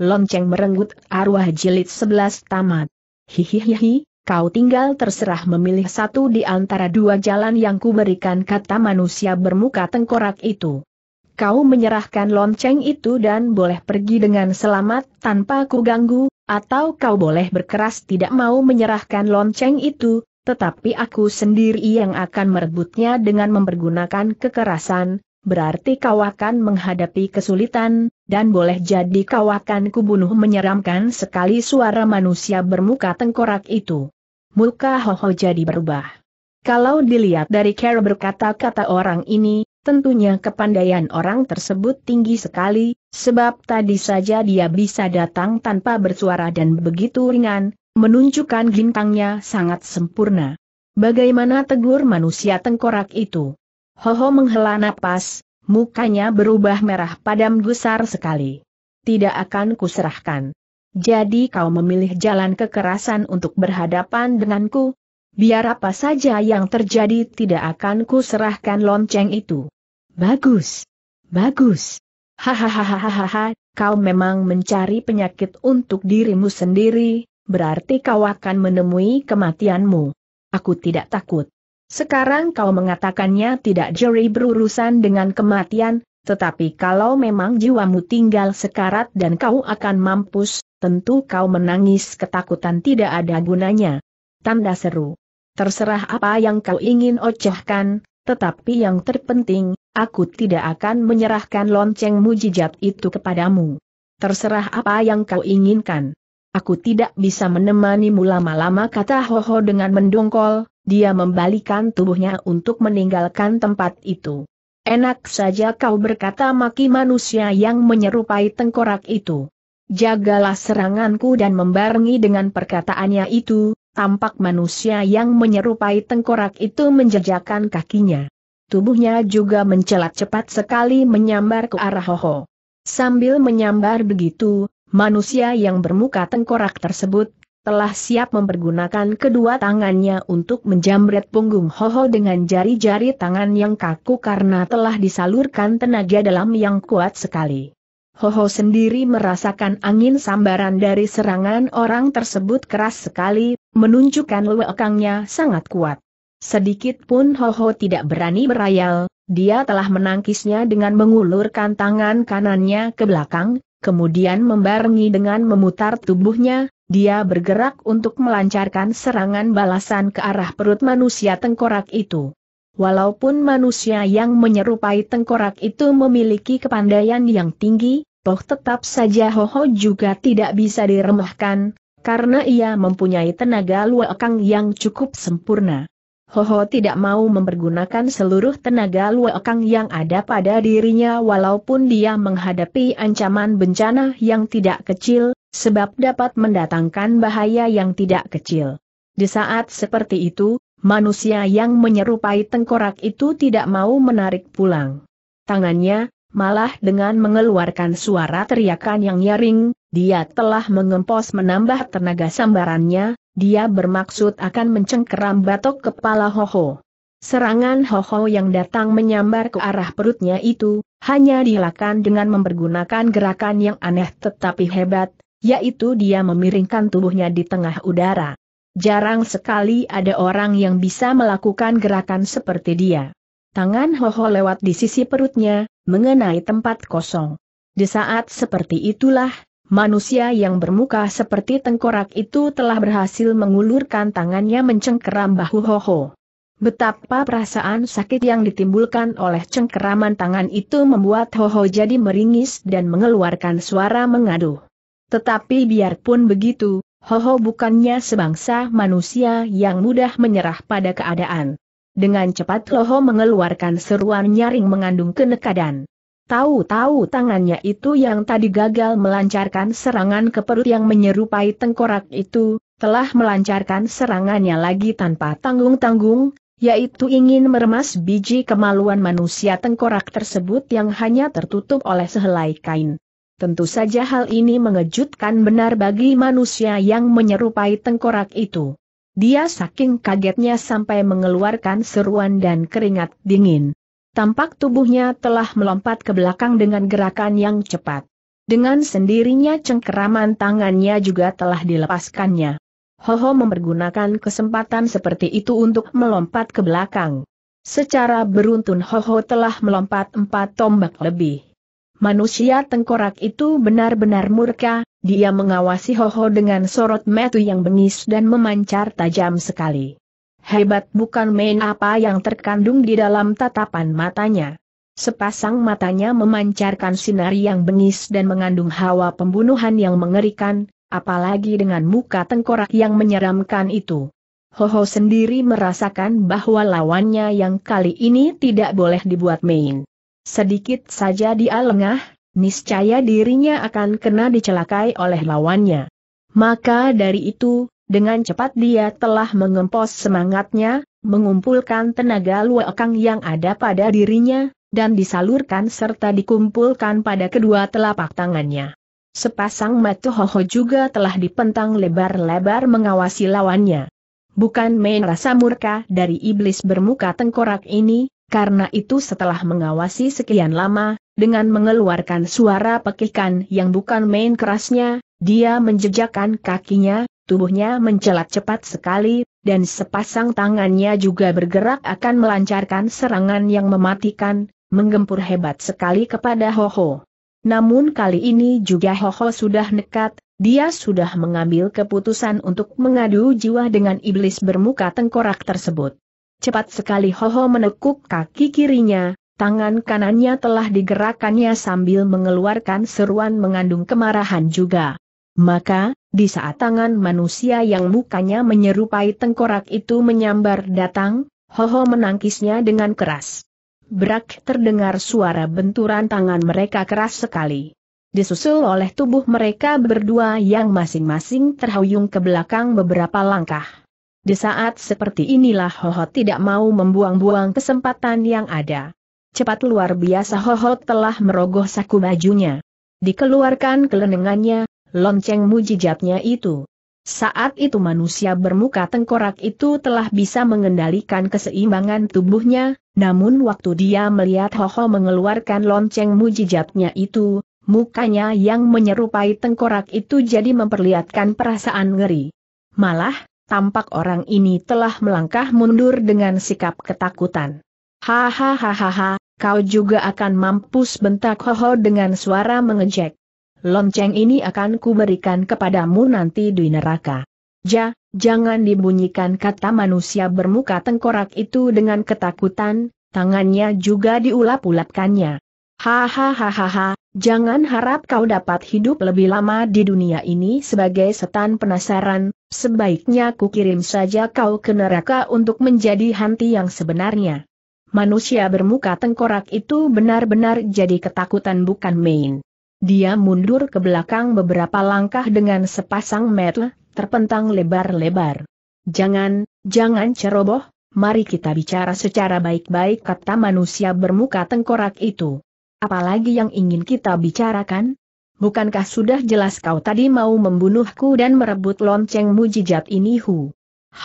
lonceng merenggut arwah jilid 11 tamat. Hihihihi, kau tinggal terserah memilih satu di antara dua jalan yang kuberikan kata manusia bermuka tengkorak itu. Kau menyerahkan lonceng itu dan boleh pergi dengan selamat tanpa ku ganggu, atau kau boleh berkeras tidak mau menyerahkan lonceng itu, tetapi aku sendiri yang akan merebutnya dengan mempergunakan kekerasan, berarti kau akan menghadapi kesulitan, dan boleh jadi kau akan kubunuh menyeramkan sekali suara manusia bermuka tengkorak itu. Muka Hoho jadi berubah. Kalau dilihat dari cara berkata-kata orang ini, tentunya kepandaian orang tersebut tinggi sekali, sebab tadi saja dia bisa datang tanpa bersuara dan begitu ringan, menunjukkan gintangnya sangat sempurna. Bagaimana tegur manusia tengkorak itu? Hoho menghela napas, mukanya berubah merah padam gusar sekali. Tidak akan kuserahkan. Jadi kau memilih jalan kekerasan untuk berhadapan denganku? Biar apa saja yang terjadi tidak akan kuserahkan lonceng itu. Bagus. Bagus. Hahaha, kau memang mencari penyakit untuk dirimu sendiri, berarti kau akan menemui kematianmu. Aku tidak takut. Sekarang kau mengatakannya tidak jeri berurusan dengan kematian, tetapi kalau memang jiwamu tinggal sekarat dan kau akan mampus, tentu kau menangis ketakutan tidak ada gunanya. Tanda seru. Terserah apa yang kau ingin ocehkan, tetapi yang terpenting, aku tidak akan menyerahkan lonceng mujijat itu kepadamu. Terserah apa yang kau inginkan. Aku tidak bisa menemanimu lama-lama kata Hoho dengan mendongkol, dia membalikan tubuhnya untuk meninggalkan tempat itu. Enak saja kau berkata maki manusia yang menyerupai tengkorak itu. Jagalah seranganku dan membarengi dengan perkataannya itu, tampak manusia yang menyerupai tengkorak itu menjejakkan kakinya. Tubuhnya juga mencelat cepat sekali menyambar ke arah Hoho. Sambil menyambar begitu, manusia yang bermuka tengkorak tersebut telah siap mempergunakan kedua tangannya untuk menjamret punggung Hoho dengan jari-jari tangan yang kaku karena telah disalurkan tenaga dalam yang kuat sekali. Hoho sendiri merasakan angin sambaran dari serangan orang tersebut keras sekali, menunjukkan lewekangnya sangat kuat. Sedikit pun Hoho tidak berani berayal, dia telah menangkisnya dengan mengulurkan tangan kanannya ke belakang, kemudian membarengi dengan memutar tubuhnya, dia bergerak untuk melancarkan serangan balasan ke arah perut manusia tengkorak itu. Walaupun manusia yang menyerupai tengkorak itu memiliki kepandaian yang tinggi, toh tetap saja Hoho juga tidak bisa diremehkan, karena ia mempunyai tenaga luakang yang cukup sempurna. Hoho tidak mau mempergunakan seluruh tenaga luakang yang ada pada dirinya walaupun dia menghadapi ancaman bencana yang tidak kecil, sebab dapat mendatangkan bahaya yang tidak kecil. Di saat seperti itu, manusia yang menyerupai tengkorak itu tidak mau menarik pulang tangannya, malah dengan mengeluarkan suara teriakan yang nyaring, dia telah mengempos menambah tenaga sambarannya, dia bermaksud akan mencengkeram batok kepala Hoho. Serangan Hoho yang datang menyambar ke arah perutnya itu, hanya dilakukan dengan mempergunakan gerakan yang aneh tetapi hebat, yaitu dia memiringkan tubuhnya di tengah udara. Jarang sekali ada orang yang bisa melakukan gerakan seperti dia. Tangan Hoho lewat di sisi perutnya, mengenai tempat kosong. Di saat seperti itulah, manusia yang bermuka seperti tengkorak itu telah berhasil mengulurkan tangannya mencengkeram bahu Hoho. Betapa perasaan sakit yang ditimbulkan oleh cengkeraman tangan itu membuat Hoho jadi meringis dan mengeluarkan suara mengaduh. Tetapi biarpun begitu, Hoho bukannya sebangsa manusia yang mudah menyerah pada keadaan. Dengan cepat Hoho mengeluarkan seruan nyaring mengandung kenekadan. Tahu-tahu tangannya itu yang tadi gagal melancarkan serangan ke perut yang menyerupai tengkorak itu, telah melancarkan serangannya lagi tanpa tanggung-tanggung, yaitu ingin meremas biji kemaluan manusia tengkorak tersebut yang hanya tertutup oleh sehelai kain. Tentu saja hal ini mengejutkan benar bagi manusia yang menyerupai tengkorak itu. Dia saking kagetnya sampai mengeluarkan seruan dan keringat dingin. Tampak tubuhnya telah melompat ke belakang dengan gerakan yang cepat. Dengan sendirinya cengkeraman tangannya juga telah dilepaskannya. Hoho mempergunakan kesempatan seperti itu untuk melompat ke belakang. Secara beruntun Hoho telah melompat empat tombak lebih. Manusia tengkorak itu benar-benar murka, dia mengawasi Hoho dengan sorot metu yang bengis dan memancar tajam sekali. Hebat bukan main apa yang terkandung di dalam tatapan matanya. Sepasang matanya memancarkan sinar yang bengis dan mengandung hawa pembunuhan yang mengerikan, apalagi dengan muka tengkorak yang menyeramkan itu. Hoho sendiri merasakan bahwa lawannya yang kali ini tidak boleh dibuat main. Sedikit saja dia lengah, niscaya dirinya akan kena dicelakai oleh lawannya. Maka dari itu, dengan cepat dia telah mengempos semangatnya, mengumpulkan tenaga luakang yang ada pada dirinya, dan disalurkan serta dikumpulkan pada kedua telapak tangannya. Sepasang mata Hoho juga telah dipentang lebar-lebar mengawasi lawannya. Bukan main rasa murka dari iblis bermuka tengkorak ini, karena itu setelah mengawasi sekian lama, dengan mengeluarkan suara pekikan yang bukan main kerasnya, dia menjejakkan kakinya, tubuhnya mencelat cepat sekali, dan sepasang tangannya juga bergerak akan melancarkan serangan yang mematikan, menggempur hebat sekali kepada Hoho. Namun kali ini juga Hoho sudah nekat, dia sudah mengambil keputusan untuk mengadu jiwa dengan iblis bermuka tengkorak tersebut. Cepat sekali Hoho menekuk kaki kirinya, tangan kanannya telah digerakannya sambil mengeluarkan seruan mengandung kemarahan juga. Maka, di saat tangan manusia yang mukanya menyerupai tengkorak itu menyambar datang, Hoho menangkisnya dengan keras. Berak terdengar suara benturan tangan mereka keras sekali. Disusul oleh tubuh mereka berdua yang masing-masing terhuyung ke belakang beberapa langkah. Di saat seperti inilah Hoho tidak mau membuang-buang kesempatan yang ada. Cepat luar biasa Hoho telah merogoh saku bajunya. Dikeluarkan kelenengannya, lonceng mujijatnya itu. Saat itu manusia bermuka tengkorak itu telah bisa mengendalikan keseimbangan tubuhnya, namun waktu dia melihat Hoho mengeluarkan lonceng mujijatnya itu, mukanya yang menyerupai tengkorak itu jadi memperlihatkan perasaan ngeri. Malah, tampak orang ini telah melangkah mundur dengan sikap ketakutan. Hahaha, kau juga akan mampus bentak Hoho dengan suara mengejek. Lonceng ini akan kuberikan kepadamu nanti di neraka. Ja, jangan dibunyikan kata manusia bermuka tengkorak itu dengan ketakutan, tangannya juga diulap-ulapkannya. Hahaha, Jangan harap kau dapat hidup lebih lama di dunia ini sebagai setan penasaran, sebaiknya ku kirim saja kau ke neraka untuk menjadi hanti yang sebenarnya. Manusia bermuka tengkorak itu benar-benar jadi ketakutan bukan main. Dia mundur ke belakang beberapa langkah dengan sepasang mata, terpentang lebar-lebar. Jangan, jangan ceroboh, mari kita bicara secara baik-baik kata manusia bermuka tengkorak itu. Apalagi yang ingin kita bicarakan? Bukankah sudah jelas kau tadi mau membunuhku dan merebut lonceng mujijat ini Hu?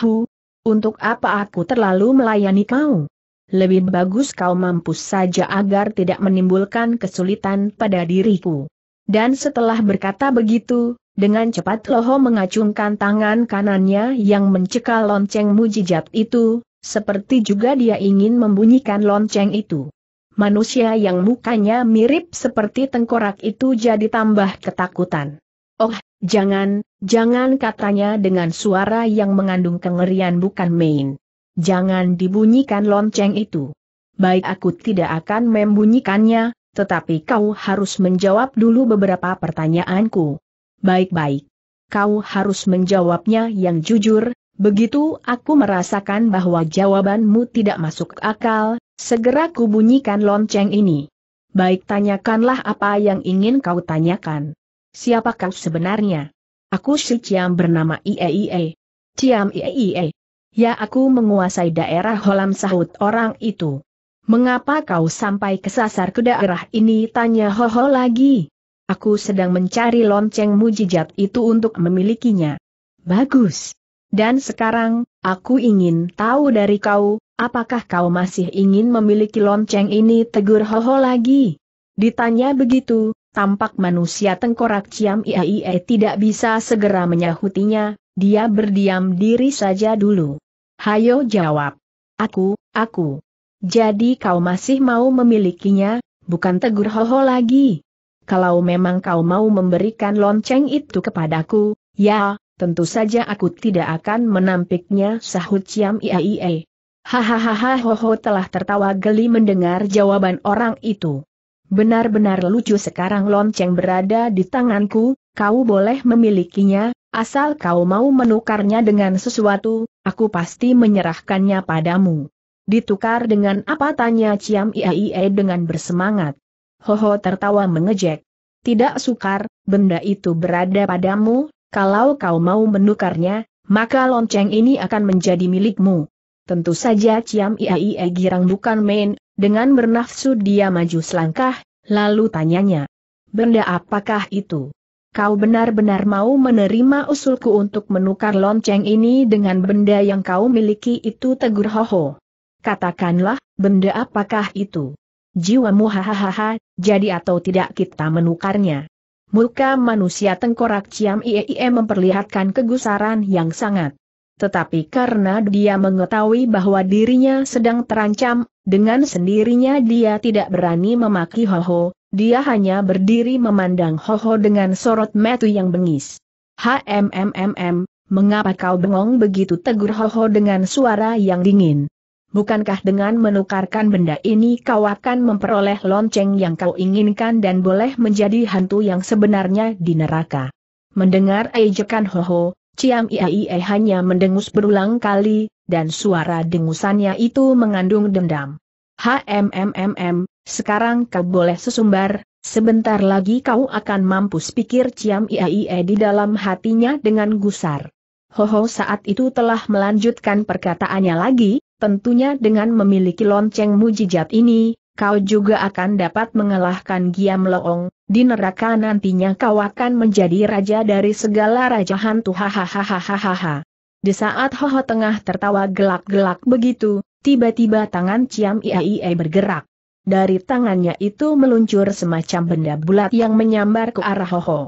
Hu, untuk apa aku terlalu melayani kau? Lebih bagus kau mampus saja agar tidak menimbulkan kesulitan pada diriku. Dan setelah berkata begitu, dengan cepat Loho mengacungkan tangan kanannya yang mencekal lonceng mujijat itu, seperti juga dia ingin membunyikan lonceng itu manusia yang mukanya mirip seperti tengkorak itu jadi tambah ketakutan. Oh, jangan, jangan katanya dengan suara yang mengandung kengerian bukan main. Jangan dibunyikan lonceng itu. Baik aku tidak akan membunyikannya, tetapi kau harus menjawab dulu beberapa pertanyaanku. Baik-baik. Kau harus menjawabnya yang jujur, Begitu aku merasakan bahwa jawabanmu tidak masuk akal, segera kubunyikan lonceng ini. Baik tanyakanlah apa yang ingin kau tanyakan. Siapa kau sebenarnya? Aku si Ciam bernama IEIE. Ciam IEIE. Ya aku menguasai daerah Holam sahut orang itu. Mengapa kau sampai kesasar ke daerah ini tanya Hoho lagi? Aku sedang mencari lonceng mujijat itu untuk memilikinya. Bagus. Dan sekarang, aku ingin tahu dari kau, apakah kau masih ingin memiliki lonceng ini tegur Hoho lagi? Ditanya begitu, tampak manusia tengkorak Ciam Iaie tidak bisa segera menyahutinya, dia berdiam diri saja dulu. Hayo jawab. Aku, aku. Jadi kau masih mau memilikinya, bukan tegur Hoho lagi. Kalau memang kau mau memberikan lonceng itu kepadaku, ya, Tentu saja aku tidak akan menampiknya sahut Ciam Iaie. Hahaha Hoho telah tertawa geli mendengar jawaban orang itu. Benar-benar lucu sekarang lonceng berada di tanganku, kau boleh memilikinya, asal kau mau menukarnya dengan sesuatu, aku pasti menyerahkannya padamu. Ditukar dengan apa tanya Ciam Iaie dengan bersemangat. Hoho tertawa mengejek. Tidak sukar, benda itu berada padamu, kalau kau mau menukarnya, maka lonceng ini akan menjadi milikmu. Tentu saja Ciam Iaie Girang bukan main, dengan bernafsu dia maju selangkah, lalu tanyanya. Benda apakah itu? Kau benar-benar mau menerima usulku untuk menukar lonceng ini dengan benda yang kau miliki itu tegur Hoho. Katakanlah, benda apakah itu? Jiwamu hahaha, jadi atau tidak kita menukarnya. Muka manusia tengkorak Ciam Iie memperlihatkan kegusaran yang sangat. Tetapi karena dia mengetahui bahwa dirinya sedang terancam, dengan sendirinya dia tidak berani memaki Hoho, dia hanya berdiri memandang Hoho dengan sorot metu yang bengis. HMMMM, mengapa kau bengong begitu tegur Hoho dengan suara yang dingin. Bukankah dengan menukarkan benda ini kau akan memperoleh lonceng yang kau inginkan dan boleh menjadi hantu yang sebenarnya di neraka? Mendengar ejekan Hoho, Ciam Iai hanya mendengus berulang kali, dan suara dengusannya itu mengandung dendam. HMMMM, sekarang kau boleh sesumbar, sebentar lagi kau akan mampu pikir Ciam Iai di dalam hatinya dengan gusar. Hoho saat itu telah melanjutkan perkataannya lagi, tentunya dengan memiliki lonceng mujijat ini, kau juga akan dapat mengalahkan Giam Loong, di neraka nantinya kau akan menjadi raja dari segala raja hantu hahaha. Di saat Ho Ho tengah tertawa gelak-gelak begitu, tiba-tiba tangan Ciam Iai bergerak. Dari tangannya itu meluncur semacam benda bulat yang menyambar ke arah Ho Ho.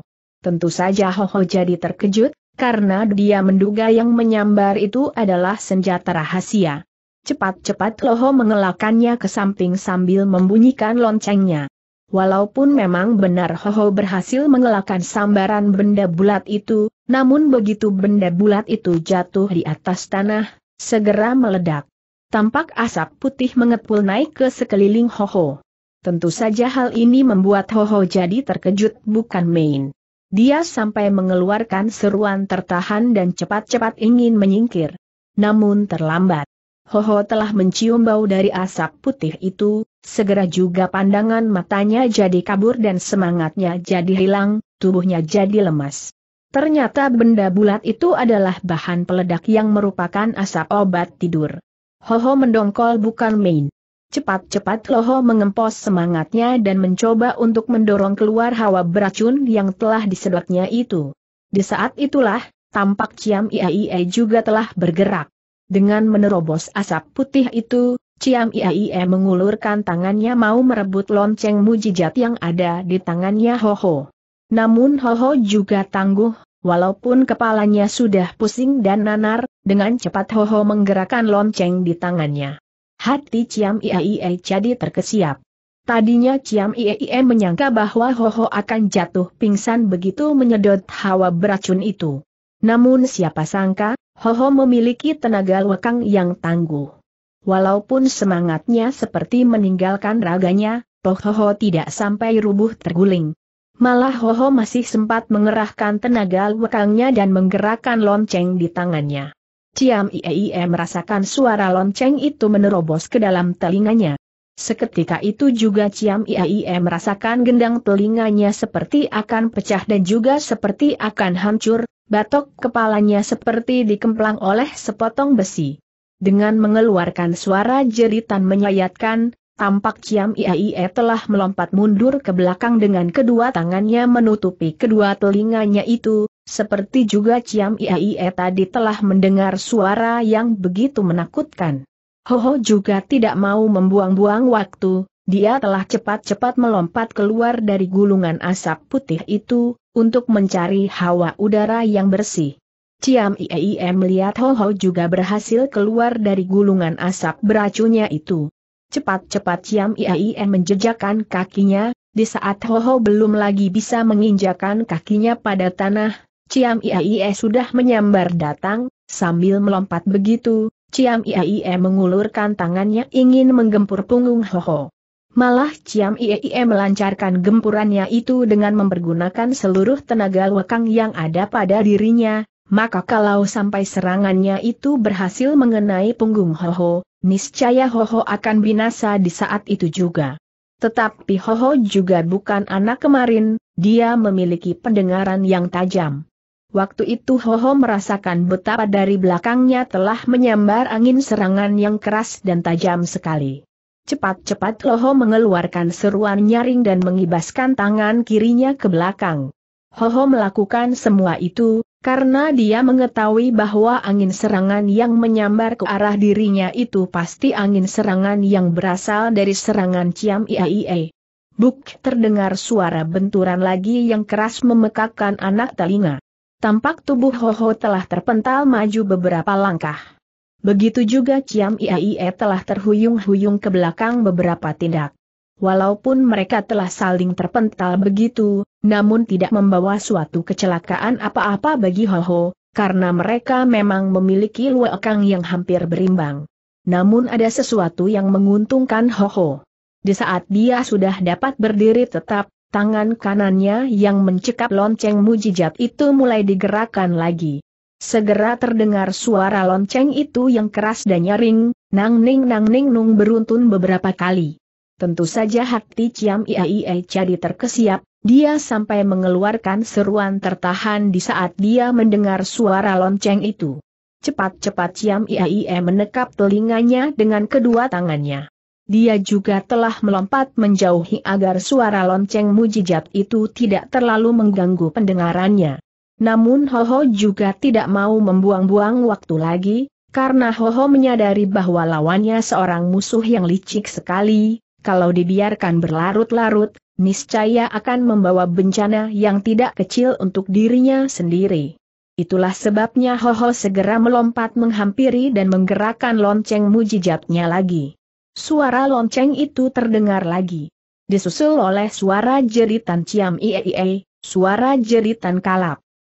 Tentu saja Ho Ho jadi terkejut, karena dia menduga yang menyambar itu adalah senjata rahasia. Cepat-cepat Loho mengelakannya ke samping sambil membunyikan loncengnya. Walaupun memang benar Hoho berhasil mengelakkan sambaran benda bulat itu, namun begitu benda bulat itu jatuh di atas tanah, segera meledak. Tampak asap putih mengepul naik ke sekeliling Hoho. Tentu saja hal ini membuat Hoho jadi terkejut bukan main. Dia sampai mengeluarkan seruan tertahan dan cepat-cepat ingin menyingkir. Namun terlambat. Hoho telah mencium bau dari asap putih itu, segera juga pandangan matanya jadi kabur dan semangatnya jadi hilang, tubuhnya jadi lemas. Ternyata benda bulat itu adalah bahan peledak yang merupakan asap obat tidur. Hoho mendongkol bukan main. Cepat-cepat Hoho mengempos semangatnya dan mencoba untuk mendorong keluar hawa beracun yang telah disedotnya itu. Di saat itulah, tampak Ciam iai juga telah bergerak. Dengan menerobos asap putih itu, Ciam Iaie mengulurkan tangannya mau merebut lonceng mujijat yang ada di tangannya Ho Ho. Namun Ho Ho juga tangguh, walaupun kepalanya sudah pusing dan nanar, dengan cepat Ho Ho menggerakkan lonceng di tangannya. Hati Ciam Iaie jadi terkesiap. Tadinya Ciam Iaie menyangka bahwa Ho Ho akan jatuh pingsan begitu menyedot hawa beracun itu. Namun siapa sangka, Hoho memiliki tenaga lekang yang tangguh. Walaupun semangatnya seperti meninggalkan raganya, Toh Hoho tidak sampai rubuh terguling. Malah Hoho masih sempat mengerahkan tenaga lekangnya dan menggerakkan lonceng di tangannya. Ciam Iee merasakan suara lonceng itu menerobos ke dalam telinganya. Seketika itu juga Ciam Iee merasakan gendang telinganya seperti akan pecah dan juga seperti akan hancur, batok kepalanya seperti dikemplang oleh sepotong besi. Dengan mengeluarkan suara jeritan menyayatkan, tampak Ciam Iaie telah melompat mundur ke belakang dengan kedua tangannya menutupi kedua telinganya itu, seperti juga Ciam Iaie tadi telah mendengar suara yang begitu menakutkan. Hoho juga tidak mau membuang-buang waktu, dia telah cepat-cepat melompat keluar dari gulungan asap putih itu, untuk mencari hawa udara yang bersih. Ciam Iem melihat Ho Ho juga berhasil keluar dari gulungan asap beracunnya itu. Cepat-cepat Ciam Iem menjejakkan kakinya, di saat Ho Ho belum lagi bisa menginjakan kakinya pada tanah, Ciam Iem sudah menyambar datang, sambil melompat begitu, Ciam Iem mengulurkan tangannya ingin menggempur punggung Ho Ho. Malah Ciam Iie melancarkan gempurannya itu dengan mempergunakan seluruh tenaga lekang yang ada pada dirinya, maka kalau sampai serangannya itu berhasil mengenai punggung Hoho, niscaya Hoho akan binasa di saat itu juga. Tetapi Hoho juga bukan anak kemarin, dia memiliki pendengaran yang tajam. Waktu itu Hoho merasakan betapa dari belakangnya telah menyambar angin serangan yang keras dan tajam sekali. Cepat-cepat Loho mengeluarkan seruan nyaring dan mengibaskan tangan kirinya ke belakang. Hoho melakukan semua itu, karena dia mengetahui bahwa angin serangan yang menyambar ke arah dirinya itu pasti angin serangan yang berasal dari serangan Ciam Iaie. Buk terdengar suara benturan lagi yang keras memekakkan anak telinga. Tampak tubuh Hoho telah terpental maju beberapa langkah. Begitu juga Ciam Iaie telah terhuyung-huyung ke belakang beberapa tindak. Walaupun mereka telah saling terpental begitu, namun tidak membawa suatu kecelakaan apa-apa bagi Hoho, karena mereka memang memiliki luekang yang hampir berimbang. Namun ada sesuatu yang menguntungkan Hoho. Di saat dia sudah dapat berdiri tetap, tangan kanannya yang mencekap lonceng mujijat itu mulai digerakkan lagi. Segera terdengar suara lonceng itu yang keras dan nyaring, nang ning nang ning nung beruntun beberapa kali. Tentu saja hati Ciam Iaie jadi terkesiap, dia sampai mengeluarkan seruan tertahan di saat dia mendengar suara lonceng itu. Cepat-cepat Ciam Iaie menekap telinganya dengan kedua tangannya. Dia juga telah melompat menjauhi agar suara lonceng mujijat itu tidak terlalu mengganggu pendengarannya. Namun Hoho juga tidak mau membuang-buang waktu lagi, karena Hoho menyadari bahwa lawannya seorang musuh yang licik sekali, kalau dibiarkan berlarut-larut, niscaya akan membawa bencana yang tidak kecil untuk dirinya sendiri. Itulah sebabnya Hoho segera melompat menghampiri dan menggerakkan lonceng mujijatnya lagi. Suara lonceng itu terdengar lagi. Disusul oleh suara jeritan Ciam iei, suara jeritan kalap.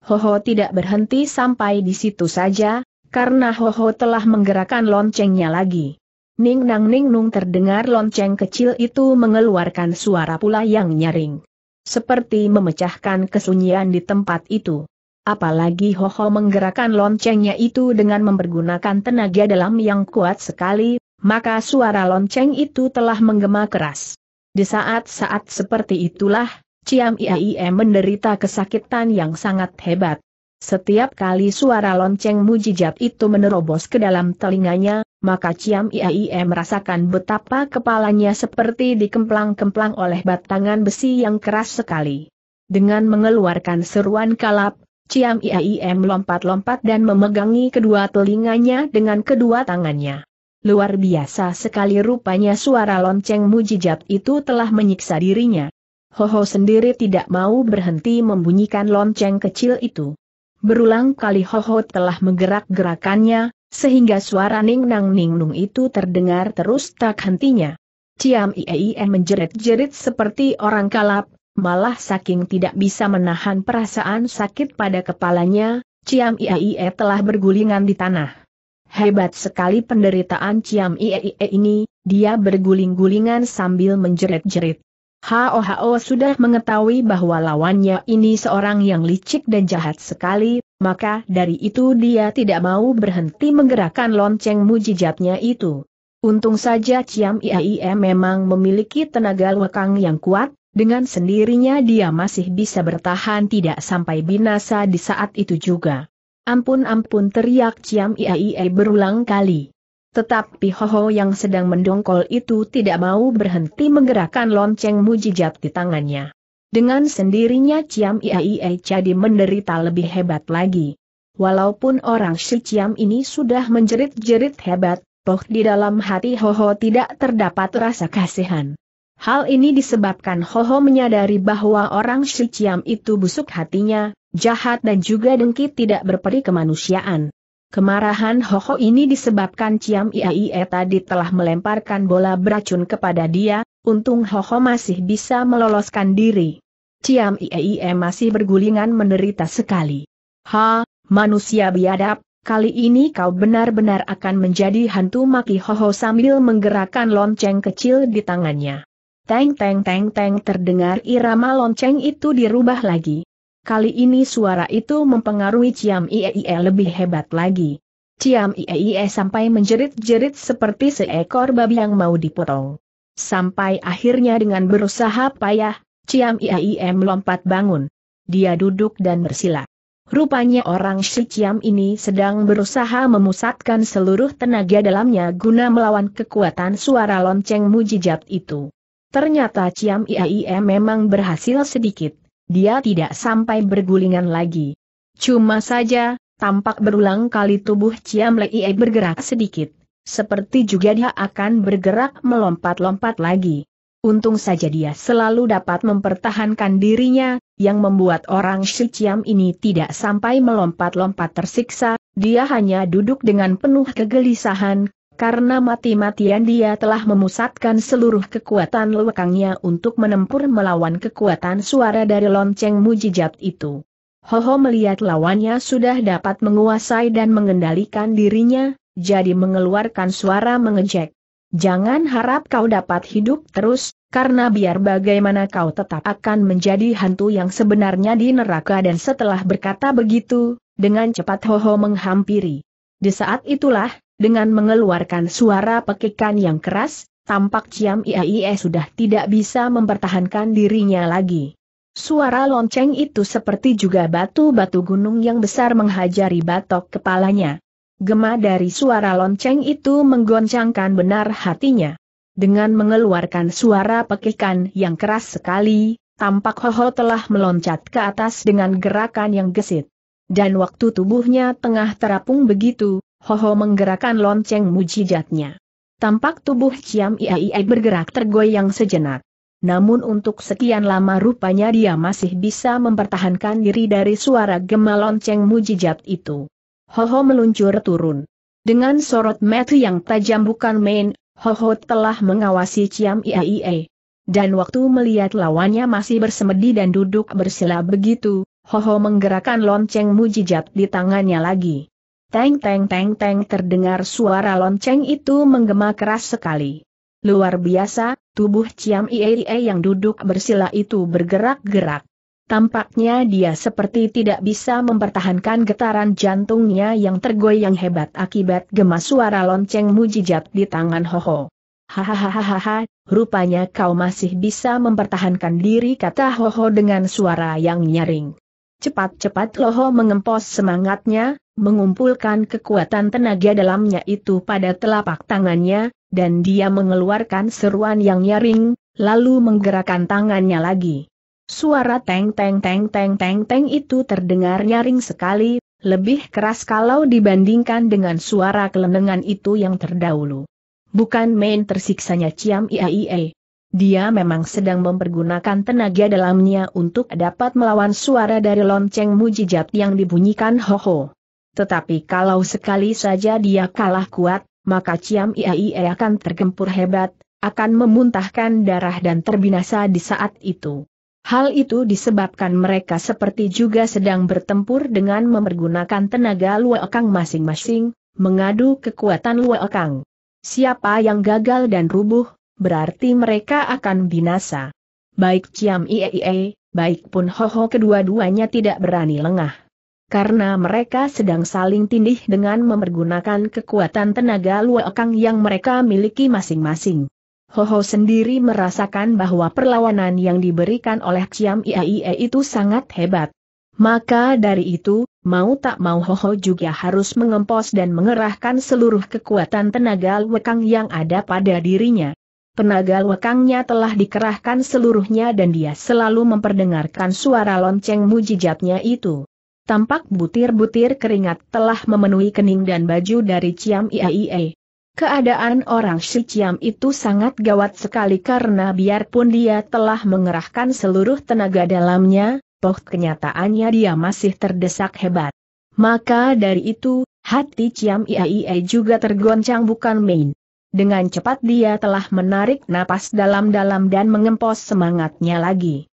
Hoho tidak berhenti sampai di situ saja, karena Hoho telah menggerakkan loncengnya lagi. Ning nang ning nung terdengar lonceng kecil itu mengeluarkan suara pula yang nyaring. Seperti memecahkan kesunyian di tempat itu. Apalagi Hoho menggerakkan loncengnya itu dengan mempergunakan tenaga dalam yang kuat sekali, maka suara lonceng itu telah menggema keras. Di saat-saat seperti itulah, Ciam IAIM menderita kesakitan yang sangat hebat. Setiap kali suara lonceng mujijat itu menerobos ke dalam telinganya, maka Ciam IAIM merasakan betapa kepalanya seperti dikemplang-kemplang oleh batangan besi yang keras sekali. Dengan mengeluarkan seruan kalap, Ciam IAIM lompat lompat dan memegangi kedua telinganya dengan kedua tangannya. Luar biasa sekali rupanya suara lonceng mujijat itu telah menyiksa dirinya. Hoho sendiri tidak mau berhenti membunyikan lonceng kecil itu. Berulang kali Hoho telah menggerak-gerakannya, sehingga suara Ning Nang Ning Nung itu terdengar terus tak hentinya. Ciam Iei menjerit-jerit seperti orang kalap, malah saking tidak bisa menahan perasaan sakit pada kepalanya, Ciam Iei e telah bergulingan di tanah. Hebat sekali penderitaan Ciam Iee ini, dia berguling-gulingan sambil menjerit-jerit. HOHO sudah mengetahui bahwa lawannya ini seorang yang licik dan jahat sekali, maka dari itu dia tidak mau berhenti menggerakkan lonceng mujijatnya itu. Untung saja Ciam Iaie memang memiliki tenaga lekang yang kuat, dengan sendirinya dia masih bisa bertahan tidak sampai binasa di saat itu juga. Ampun ampun teriak Ciam IAIE berulang kali. Tetapi Hoho yang sedang mendongkol itu tidak mau berhenti menggerakkan lonceng mujijat di tangannya. Dengan sendirinya Ciam Iaiei jadi menderita lebih hebat lagi. Walaupun orang si Ciam ini sudah menjerit-jerit hebat, toh di dalam hati Hoho tidak terdapat rasa kasihan. Hal ini disebabkan Hoho menyadari bahwa orang si Ciam itu busuk hatinya, jahat dan juga dengki tidak berperi kemanusiaan. Kemarahan Hoho ini disebabkan Ciam Iaie tadi telah melemparkan bola beracun kepada dia, untung Hoho masih bisa meloloskan diri. Ciam Iaie masih bergulingan menderita sekali. Ha, manusia biadab, kali ini kau benar-benar akan menjadi hantu maki Hoho sambil menggerakkan lonceng kecil di tangannya. Teng teng teng teng terdengar irama lonceng itu dirubah lagi. Kali ini suara itu mempengaruhi Ciam Iee lebih hebat lagi. Ciam Iee sampai menjerit-jerit seperti seekor babi yang mau dipotong. Sampai akhirnya dengan berusaha payah, Ciam Iee melompat bangun. Dia duduk dan bersila. Rupanya orang Ciam ini sedang berusaha memusatkan seluruh tenaga dalamnya guna melawan kekuatan suara lonceng mujijat itu. Ternyata Ciam Iee memang berhasil sedikit, dia tidak sampai bergulingan lagi. Cuma saja, tampak berulang kali tubuh Ciam Lei bergerak sedikit, seperti juga dia akan bergerak melompat-lompat lagi. Untung saja dia selalu dapat mempertahankan dirinya, yang membuat orang Shiciam ini tidak sampai melompat-lompat tersiksa, dia hanya duduk dengan penuh kegelisahan, karena mati-matian dia telah memusatkan seluruh kekuatan lewekangnya untuk menempur melawan kekuatan suara dari lonceng mujijat itu. Hoho melihat lawannya sudah dapat menguasai dan mengendalikan dirinya, jadi mengeluarkan suara mengejek. Jangan harap kau dapat hidup terus, karena biar bagaimana kau tetap akan menjadi hantu yang sebenarnya di neraka dan setelah berkata begitu, dengan cepat Hoho menghampiri. Di saat itulah, dengan mengeluarkan suara pekikan yang keras, tampak Ciam Iaie sudah tidak bisa mempertahankan dirinya lagi. Suara lonceng itu seperti juga batu-batu gunung yang besar menghajari batok kepalanya. Gema dari suara lonceng itu menggoncangkan benar hatinya. Dengan mengeluarkan suara pekikan yang keras sekali, tampak Hoho telah meloncat ke atas dengan gerakan yang gesit. Dan waktu tubuhnya tengah terapung begitu, Hoho menggerakkan lonceng mujijatnya. Tampak tubuh Ciam Iai bergerak tergoyang sejenak. Namun untuk sekian lama rupanya dia masih bisa mempertahankan diri dari suara gema lonceng mujijat itu. Hoho meluncur turun. Dengan sorot mata yang tajam bukan main, Hoho telah mengawasi Ciam Iaie. Dan waktu melihat lawannya masih bersemedi dan duduk bersila begitu, Hoho menggerakkan lonceng mujijat di tangannya lagi. Teng teng teng teng terdengar suara lonceng itu menggema keras sekali. Luar biasa, tubuh Ciam Iee yang duduk bersila itu bergerak-gerak. Tampaknya dia seperti tidak bisa mempertahankan getaran jantungnya yang tergoyang hebat akibat gema suara lonceng mujijat di tangan Hoho. Hahaha, rupanya kau masih bisa mempertahankan diri kata Hoho dengan suara yang nyaring. Cepat-cepat Hoho mengempos semangatnya, mengumpulkan kekuatan tenaga dalamnya itu pada telapak tangannya, dan dia mengeluarkan seruan yang nyaring, lalu menggerakkan tangannya lagi. Suara teng teng teng teng teng teng itu terdengar nyaring sekali, lebih keras kalau dibandingkan dengan suara kelenengan itu yang terdahulu. Bukan main tersiksanya Ciam Iaie. Dia memang sedang mempergunakan tenaga dalamnya untuk dapat melawan suara dari lonceng mujijat yang dibunyikan Hoho. Tetapi kalau sekali saja dia kalah kuat, maka Ciam Iai akan tergempur hebat, akan memuntahkan darah dan terbinasa di saat itu. Hal itu disebabkan mereka seperti juga sedang bertempur dengan memergunakan tenaga luekang masing-masing, mengadu kekuatan luekang. Siapa yang gagal dan rubuh, berarti mereka akan binasa. Baik Ciam Iai, baik pun Hoho kedua-duanya tidak berani lengah karena mereka sedang saling tindih dengan mempergunakan kekuatan tenaga luokang yang mereka miliki masing-masing. Hoho sendiri merasakan bahwa perlawanan yang diberikan oleh Ciam Iaie itu sangat hebat. Maka dari itu, mau tak mau Hoho juga harus mengempos dan mengerahkan seluruh kekuatan tenaga luokang yang ada pada dirinya. Tenaga lekangnya telah dikerahkan seluruhnya dan dia selalu memperdengarkan suara lonceng mujijatnya itu. Tampak butir-butir keringat telah memenuhi kening dan baju dari Ciam Iaie. Keadaan orang si Ciam itu sangat gawat sekali karena biarpun dia telah mengerahkan seluruh tenaga dalamnya, toh kenyataannya dia masih terdesak hebat. Maka dari itu, hati Ciam Iaie juga tergoncang bukan main. Dengan cepat dia telah menarik napas dalam-dalam dan mengempos semangatnya lagi.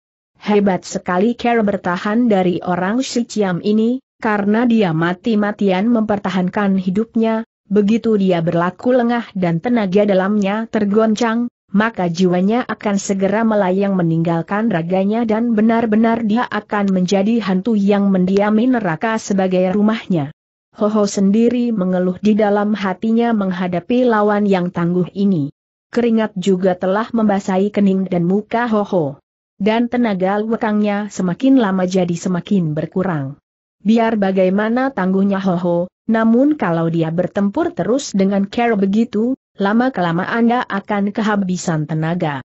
Hebat sekali cara bertahan dari orang Shichiam ini, karena dia mati-matian mempertahankan hidupnya, begitu dia berlaku lengah dan tenaga dalamnya tergoncang, maka jiwanya akan segera melayang meninggalkan raganya dan benar-benar dia akan menjadi hantu yang mendiami neraka sebagai rumahnya. Ho ho sendiri mengeluh di dalam hatinya menghadapi lawan yang tangguh ini. Keringat juga telah membasahi kening dan muka Hoho dan tenaga lekangnya semakin lama jadi semakin berkurang. Biar bagaimana tangguhnya Hoho, namun kalau dia bertempur terus dengan Carol begitu, lama kelamaan Anda akan kehabisan tenaga.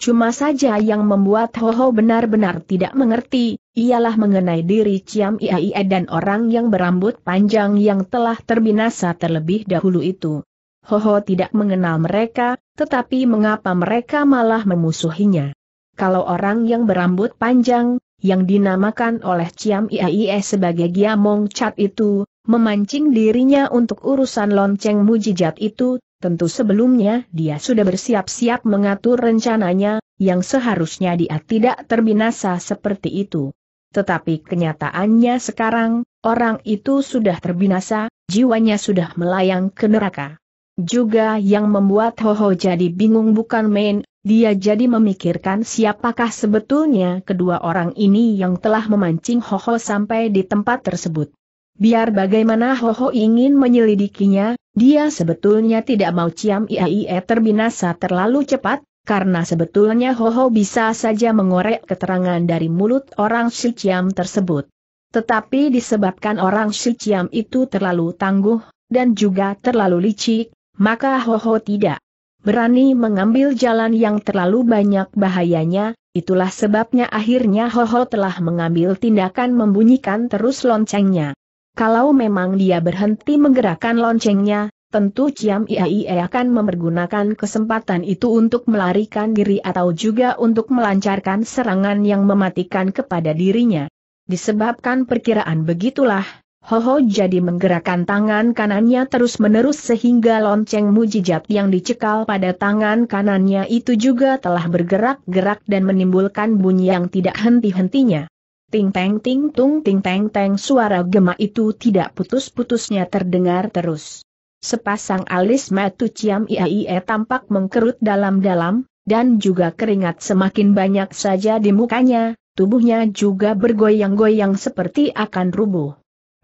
Cuma saja yang membuat Hoho benar-benar tidak mengerti, ialah mengenai diri Ciam Iaie dan orang yang berambut panjang yang telah terbinasa terlebih dahulu itu. Hoho tidak mengenal mereka, tetapi mengapa mereka malah memusuhinya? kalau orang yang berambut panjang, yang dinamakan oleh Ciam Iais sebagai Giamong Chat itu, memancing dirinya untuk urusan lonceng mujijat itu, tentu sebelumnya dia sudah bersiap-siap mengatur rencananya, yang seharusnya dia tidak terbinasa seperti itu. Tetapi kenyataannya sekarang, orang itu sudah terbinasa, jiwanya sudah melayang ke neraka. Juga yang membuat Hoho jadi bingung bukan main, dia jadi memikirkan siapakah sebetulnya kedua orang ini yang telah memancing Hoho sampai di tempat tersebut. Biar bagaimana Hoho ingin menyelidikinya, dia sebetulnya tidak mau Ciam Iaie terbinasa terlalu cepat, karena sebetulnya Hoho bisa saja mengorek keterangan dari mulut orang si Ciam tersebut. Tetapi disebabkan orang si Ciam itu terlalu tangguh, dan juga terlalu licik, maka Hoho tidak berani mengambil jalan yang terlalu banyak bahayanya, itulah sebabnya akhirnya Hoho telah mengambil tindakan membunyikan terus loncengnya. Kalau memang dia berhenti menggerakkan loncengnya, tentu Ciam Iai akan memergunakan kesempatan itu untuk melarikan diri atau juga untuk melancarkan serangan yang mematikan kepada dirinya. Disebabkan perkiraan begitulah, Hoho jadi menggerakkan tangan kanannya terus-menerus sehingga lonceng mujijat yang dicekal pada tangan kanannya itu juga telah bergerak-gerak dan menimbulkan bunyi yang tidak henti-hentinya. Ting teng ting tung ting teng teng suara gema itu tidak putus-putusnya terdengar terus. Sepasang alis matu ciam iaie tampak mengkerut dalam-dalam, dan juga keringat semakin banyak saja di mukanya, tubuhnya juga bergoyang-goyang seperti akan rubuh.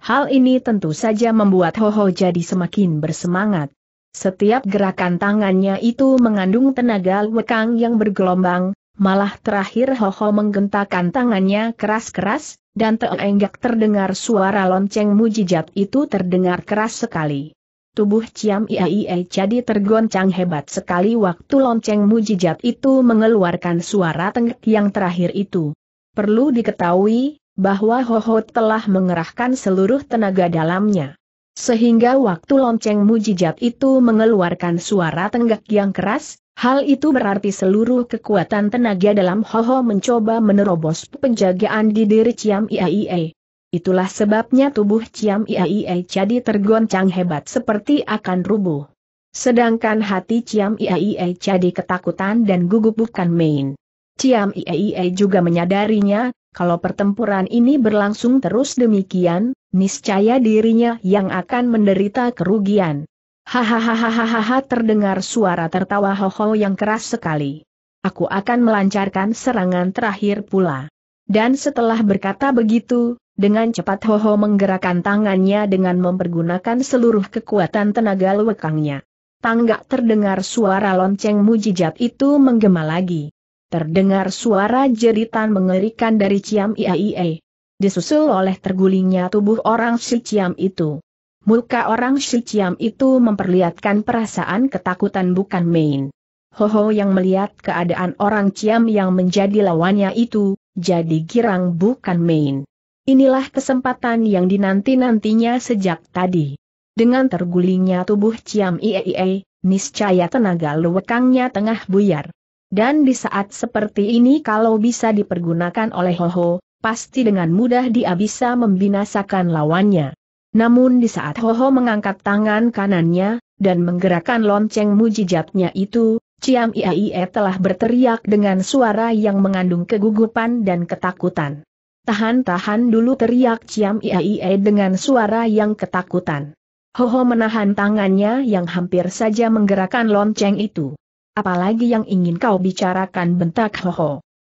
Hal ini tentu saja membuat Hoho jadi semakin bersemangat. Setiap gerakan tangannya itu mengandung tenaga lekang yang bergelombang, malah terakhir Hoho menggentakkan tangannya keras-keras, dan teenggak terdengar suara lonceng mujijat itu terdengar keras sekali. Tubuh Ciam Iai jadi tergoncang hebat sekali waktu lonceng mujijat itu mengeluarkan suara tenggek yang terakhir itu. Perlu diketahui, bahwa Hoho telah mengerahkan seluruh tenaga dalamnya. Sehingga waktu lonceng mujijat itu mengeluarkan suara tenggak yang keras, hal itu berarti seluruh kekuatan tenaga dalam Hoho mencoba menerobos penjagaan di diri Ciam Iaie. Itulah sebabnya tubuh Ciam Iaie jadi tergoncang hebat seperti akan rubuh. Sedangkan hati Ciam Iaie jadi ketakutan dan gugup bukan main. Ciam Iaie juga menyadarinya, kalau pertempuran ini berlangsung terus demikian, niscaya dirinya yang akan menderita kerugian. Hahaha terdengar suara tertawa Hoho yang keras sekali. Aku akan melancarkan serangan terakhir pula. Dan setelah berkata begitu, dengan cepat Hoho menggerakkan tangannya dengan mempergunakan seluruh kekuatan tenaga lewekangnya. Tangga terdengar suara lonceng mujijat itu menggema lagi. Terdengar suara jeritan mengerikan dari Ciam Iaie. Disusul oleh tergulingnya tubuh orang si Ciam itu. Muka orang si Ciam itu memperlihatkan perasaan ketakutan bukan main. Hoho yang melihat keadaan orang Ciam yang menjadi lawannya itu, jadi girang bukan main. Inilah kesempatan yang dinanti-nantinya sejak tadi. Dengan tergulingnya tubuh Ciam Iaie, niscaya tenaga lewekangnya tengah buyar dan di saat seperti ini kalau bisa dipergunakan oleh Hoho, pasti dengan mudah dia bisa membinasakan lawannya. Namun di saat Hoho mengangkat tangan kanannya, dan menggerakkan lonceng mujijatnya itu, Ciam Iaie telah berteriak dengan suara yang mengandung kegugupan dan ketakutan. Tahan-tahan dulu teriak Ciam Iaie dengan suara yang ketakutan. Hoho menahan tangannya yang hampir saja menggerakkan lonceng itu apalagi yang ingin kau bicarakan bentak ho ho.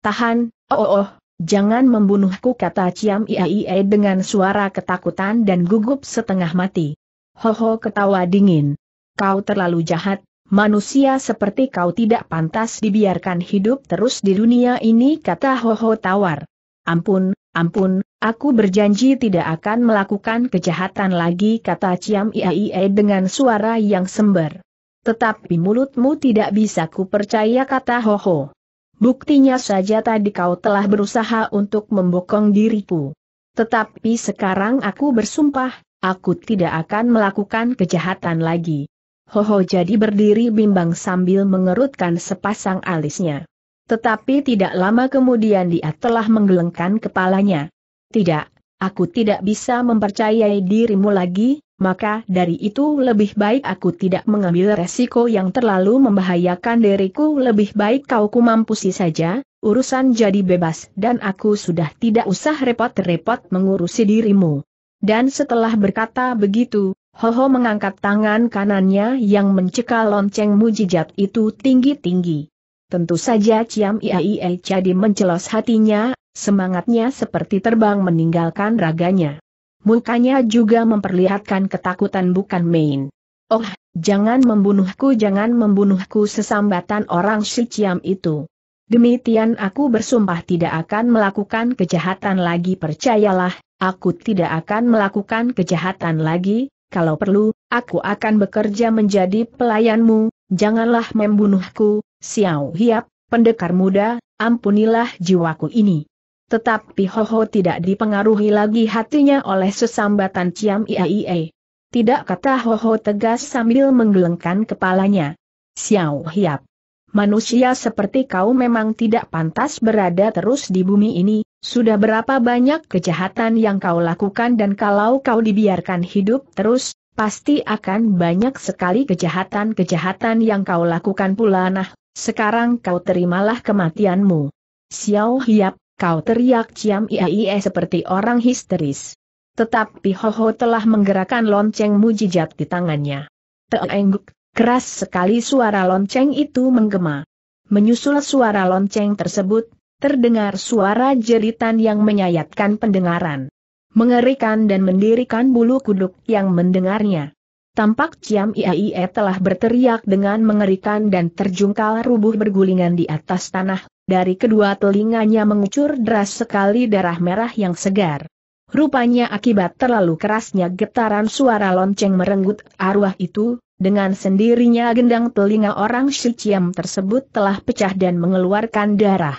Tahan, oh oh oh, jangan membunuhku kata Ciam Ia dengan suara ketakutan dan gugup setengah mati. Ho ho ketawa dingin. Kau terlalu jahat, manusia seperti kau tidak pantas dibiarkan hidup terus di dunia ini kata ho ho tawar. Ampun, ampun, aku berjanji tidak akan melakukan kejahatan lagi kata Ciam Ia dengan suara yang sember. Tetapi mulutmu tidak bisa kupercaya kata Hoho. Buktinya saja tadi kau telah berusaha untuk membokong diriku. Tetapi sekarang aku bersumpah, aku tidak akan melakukan kejahatan lagi. Ho jadi berdiri bimbang sambil mengerutkan sepasang alisnya. Tetapi tidak lama kemudian dia telah menggelengkan kepalanya. Tidak, aku tidak bisa mempercayai dirimu lagi, maka dari itu lebih baik aku tidak mengambil resiko yang terlalu membahayakan diriku lebih baik kau kumampusi saja, urusan jadi bebas dan aku sudah tidak usah repot-repot mengurusi dirimu. Dan setelah berkata begitu, Hoho mengangkat tangan kanannya yang mencekal lonceng mujijat itu tinggi-tinggi. Tentu saja Ciam Iai jadi mencelos hatinya, semangatnya seperti terbang meninggalkan raganya. Mukanya juga memperlihatkan ketakutan bukan main. Oh, jangan membunuhku jangan membunuhku sesambatan orang Shiciam itu. Demikian aku bersumpah tidak akan melakukan kejahatan lagi percayalah, aku tidak akan melakukan kejahatan lagi, kalau perlu, aku akan bekerja menjadi pelayanmu, janganlah membunuhku, Xiao Hiap, pendekar muda, ampunilah jiwaku ini. Tetapi Hoho tidak dipengaruhi lagi hatinya oleh sesambatan Ciam Iaie. Tidak kata Hoho tegas sambil menggelengkan kepalanya. Xiao Hiap. Manusia seperti kau memang tidak pantas berada terus di bumi ini, sudah berapa banyak kejahatan yang kau lakukan dan kalau kau dibiarkan hidup terus, pasti akan banyak sekali kejahatan-kejahatan yang kau lakukan pula nah, sekarang kau terimalah kematianmu. Xiao Hiap, Kau teriak Ciam ia seperti orang histeris. Tetapi Hoho telah menggerakkan lonceng mujijat di tangannya. Teengguk, keras sekali suara lonceng itu menggema. Menyusul suara lonceng tersebut, terdengar suara jeritan yang menyayatkan pendengaran. Mengerikan dan mendirikan bulu kuduk yang mendengarnya. Tampak Ciam Iaie telah berteriak dengan mengerikan dan terjungkal rubuh bergulingan di atas tanah dari kedua telinganya mengucur deras sekali darah merah yang segar. Rupanya akibat terlalu kerasnya getaran suara lonceng merenggut arwah itu, dengan sendirinya gendang telinga orang Shichiam tersebut telah pecah dan mengeluarkan darah.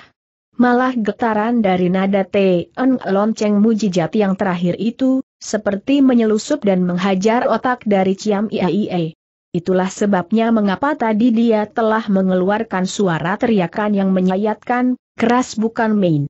Malah getaran dari nada en lonceng mujijat yang terakhir itu, seperti menyelusup dan menghajar otak dari Ciam Iaie. Itulah sebabnya mengapa tadi dia telah mengeluarkan suara teriakan yang menyayatkan, keras bukan main.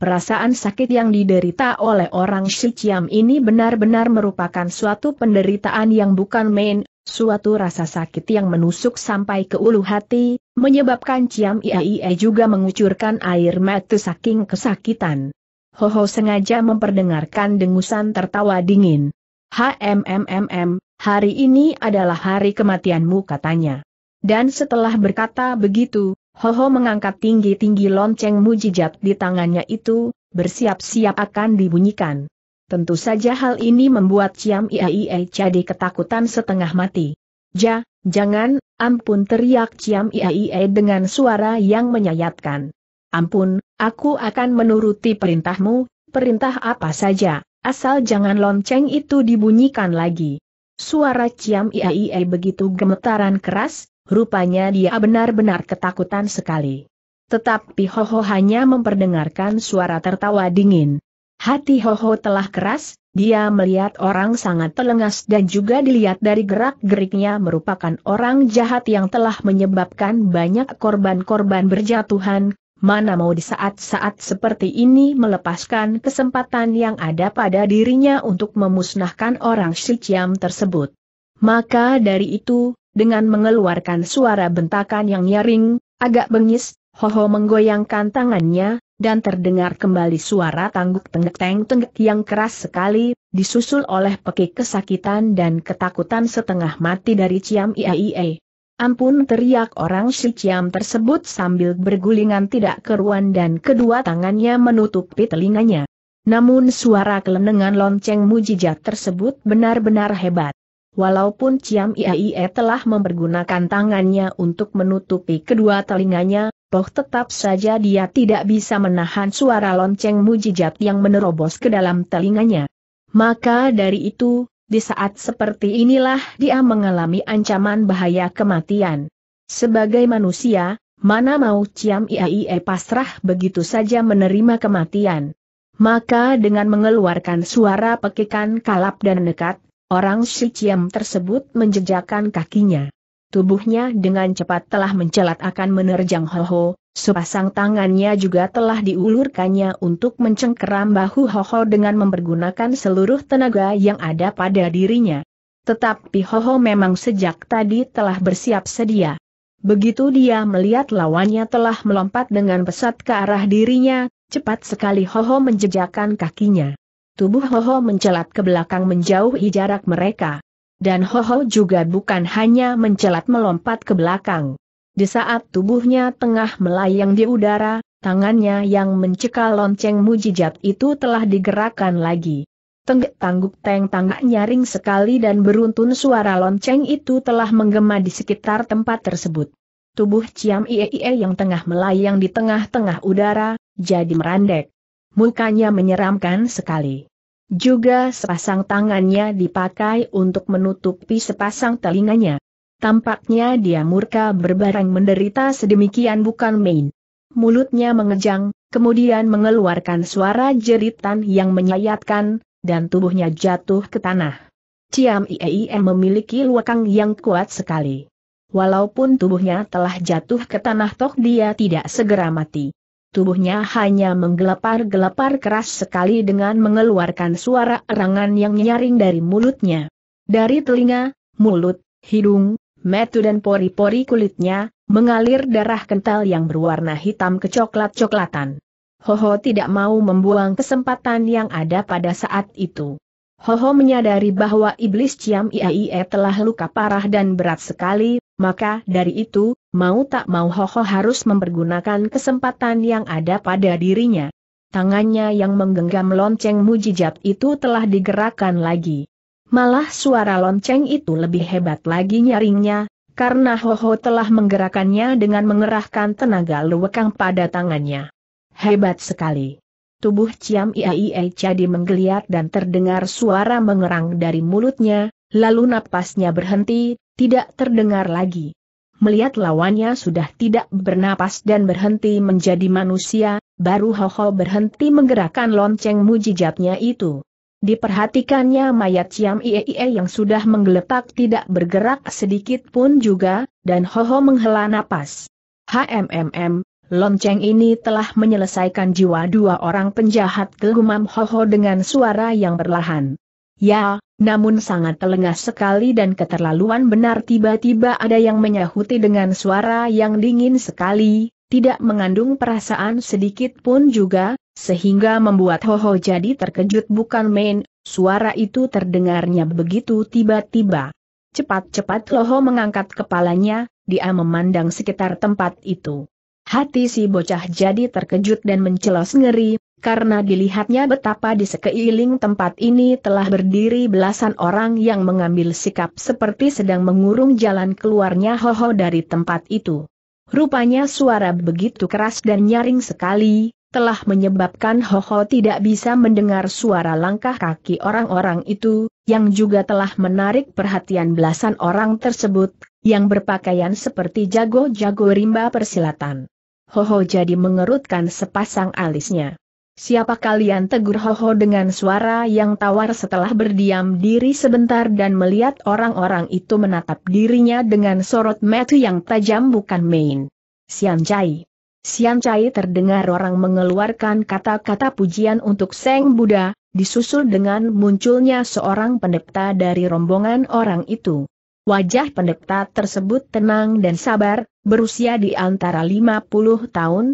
Perasaan sakit yang diderita oleh orang Shichiam ini benar-benar merupakan suatu penderitaan yang bukan main, suatu rasa sakit yang menusuk sampai ke ulu hati, menyebabkan Ciam Iaie juga mengucurkan air mata saking kesakitan. Hoho sengaja memperdengarkan dengusan tertawa dingin. HMMMM, hari ini adalah hari kematianmu katanya. Dan setelah berkata begitu, Hoho mengangkat tinggi-tinggi lonceng mujijat di tangannya itu, bersiap-siap akan dibunyikan. Tentu saja hal ini membuat Ciam Iaie jadi ketakutan setengah mati. Ja, jangan, ampun teriak Ciam Iaie dengan suara yang menyayatkan. Ampun, aku akan menuruti perintahmu, perintah apa saja, asal jangan lonceng itu dibunyikan lagi. Suara Ciam Iai begitu gemetaran keras, rupanya dia benar-benar ketakutan sekali. Tetapi Hoho hanya memperdengarkan suara tertawa dingin. Hati Hoho telah keras, dia melihat orang sangat telengas dan juga dilihat dari gerak-geriknya merupakan orang jahat yang telah menyebabkan banyak korban-korban berjatuhan, mana mau di saat-saat seperti ini melepaskan kesempatan yang ada pada dirinya untuk memusnahkan orang Shijam tersebut. Maka dari itu, dengan mengeluarkan suara bentakan yang nyaring, agak bengis, Hoho menggoyangkan tangannya, dan terdengar kembali suara tangguk tenggek-tenggek yang keras sekali, disusul oleh pekik kesakitan dan ketakutan setengah mati dari Ciam Iaie. Ampun teriak orang si ciam tersebut sambil bergulingan tidak keruan dan kedua tangannya menutupi telinganya. Namun suara kelenengan lonceng mujizat tersebut benar-benar hebat. Walaupun Ciam Iaie telah mempergunakan tangannya untuk menutupi kedua telinganya, toh tetap saja dia tidak bisa menahan suara lonceng mujizat yang menerobos ke dalam telinganya. Maka dari itu, di saat seperti inilah dia mengalami ancaman bahaya kematian. Sebagai manusia, mana mau Ciam Iaie pasrah begitu saja menerima kematian. Maka dengan mengeluarkan suara pekikan kalap dan nekat, orang si Ciam tersebut menjejakkan kakinya. Tubuhnya dengan cepat telah mencelat akan menerjang Hoho, Sepasang tangannya juga telah diulurkannya untuk mencengkeram bahu Hoho dengan mempergunakan seluruh tenaga yang ada pada dirinya. Tetapi Hoho memang sejak tadi telah bersiap sedia. Begitu dia melihat lawannya telah melompat dengan pesat ke arah dirinya, cepat sekali Hoho menjejakkan kakinya. Tubuh Hoho mencelat ke belakang menjauhi jarak mereka. Dan Hoho juga bukan hanya mencelat melompat ke belakang. Di saat tubuhnya tengah melayang di udara, tangannya yang mencekal lonceng mujijat itu telah digerakkan lagi. Tenggak tangguk teng tangga nyaring sekali dan beruntun suara lonceng itu telah menggema di sekitar tempat tersebut. Tubuh Ciam Iee yang tengah melayang di tengah-tengah udara, jadi merandek. Mukanya menyeramkan sekali. Juga sepasang tangannya dipakai untuk menutupi sepasang telinganya. Tampaknya dia murka berbareng menderita sedemikian bukan main. Mulutnya mengejang, kemudian mengeluarkan suara jeritan yang menyayatkan, dan tubuhnya jatuh ke tanah. Ciam Iem memiliki luakang yang kuat sekali. Walaupun tubuhnya telah jatuh ke tanah toh dia tidak segera mati. Tubuhnya hanya menggelepar-gelepar keras sekali dengan mengeluarkan suara erangan yang nyaring dari mulutnya. Dari telinga, mulut, hidung, metu dan pori-pori kulitnya, mengalir darah kental yang berwarna hitam kecoklat-coklatan. Hoho tidak mau membuang kesempatan yang ada pada saat itu. Hoho menyadari bahwa iblis Ciam Iaie telah luka parah dan berat sekali, maka dari itu, mau tak mau Hoho harus mempergunakan kesempatan yang ada pada dirinya. Tangannya yang menggenggam lonceng mujijat itu telah digerakkan lagi. Malah suara lonceng itu lebih hebat lagi nyaringnya, karena Hoho telah menggerakkannya dengan mengerahkan tenaga luwekang pada tangannya. Hebat sekali. Tubuh Ciam Ia jadi menggeliat dan terdengar suara mengerang dari mulutnya, lalu napasnya berhenti, tidak terdengar lagi. Melihat lawannya sudah tidak bernapas dan berhenti menjadi manusia, baru Hoho berhenti menggerakkan lonceng mujijatnya itu. Diperhatikannya mayat Ciam Ie, yang sudah menggeletak tidak bergerak sedikit pun juga, dan Hoho menghela napas. HMMM, lonceng ini telah menyelesaikan jiwa dua orang penjahat kegumam Hoho dengan suara yang berlahan. Ya, namun sangat telengah sekali dan keterlaluan benar tiba-tiba ada yang menyahuti dengan suara yang dingin sekali, tidak mengandung perasaan sedikit pun juga, sehingga membuat Hoho jadi terkejut bukan main, suara itu terdengarnya begitu tiba-tiba. Cepat-cepat Hoho mengangkat kepalanya, dia memandang sekitar tempat itu. Hati si bocah jadi terkejut dan mencelos ngeri, karena dilihatnya betapa di sekeiling tempat ini telah berdiri belasan orang yang mengambil sikap seperti sedang mengurung jalan keluarnya Hoho dari tempat itu. Rupanya suara begitu keras dan nyaring sekali, telah menyebabkan Ho Ho tidak bisa mendengar suara langkah kaki orang-orang itu, yang juga telah menarik perhatian belasan orang tersebut, yang berpakaian seperti jago-jago rimba persilatan. Ho Ho jadi mengerutkan sepasang alisnya. Siapa kalian tegur Ho Ho dengan suara yang tawar setelah berdiam diri sebentar dan melihat orang-orang itu menatap dirinya dengan sorot mata yang tajam bukan main. Sian Jai. Sian Cai terdengar orang mengeluarkan kata-kata pujian untuk Seng Buddha, disusul dengan munculnya seorang pendeta dari rombongan orang itu. Wajah pendeta tersebut tenang dan sabar, berusia di antara 50 tahun.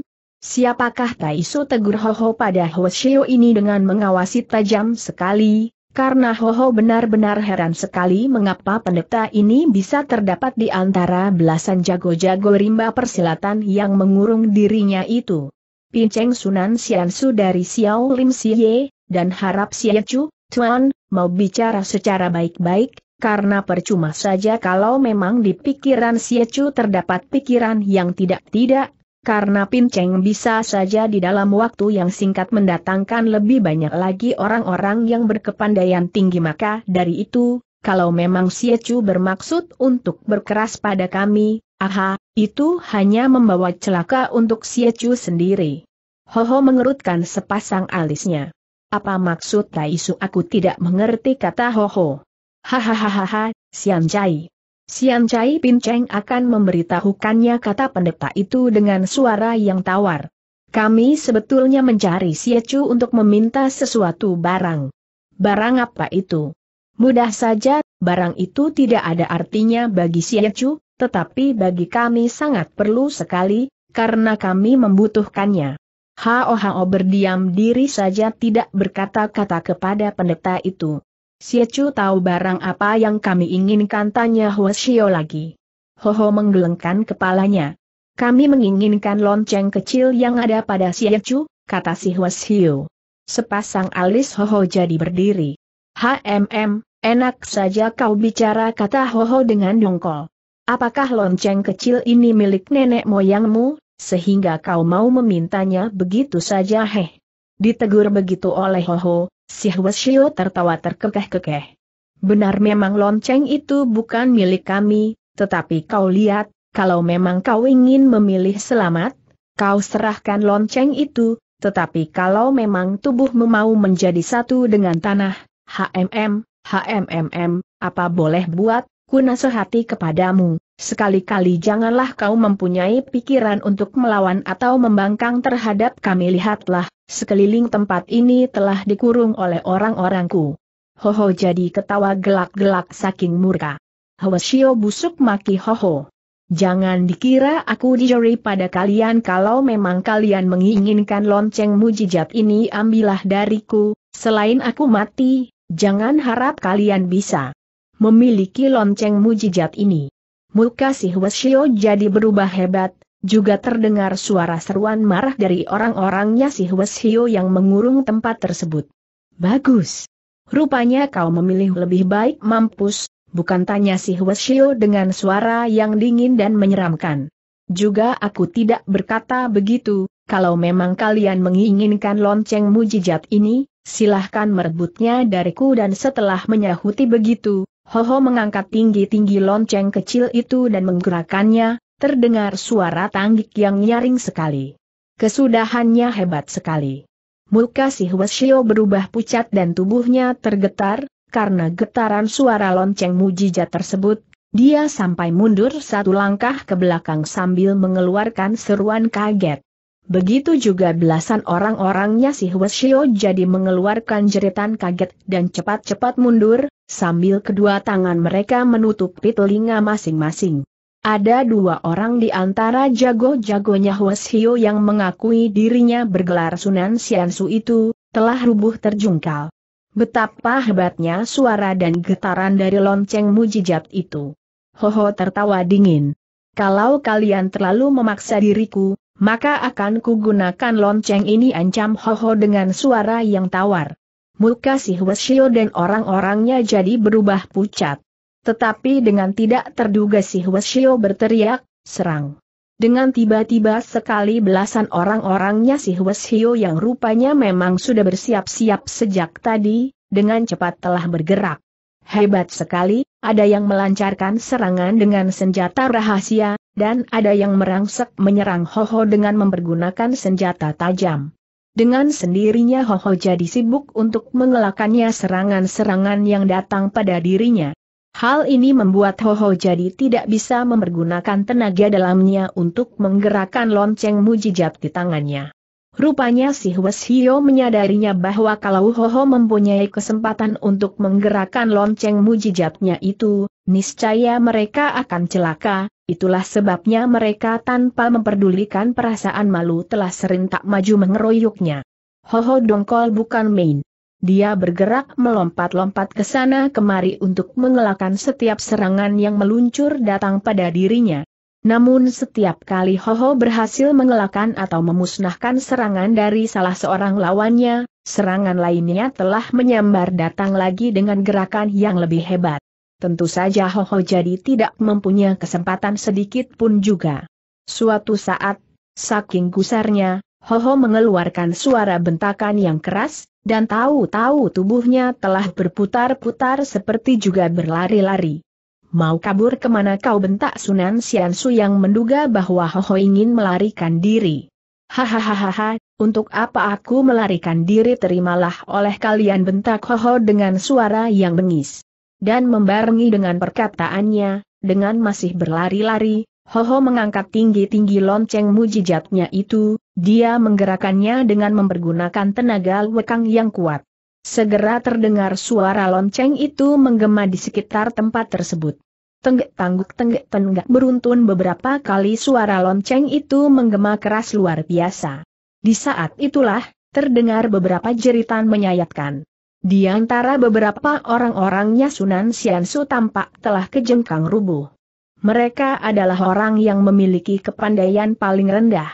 Siapakah Taisu tegur Hoho pada Hoshio ini dengan mengawasi tajam sekali, karena Hoho benar-benar heran sekali mengapa pendeta ini bisa terdapat di antara belasan jago-jago rimba persilatan yang mengurung dirinya itu. Pinceng Sunan Siansu dari Xiao Lim Siye, dan harap Chu, Tuan, mau bicara secara baik-baik, karena percuma saja kalau memang di pikiran Chu terdapat pikiran yang tidak-tidak, karena Pinceng bisa saja di dalam waktu yang singkat mendatangkan lebih banyak lagi orang-orang yang berkepandaian tinggi maka dari itu, kalau memang Chu bermaksud untuk berkeras pada kami, aha, itu hanya membawa celaka untuk Chu sendiri. Hoho mengerutkan sepasang alisnya. Apa maksud Taisu aku tidak mengerti kata Hoho. Hahaha, Sian Jai. Sian Chai Pin Cheng akan memberitahukannya kata pendeta itu dengan suara yang tawar. Kami sebetulnya mencari Chu untuk meminta sesuatu barang. Barang apa itu? Mudah saja, barang itu tidak ada artinya bagi Chu, tetapi bagi kami sangat perlu sekali, karena kami membutuhkannya. Hao Hao berdiam diri saja tidak berkata-kata kepada pendeta itu. Chu tahu barang apa yang kami inginkan tanya Huashio lagi. Ho Ho menggelengkan kepalanya. Kami menginginkan lonceng kecil yang ada pada Chu, kata si Hoshio. Sepasang alis Ho Ho jadi berdiri. HMM, enak saja kau bicara kata Ho Ho dengan dongkol. Apakah lonceng kecil ini milik nenek moyangmu, sehingga kau mau memintanya begitu saja heh? Ditegur begitu oleh Ho Ho. Si Shio tertawa terkekeh-kekeh. Benar memang lonceng itu bukan milik kami, tetapi kau lihat, kalau memang kau ingin memilih selamat, kau serahkan lonceng itu, tetapi kalau memang tubuh mau menjadi satu dengan tanah, HMM, HMMM, apa boleh buat, ku nasihati kepadamu, sekali-kali janganlah kau mempunyai pikiran untuk melawan atau membangkang terhadap kami lihatlah, sekeliling tempat ini telah dikurung oleh orang-orangku. Hoho jadi ketawa gelak-gelak saking murka. Hwasyo busuk maki Hoho. Jangan dikira aku dijori pada kalian kalau memang kalian menginginkan lonceng mujizat ini ambillah dariku, selain aku mati, jangan harap kalian bisa memiliki lonceng mujizat ini. Muka si Hwasyo jadi berubah hebat, juga terdengar suara seruan marah dari orang-orangnya si Hwasyo yang mengurung tempat tersebut. Bagus. Rupanya kau memilih lebih baik mampus, bukan tanya si Hwasyo dengan suara yang dingin dan menyeramkan. Juga aku tidak berkata begitu, kalau memang kalian menginginkan lonceng mujizat ini, silahkan merebutnya dariku dan setelah menyahuti begitu, Hoho mengangkat tinggi-tinggi lonceng kecil itu dan menggerakannya, terdengar suara tanggik yang nyaring sekali. Kesudahannya hebat sekali. Muka si Hwasyo berubah pucat dan tubuhnya tergetar, karena getaran suara lonceng mujijat tersebut, dia sampai mundur satu langkah ke belakang sambil mengeluarkan seruan kaget. Begitu juga belasan orang-orangnya si Huesio jadi mengeluarkan jeritan kaget dan cepat-cepat mundur, sambil kedua tangan mereka menutupi telinga masing-masing. Ada dua orang di antara jago-jagonya Huesio yang mengakui dirinya bergelar Sunan Siansu itu, telah rubuh terjungkal. Betapa hebatnya suara dan getaran dari lonceng mujijat itu. Hoho tertawa dingin. Kalau kalian terlalu memaksa diriku, maka akan kugunakan lonceng ini ancam Hoho dengan suara yang tawar. Muka si Hwasyo dan orang-orangnya jadi berubah pucat. Tetapi dengan tidak terduga si Hwasyo berteriak, serang. Dengan tiba-tiba sekali belasan orang-orangnya si Hwasyo yang rupanya memang sudah bersiap-siap sejak tadi, dengan cepat telah bergerak. Hebat sekali, ada yang melancarkan serangan dengan senjata rahasia, dan ada yang merangsek menyerang Hoho dengan mempergunakan senjata tajam. Dengan sendirinya Hoho jadi sibuk untuk mengelakannya serangan-serangan yang datang pada dirinya. Hal ini membuat Hoho jadi tidak bisa mempergunakan tenaga dalamnya untuk menggerakkan lonceng mujijat di tangannya. Rupanya si Hwes Hio menyadarinya bahwa kalau Hoho mempunyai kesempatan untuk menggerakkan lonceng mujijatnya itu, niscaya mereka akan celaka, Itulah sebabnya mereka tanpa memperdulikan perasaan malu telah sering tak maju mengeroyoknya. Hoho dongkol bukan main. Dia bergerak melompat-lompat ke sana kemari untuk mengelakkan setiap serangan yang meluncur datang pada dirinya. Namun setiap kali Hoho berhasil mengelakkan atau memusnahkan serangan dari salah seorang lawannya, serangan lainnya telah menyambar datang lagi dengan gerakan yang lebih hebat. Tentu saja Hoho jadi tidak mempunyai kesempatan sedikit pun juga. Suatu saat, saking gusarnya, Hoho mengeluarkan suara bentakan yang keras, dan tahu-tahu tubuhnya telah berputar-putar seperti juga berlari-lari. Mau kabur kemana kau bentak Sunan Siansu yang menduga bahwa Hoho ingin melarikan diri. Hahaha, untuk apa aku melarikan diri terimalah oleh kalian bentak Hoho dengan suara yang bengis. Dan membarengi dengan perkataannya, dengan masih berlari-lari, Hoho mengangkat tinggi-tinggi lonceng mujijatnya itu, dia menggerakkannya dengan mempergunakan tenaga lwekang yang kuat. Segera terdengar suara lonceng itu menggema di sekitar tempat tersebut. Tenggak tangguk tenggak tenggak beruntun beberapa kali suara lonceng itu menggema keras luar biasa. Di saat itulah, terdengar beberapa jeritan menyayatkan. Di antara beberapa orang-orangnya Sunan Siansu tampak telah kejengkang rubuh. Mereka adalah orang yang memiliki kepandaian paling rendah.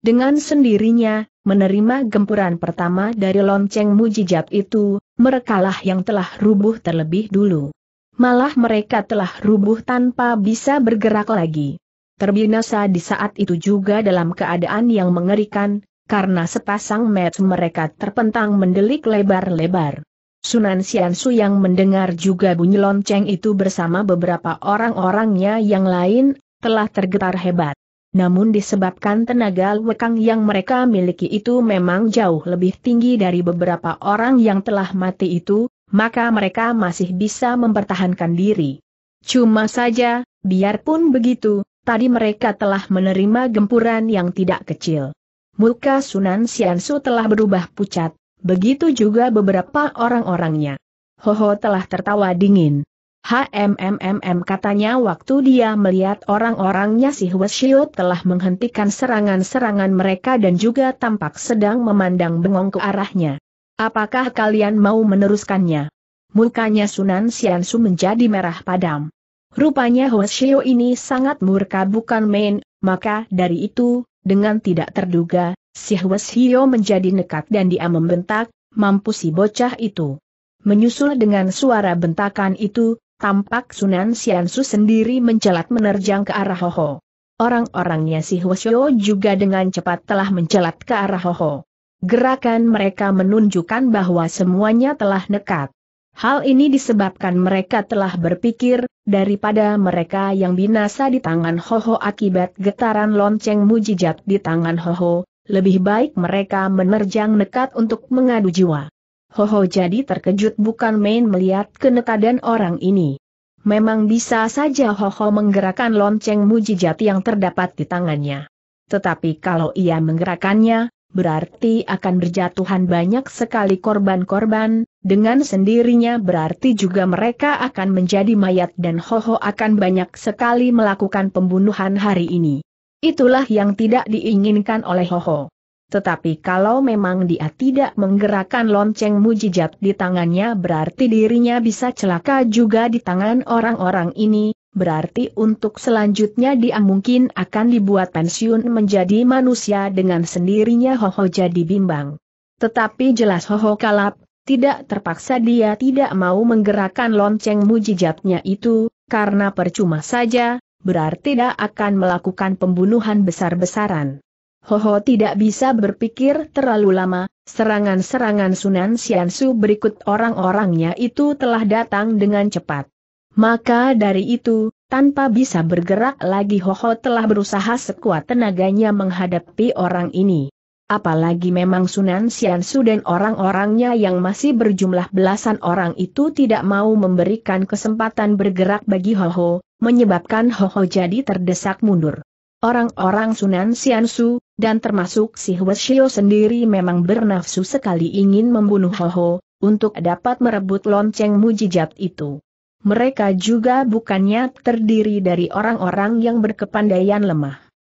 Dengan sendirinya, menerima gempuran pertama dari lonceng mujijat itu, merekalah yang telah rubuh terlebih dulu. Malah mereka telah rubuh tanpa bisa bergerak lagi. Terbinasa di saat itu juga dalam keadaan yang mengerikan, karena sepasang match mereka terpentang mendelik lebar-lebar. Sunan Siansu yang mendengar juga bunyi lonceng itu bersama beberapa orang-orangnya yang lain, telah tergetar hebat. Namun disebabkan tenaga lwekang yang mereka miliki itu memang jauh lebih tinggi dari beberapa orang yang telah mati itu, maka mereka masih bisa mempertahankan diri. Cuma saja, biarpun begitu, tadi mereka telah menerima gempuran yang tidak kecil. Muka Sunan Siansu telah berubah pucat, begitu juga beberapa orang-orangnya. Hoho telah tertawa dingin. HMMMM katanya waktu dia melihat orang-orangnya si Hueshiu telah menghentikan serangan-serangan mereka dan juga tampak sedang memandang bengong ke arahnya. Apakah kalian mau meneruskannya? Mukanya Sunan Siansu menjadi merah padam. Rupanya Hoshio ini sangat murka bukan main, maka dari itu, dengan tidak terduga, si Hwes Hio menjadi nekat dan dia membentak, mampu si bocah itu. Menyusul dengan suara bentakan itu, tampak Sunan Siansu sendiri mencelat menerjang ke arah Hoho. Orang-orangnya si Hio juga dengan cepat telah mencelat ke arah Hoho. Gerakan mereka menunjukkan bahwa semuanya telah nekat. Hal ini disebabkan mereka telah berpikir, daripada mereka yang binasa di tangan Hoho akibat getaran lonceng mujijat di tangan Hoho, lebih baik mereka menerjang nekat untuk mengadu jiwa. Hoho jadi terkejut bukan main melihat kenekadan orang ini. Memang bisa saja Hoho menggerakkan lonceng mujijat yang terdapat di tangannya. Tetapi kalau ia menggerakkannya, berarti akan berjatuhan banyak sekali korban-korban, dengan sendirinya berarti juga mereka akan menjadi mayat dan Hoho akan banyak sekali melakukan pembunuhan hari ini. Itulah yang tidak diinginkan oleh Hoho. Tetapi kalau memang dia tidak menggerakkan lonceng mujijat di tangannya berarti dirinya bisa celaka juga di tangan orang-orang ini, berarti untuk selanjutnya dia mungkin akan dibuat pensiun menjadi manusia dengan sendirinya Hoho jadi bimbang. Tetapi jelas Hoho kalap, tidak terpaksa dia tidak mau menggerakkan lonceng mujijatnya itu, karena percuma saja, berarti dia akan melakukan pembunuhan besar-besaran. Hoho tidak bisa berpikir terlalu lama, serangan-serangan Sunan Siansu berikut orang-orangnya itu telah datang dengan cepat. Maka dari itu, tanpa bisa bergerak lagi Ho Ho telah berusaha sekuat tenaganya menghadapi orang ini. Apalagi memang Sunan Siansu dan orang-orangnya yang masih berjumlah belasan orang itu tidak mau memberikan kesempatan bergerak bagi Ho Ho, menyebabkan Ho Ho jadi terdesak mundur. Orang-orang Sunan Siansu, dan termasuk si Shio sendiri memang bernafsu sekali ingin membunuh Ho Ho untuk dapat merebut lonceng mujijat itu mereka juga bukannya terdiri dari orang-orang yang berkepandaian lemah.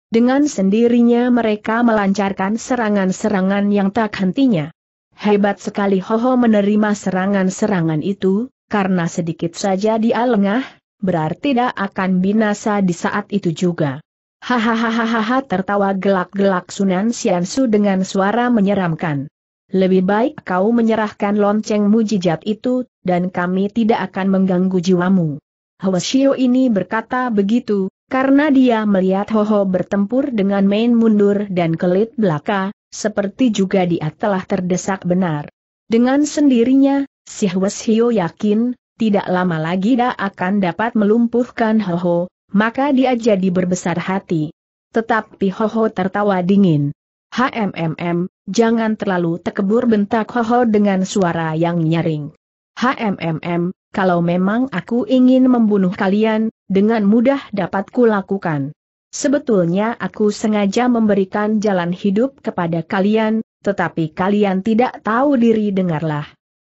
Dengan sendirinya mereka melancarkan serangan-serangan yang tak hentinya. Hebat sekali Hoho menerima serangan-serangan itu, karena sedikit saja dia lengah, berarti tidak akan binasa di saat itu juga. Hahaha tertawa gelak-gelak Sunan Siansu dengan suara menyeramkan. Lebih baik kau menyerahkan lonceng mujijat itu, dan kami tidak akan mengganggu jiwamu. Hwasio ini berkata begitu, karena dia melihat Hoho bertempur dengan main mundur dan kelit belaka, seperti juga dia telah terdesak benar. Dengan sendirinya, si Hwasio yakin, tidak lama lagi dia akan dapat melumpuhkan Hoho, maka dia jadi berbesar hati. Tetapi Hoho tertawa dingin. HMMM, jangan terlalu tekebur bentak Hoho dengan suara yang nyaring. HMMM, kalau memang aku ingin membunuh kalian, dengan mudah dapat kulakukan. Sebetulnya aku sengaja memberikan jalan hidup kepada kalian, tetapi kalian tidak tahu diri dengarlah.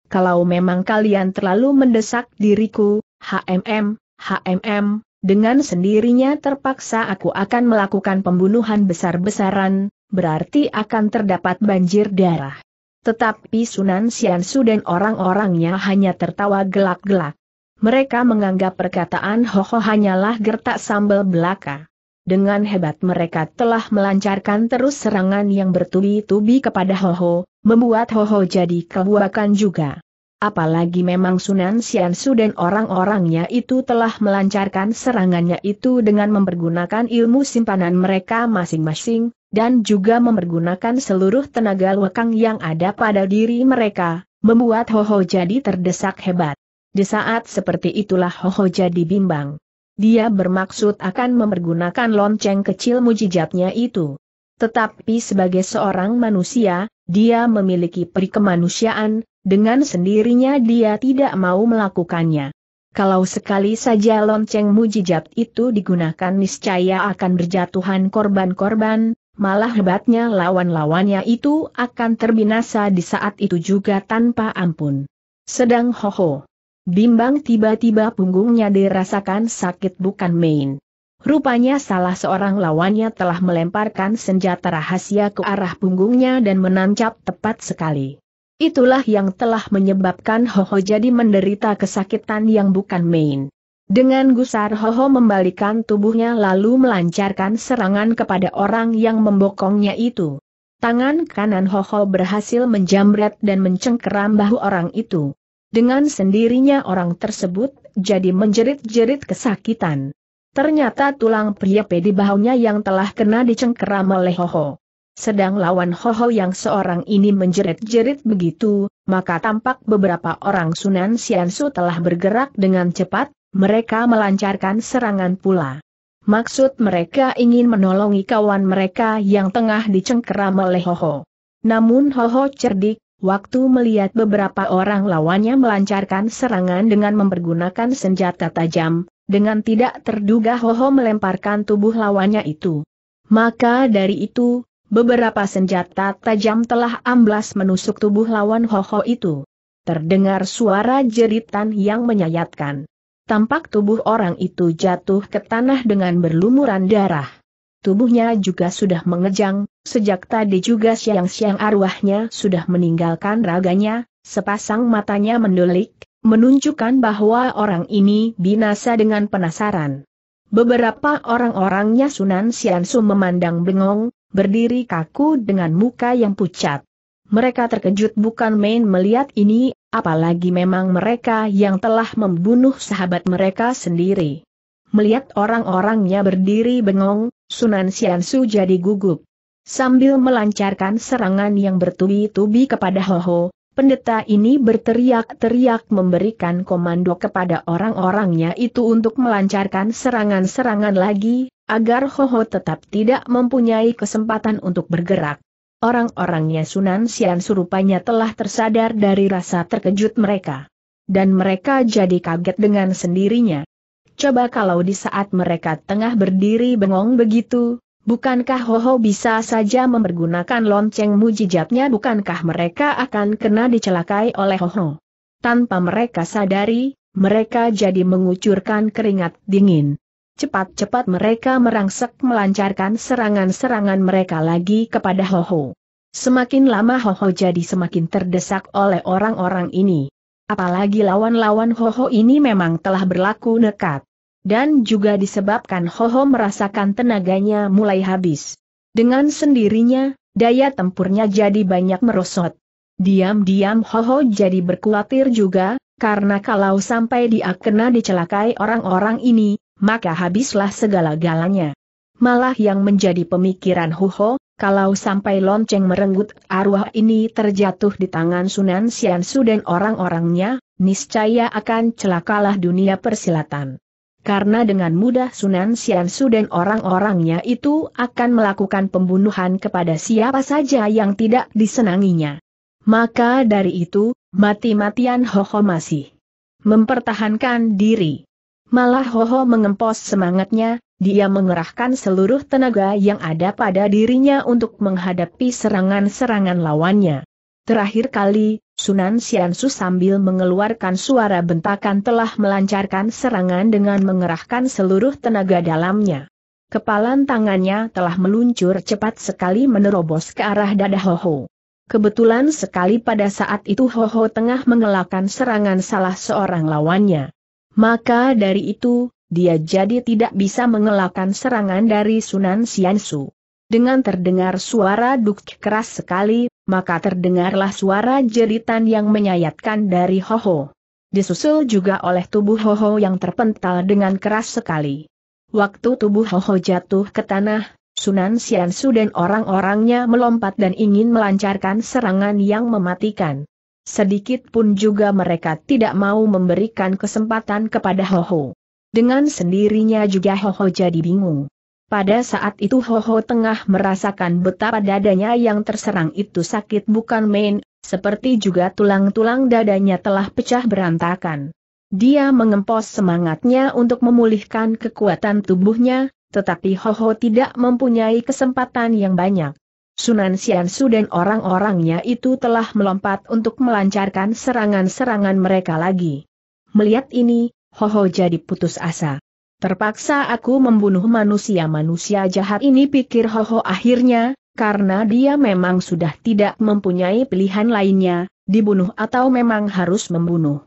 Kalau memang kalian terlalu mendesak diriku, HMM, HMM, dengan sendirinya terpaksa aku akan melakukan pembunuhan besar-besaran, berarti akan terdapat banjir darah. Tetapi Sunan Siansu dan orang-orangnya hanya tertawa gelak-gelak. Mereka menganggap perkataan Hoho hanyalah gertak sambal belaka. Dengan hebat mereka telah melancarkan terus serangan yang bertubi-tubi kepada Hoho, membuat Hoho jadi kebuakan juga. Apalagi memang Sunan Siansu dan orang-orangnya itu telah melancarkan serangannya itu dengan mempergunakan ilmu simpanan mereka masing-masing, dan juga memergunakan seluruh tenaga lekang yang ada pada diri mereka, membuat Hoho jadi terdesak hebat. Di saat seperti itulah Hoho jadi bimbang. Dia bermaksud akan memergunakan lonceng kecil mujijatnya itu. Tetapi sebagai seorang manusia, dia memiliki perikemanusiaan, dengan sendirinya dia tidak mau melakukannya. Kalau sekali saja lonceng mujijat itu digunakan niscaya akan berjatuhan korban-korban, Malah hebatnya lawan-lawannya itu akan terbinasa di saat itu juga tanpa ampun. Sedang Hoho. Bimbang tiba-tiba punggungnya dirasakan sakit bukan main. Rupanya salah seorang lawannya telah melemparkan senjata rahasia ke arah punggungnya dan menancap tepat sekali. Itulah yang telah menyebabkan Hoho jadi menderita kesakitan yang bukan main. Dengan gusar Hoho membalikan tubuhnya lalu melancarkan serangan kepada orang yang membokongnya itu. Tangan kanan Hoho berhasil menjamret dan mencengkeram bahu orang itu. Dengan sendirinya orang tersebut jadi menjerit-jerit kesakitan. Ternyata tulang pria pedih bahunya yang telah kena dicengkeram oleh Hoho. Sedang lawan Hoho yang seorang ini menjerit-jerit begitu, maka tampak beberapa orang Sunan Siansu telah bergerak dengan cepat, mereka melancarkan serangan pula. Maksud mereka ingin menolongi kawan mereka yang tengah dicengkeram oleh Hoho. Namun Hoho cerdik, waktu melihat beberapa orang lawannya melancarkan serangan dengan mempergunakan senjata tajam, dengan tidak terduga Hoho melemparkan tubuh lawannya itu. Maka dari itu, beberapa senjata tajam telah amblas menusuk tubuh lawan Hoho itu. Terdengar suara jeritan yang menyayatkan tampak tubuh orang itu jatuh ke tanah dengan berlumuran darah. Tubuhnya juga sudah mengejang, sejak tadi juga siang-siang arwahnya sudah meninggalkan raganya, sepasang matanya mendelik, menunjukkan bahwa orang ini binasa dengan penasaran. Beberapa orang-orangnya Sunan Siansu memandang bengong, berdiri kaku dengan muka yang pucat. Mereka terkejut bukan main melihat ini, apalagi memang mereka yang telah membunuh sahabat mereka sendiri. Melihat orang-orangnya berdiri bengong, Sunan Siansu jadi gugup. Sambil melancarkan serangan yang bertubi-tubi kepada Ho Ho, pendeta ini berteriak-teriak memberikan komando kepada orang-orangnya itu untuk melancarkan serangan-serangan lagi, agar Ho Ho tetap tidak mempunyai kesempatan untuk bergerak. Orang-orangnya Sunan Sian surupanya telah tersadar dari rasa terkejut mereka. Dan mereka jadi kaget dengan sendirinya. Coba kalau di saat mereka tengah berdiri bengong begitu, bukankah Hoho bisa saja mempergunakan lonceng mujijatnya bukankah mereka akan kena dicelakai oleh Hoho? Tanpa mereka sadari, mereka jadi mengucurkan keringat dingin. Cepat-cepat mereka merangsek melancarkan serangan-serangan mereka lagi kepada Hoho. Semakin lama Hoho jadi semakin terdesak oleh orang-orang ini. Apalagi lawan-lawan Hoho ini memang telah berlaku nekat. Dan juga disebabkan Hoho merasakan tenaganya mulai habis. Dengan sendirinya, daya tempurnya jadi banyak merosot. Diam-diam Hoho jadi berkulatir juga, karena kalau sampai dia kena dicelakai orang-orang ini, maka habislah segala-galanya. Malah yang menjadi pemikiran Huho, kalau sampai lonceng merenggut arwah ini terjatuh di tangan Sunan Siansu dan orang-orangnya, niscaya akan celakalah dunia persilatan. Karena dengan mudah Sunan Siansu dan orang-orangnya itu akan melakukan pembunuhan kepada siapa saja yang tidak disenanginya. Maka dari itu, mati-matian Hoho masih mempertahankan diri. Malah Hoho mengempos semangatnya, dia mengerahkan seluruh tenaga yang ada pada dirinya untuk menghadapi serangan-serangan lawannya. Terakhir kali, Sunan Siansu sambil mengeluarkan suara bentakan telah melancarkan serangan dengan mengerahkan seluruh tenaga dalamnya. Kepalan tangannya telah meluncur cepat sekali menerobos ke arah dada Hoho. Kebetulan sekali pada saat itu Hoho tengah mengelakkan serangan salah seorang lawannya. Maka dari itu, dia jadi tidak bisa mengelakkan serangan dari Sunan Siansu. Dengan terdengar suara duk keras sekali, maka terdengarlah suara jeritan yang menyayatkan dari Hoho. Disusul juga oleh tubuh Hoho yang terpental dengan keras sekali. Waktu tubuh Hoho jatuh ke tanah, Sunan Siansu dan orang-orangnya melompat dan ingin melancarkan serangan yang mematikan sedikit pun juga mereka tidak mau memberikan kesempatan kepada Hoho. Dengan sendirinya juga Hoho jadi bingung. Pada saat itu Hoho tengah merasakan betapa dadanya yang terserang itu sakit bukan main, seperti juga tulang-tulang dadanya telah pecah berantakan. Dia mengempos semangatnya untuk memulihkan kekuatan tubuhnya, tetapi Hoho tidak mempunyai kesempatan yang banyak. Sunan Siansu dan orang-orangnya itu telah melompat untuk melancarkan serangan-serangan mereka lagi. Melihat ini, Hoho jadi putus asa. Terpaksa aku membunuh manusia-manusia jahat ini pikir Hoho akhirnya, karena dia memang sudah tidak mempunyai pilihan lainnya, dibunuh atau memang harus membunuh.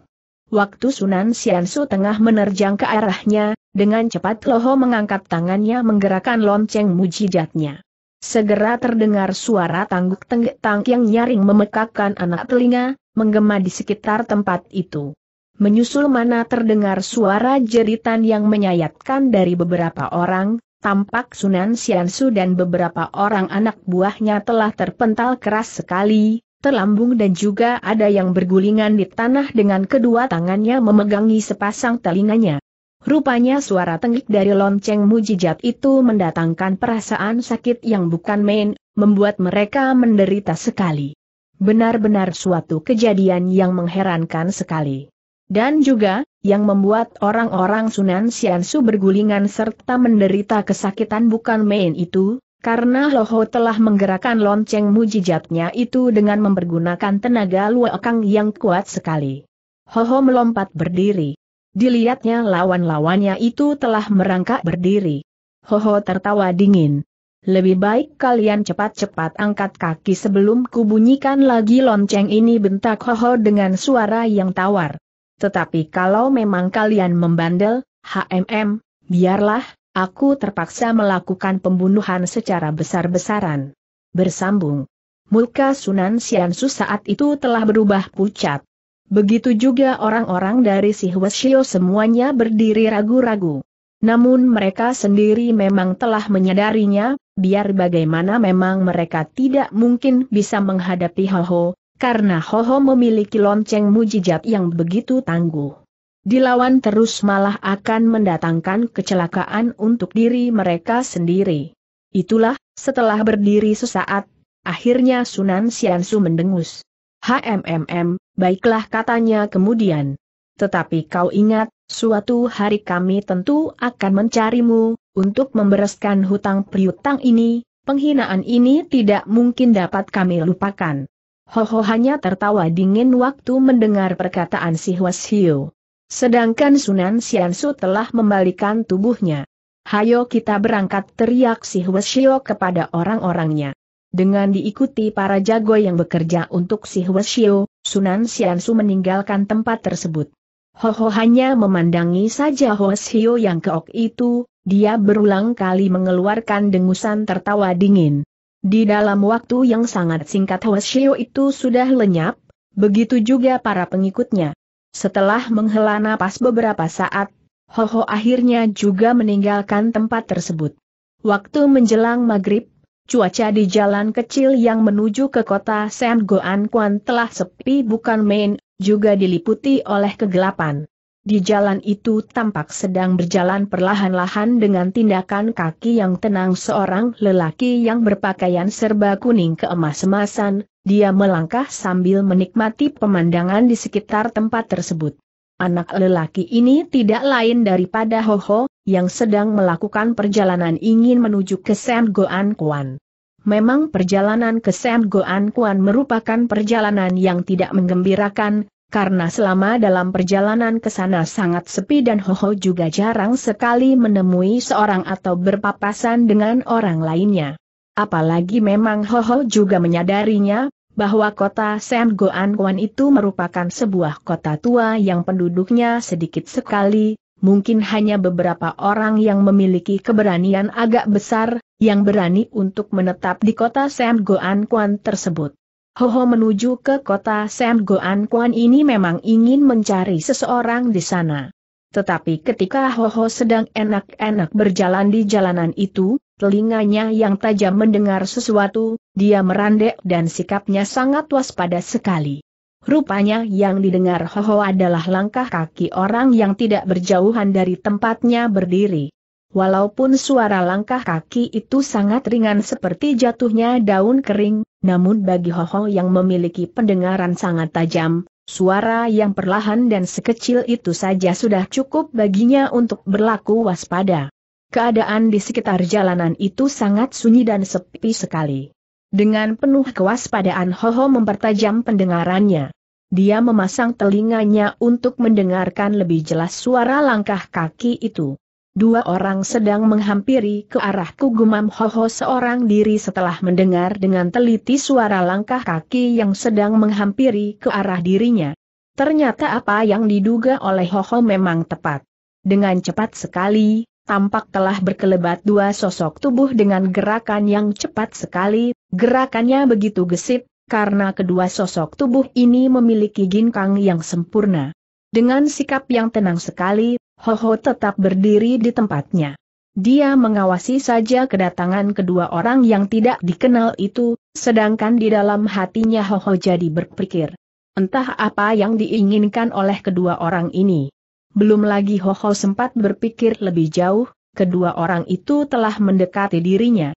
Waktu Sunan Siansu tengah menerjang ke arahnya, dengan cepat Ho mengangkat tangannya menggerakkan lonceng mujijatnya. Segera terdengar suara tangguk tenggek-tang yang nyaring memekakkan anak telinga, menggema di sekitar tempat itu. Menyusul mana terdengar suara jeritan yang menyayatkan dari beberapa orang, tampak Sunan Siansu dan beberapa orang anak buahnya telah terpental keras sekali, terlambung dan juga ada yang bergulingan di tanah dengan kedua tangannya memegangi sepasang telinganya. Rupanya suara tengik dari lonceng mujijat itu mendatangkan perasaan sakit yang bukan main, membuat mereka menderita sekali. Benar-benar suatu kejadian yang mengherankan sekali. Dan juga, yang membuat orang-orang Sunan Siansu bergulingan serta menderita kesakitan bukan main itu, karena Loho telah menggerakkan lonceng mujijatnya itu dengan mempergunakan tenaga luakang yang kuat sekali. Hoho melompat berdiri. Dilihatnya lawan-lawannya itu telah merangkak berdiri. Hoho tertawa dingin. Lebih baik kalian cepat-cepat angkat kaki sebelum kubunyikan lagi lonceng ini bentak Hoho dengan suara yang tawar. Tetapi kalau memang kalian membandel, HMM, biarlah, aku terpaksa melakukan pembunuhan secara besar-besaran. Bersambung. Muka Sunan Siansu saat itu telah berubah pucat. Begitu juga orang-orang dari si Hueshio semuanya berdiri ragu-ragu. Namun mereka sendiri memang telah menyadarinya, biar bagaimana memang mereka tidak mungkin bisa menghadapi Hoho, karena Hoho memiliki lonceng mujijat yang begitu tangguh. Dilawan terus malah akan mendatangkan kecelakaan untuk diri mereka sendiri. Itulah, setelah berdiri sesaat, akhirnya Sunan Siansu mendengus. HMMM, baiklah katanya kemudian. Tetapi kau ingat, suatu hari kami tentu akan mencarimu, untuk membereskan hutang priutang ini, penghinaan ini tidak mungkin dapat kami lupakan. Ho ho hanya tertawa dingin waktu mendengar perkataan si Hwashiu. Sedangkan Sunan Siansu telah membalikan tubuhnya. Hayo kita berangkat teriak si Hwashiu kepada orang-orangnya. Dengan diikuti para jago yang bekerja untuk si Huashio, Sunan Siansu meninggalkan tempat tersebut. Hoho hanya memandangi saja Huashio yang keok itu, dia berulang kali mengeluarkan dengusan tertawa dingin. Di dalam waktu yang sangat singkat Huashio itu sudah lenyap, begitu juga para pengikutnya. Setelah menghela napas beberapa saat, Hoho akhirnya juga meninggalkan tempat tersebut. Waktu menjelang maghrib, Cuaca di jalan kecil yang menuju ke kota San Goan Kwan telah sepi bukan main, juga diliputi oleh kegelapan. Di jalan itu tampak sedang berjalan perlahan-lahan dengan tindakan kaki yang tenang seorang lelaki yang berpakaian serba kuning keemas-emasan, dia melangkah sambil menikmati pemandangan di sekitar tempat tersebut. Anak lelaki ini tidak lain daripada Hoho, yang sedang melakukan perjalanan ingin menuju ke Sam Goan Kuan. Memang perjalanan ke Sam Goan Kuan merupakan perjalanan yang tidak menggembirakan, karena selama dalam perjalanan ke sana sangat sepi dan Hoho juga jarang sekali menemui seorang atau berpapasan dengan orang lainnya. Apalagi memang Hoho juga menyadarinya, bahwa kota Sam Goan Kuan itu merupakan sebuah kota tua yang penduduknya sedikit sekali, mungkin hanya beberapa orang yang memiliki keberanian agak besar, yang berani untuk menetap di kota Sam Goan Kwan tersebut. Hoho menuju ke kota Sam Goan Kwan ini memang ingin mencari seseorang di sana. Tetapi ketika Hoho sedang enak-enak berjalan di jalanan itu, telinganya yang tajam mendengar sesuatu, dia merandek dan sikapnya sangat waspada sekali. Rupanya yang didengar Hoho adalah langkah kaki orang yang tidak berjauhan dari tempatnya berdiri. Walaupun suara langkah kaki itu sangat ringan seperti jatuhnya daun kering, namun bagi Hoho yang memiliki pendengaran sangat tajam, suara yang perlahan dan sekecil itu saja sudah cukup baginya untuk berlaku waspada. Keadaan di sekitar jalanan itu sangat sunyi dan sepi sekali. Dengan penuh kewaspadaan Hoho mempertajam pendengarannya. Dia memasang telinganya untuk mendengarkan lebih jelas suara langkah kaki itu. Dua orang sedang menghampiri ke arahku gumam Hoho seorang diri setelah mendengar dengan teliti suara langkah kaki yang sedang menghampiri ke arah dirinya. Ternyata apa yang diduga oleh Hoho memang tepat. Dengan cepat sekali, tampak telah berkelebat dua sosok tubuh dengan gerakan yang cepat sekali, gerakannya begitu gesit, karena kedua sosok tubuh ini memiliki ginkang yang sempurna. Dengan sikap yang tenang sekali, Ho Ho tetap berdiri di tempatnya. Dia mengawasi saja kedatangan kedua orang yang tidak dikenal itu, sedangkan di dalam hatinya Ho Hoho jadi berpikir. Entah apa yang diinginkan oleh kedua orang ini belum lagi Hoho sempat berpikir lebih jauh, kedua orang itu telah mendekati dirinya.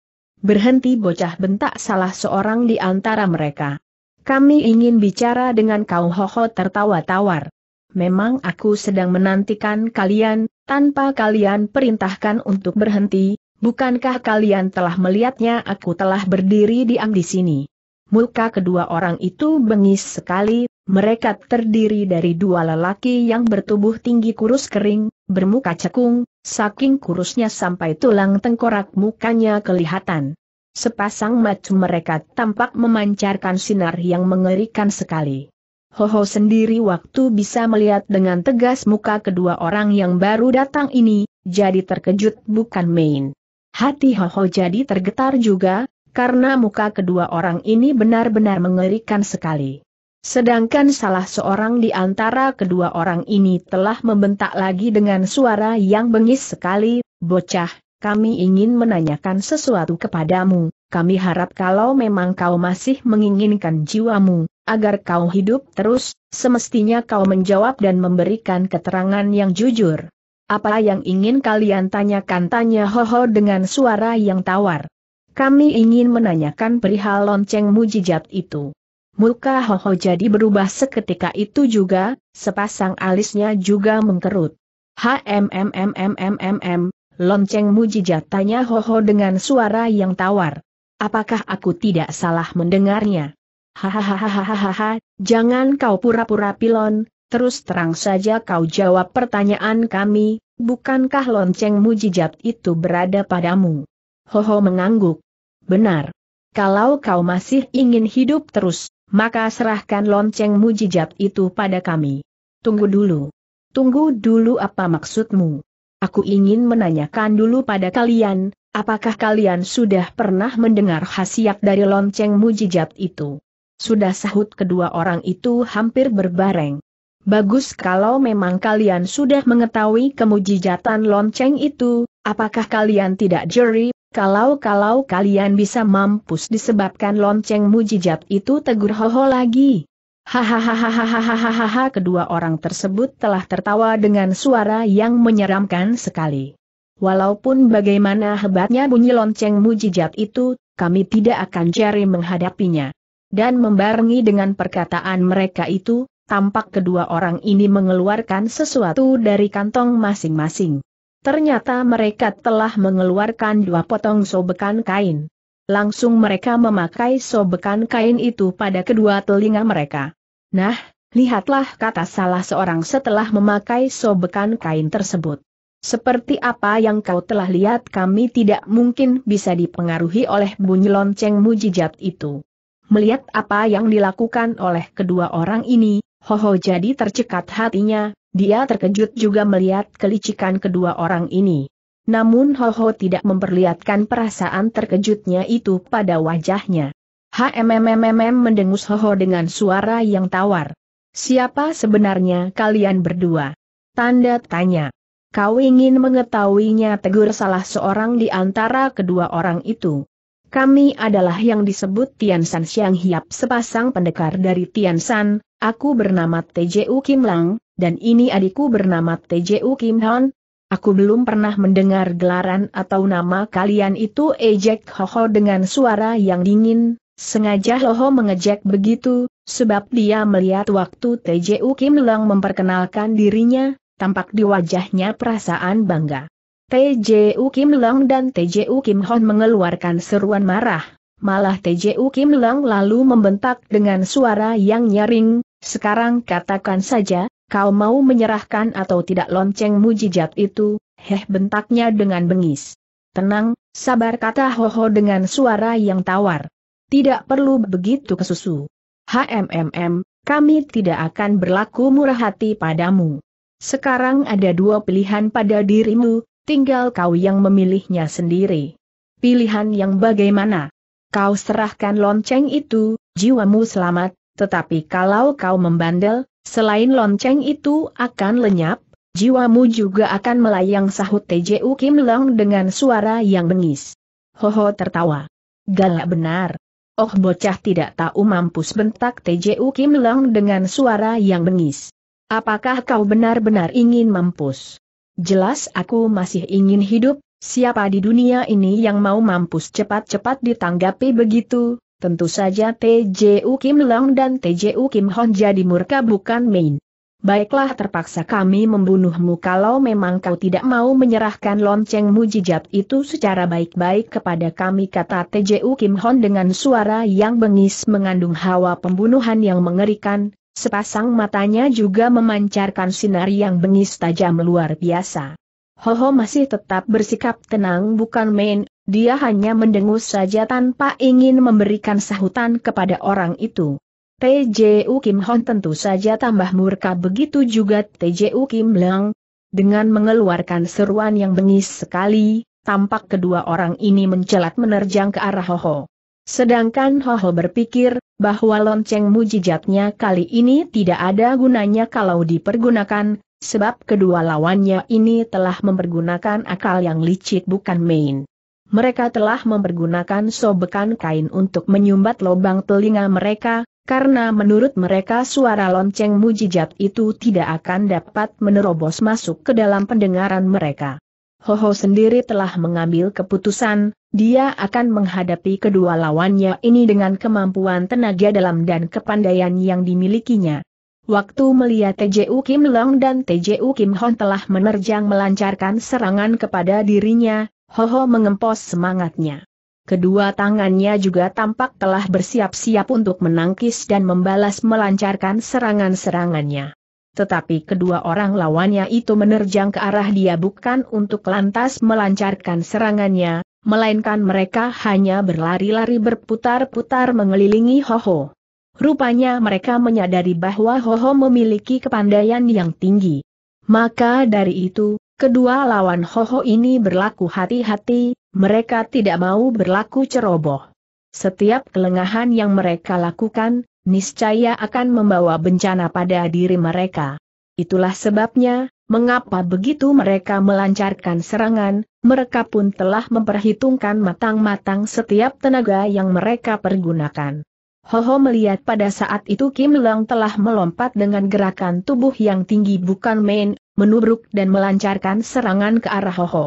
Berhenti bocah bentak salah seorang di antara mereka. Kami ingin bicara dengan kau Hoho tertawa tawar. Memang aku sedang menantikan kalian, tanpa kalian perintahkan untuk berhenti, bukankah kalian telah melihatnya aku telah berdiri diam di sini. Muka kedua orang itu bengis sekali, mereka terdiri dari dua lelaki yang bertubuh tinggi kurus kering, bermuka cekung, saking kurusnya sampai tulang tengkorak mukanya kelihatan. Sepasang mata mereka tampak memancarkan sinar yang mengerikan sekali. Hoho sendiri waktu bisa melihat dengan tegas muka kedua orang yang baru datang ini, jadi terkejut bukan main. Hati Hoho jadi tergetar juga, karena muka kedua orang ini benar-benar mengerikan sekali. Sedangkan salah seorang di antara kedua orang ini telah membentak lagi dengan suara yang bengis sekali, bocah, kami ingin menanyakan sesuatu kepadamu, kami harap kalau memang kau masih menginginkan jiwamu, agar kau hidup terus, semestinya kau menjawab dan memberikan keterangan yang jujur. Apa yang ingin kalian tanyakan tanya Hoho dengan suara yang tawar. Kami ingin menanyakan perihal lonceng mujijat itu. Muka Hoho jadi berubah seketika itu juga, sepasang alisnya juga mengkerut. HMMMMMMM, lonceng mujijat tanya Hoho dengan suara yang tawar. Apakah aku tidak salah mendengarnya? Hahaha, jangan kau pura-pura pilon, terus terang saja kau jawab pertanyaan kami, bukankah lonceng mujijat itu berada padamu? Hoho mengangguk. Benar. Kalau kau masih ingin hidup terus, maka serahkan lonceng mujijat itu pada kami. Tunggu dulu. Tunggu dulu apa maksudmu? Aku ingin menanyakan dulu pada kalian, apakah kalian sudah pernah mendengar khasiat dari lonceng mujijat itu? Sudah sahut kedua orang itu hampir berbareng. Bagus kalau memang kalian sudah mengetahui kemujijatan lonceng itu, apakah kalian tidak jeri kalau-kalau kalian bisa mampus disebabkan lonceng mujijat itu tegur Hoho lagi. Hahaha kedua orang tersebut telah tertawa dengan suara yang menyeramkan sekali. Walaupun bagaimana hebatnya bunyi lonceng mujijat itu, kami tidak akan cari menghadapinya. Dan membarengi dengan perkataan mereka itu, tampak kedua orang ini mengeluarkan sesuatu dari kantong masing-masing. Ternyata mereka telah mengeluarkan dua potong sobekan kain. Langsung mereka memakai sobekan kain itu pada kedua telinga mereka. Nah, lihatlah kata salah seorang setelah memakai sobekan kain tersebut. Seperti apa yang kau telah lihat kami tidak mungkin bisa dipengaruhi oleh bunyi lonceng mujijat itu. Melihat apa yang dilakukan oleh kedua orang ini, Hoho jadi tercekat hatinya, dia terkejut juga melihat kelicikan kedua orang ini. Namun Ho Ho tidak memperlihatkan perasaan terkejutnya itu pada wajahnya. HMMMM mendengus Ho Ho dengan suara yang tawar. Siapa sebenarnya kalian berdua? Tanda tanya. Kau ingin mengetahuinya tegur salah seorang di antara kedua orang itu. Kami adalah yang disebut Tian San Xiang Hiap sepasang pendekar dari Tian San, aku bernama TJU Kim Lang, dan ini adikku bernama TJU Kim Hon. Aku belum pernah mendengar gelaran atau nama kalian itu ejek Hoho dengan suara yang dingin, sengaja Hoho mengejek begitu, sebab dia melihat waktu TJU Kim Lang memperkenalkan dirinya, tampak di wajahnya perasaan bangga. TJU Kim Long dan TJU Kim Hon mengeluarkan seruan marah. Malah TJU Kim Long lalu membentak dengan suara yang nyaring, sekarang katakan saja, kau mau menyerahkan atau tidak lonceng mujizat itu, heh bentaknya dengan bengis. Tenang, sabar kata Ho Ho dengan suara yang tawar. Tidak perlu begitu kesusu. HMMM, kami tidak akan berlaku murah hati padamu. Sekarang ada dua pilihan pada dirimu, tinggal kau yang memilihnya sendiri. Pilihan yang bagaimana? Kau serahkan lonceng itu, jiwamu selamat, tetapi kalau kau membandel, selain lonceng itu akan lenyap, jiwamu juga akan melayang sahut TJU Kim Long dengan suara yang bengis. Hoho tertawa. Galak benar. Oh bocah tidak tahu mampus bentak TJU Kim Long dengan suara yang bengis. Apakah kau benar-benar ingin mampus? Jelas aku masih ingin hidup, siapa di dunia ini yang mau mampus cepat-cepat ditanggapi begitu, tentu saja TJU Kim Long dan TJU Kim Hon jadi murka bukan main. Baiklah terpaksa kami membunuhmu kalau memang kau tidak mau menyerahkan lonceng mujijat itu secara baik-baik kepada kami kata TJU Kim Hon dengan suara yang bengis mengandung hawa pembunuhan yang mengerikan, Sepasang matanya juga memancarkan sinar yang bengis tajam luar biasa. Hoho masih tetap bersikap tenang bukan main, dia hanya mendengus saja tanpa ingin memberikan sahutan kepada orang itu. TJU Kim Hon tentu saja tambah murka begitu juga TJU Kim Lang. Dengan mengeluarkan seruan yang bengis sekali, tampak kedua orang ini mencelat menerjang ke arah Hoho. Sedangkan Hoho berpikir, bahwa lonceng mujijatnya kali ini tidak ada gunanya kalau dipergunakan, sebab kedua lawannya ini telah mempergunakan akal yang licik bukan main. Mereka telah mempergunakan sobekan kain untuk menyumbat lubang telinga mereka, karena menurut mereka suara lonceng mujijat itu tidak akan dapat menerobos masuk ke dalam pendengaran mereka. Ho Hoho sendiri telah mengambil keputusan, dia akan menghadapi kedua lawannya ini dengan kemampuan tenaga dalam dan kepandaian yang dimilikinya. Waktu melihat TJU Kim Long dan TJU Kim Hon telah menerjang melancarkan serangan kepada dirinya, Ho Hoho mengempos semangatnya. Kedua tangannya juga tampak telah bersiap-siap untuk menangkis dan membalas melancarkan serangan-serangannya. Tetapi kedua orang lawannya itu menerjang ke arah dia bukan untuk lantas melancarkan serangannya, melainkan mereka hanya berlari-lari berputar-putar mengelilingi Hoho. Rupanya mereka menyadari bahwa Hoho memiliki kepandaian yang tinggi. Maka dari itu, kedua lawan Hoho ini berlaku hati-hati, mereka tidak mau berlaku ceroboh. Setiap kelengahan yang mereka lakukan, niscaya akan membawa bencana pada diri mereka. Itulah sebabnya, mengapa begitu mereka melancarkan serangan, mereka pun telah memperhitungkan matang-matang setiap tenaga yang mereka pergunakan. Ho Ho melihat pada saat itu Kim Long telah melompat dengan gerakan tubuh yang tinggi bukan main, menubruk dan melancarkan serangan ke arah Ho Ho.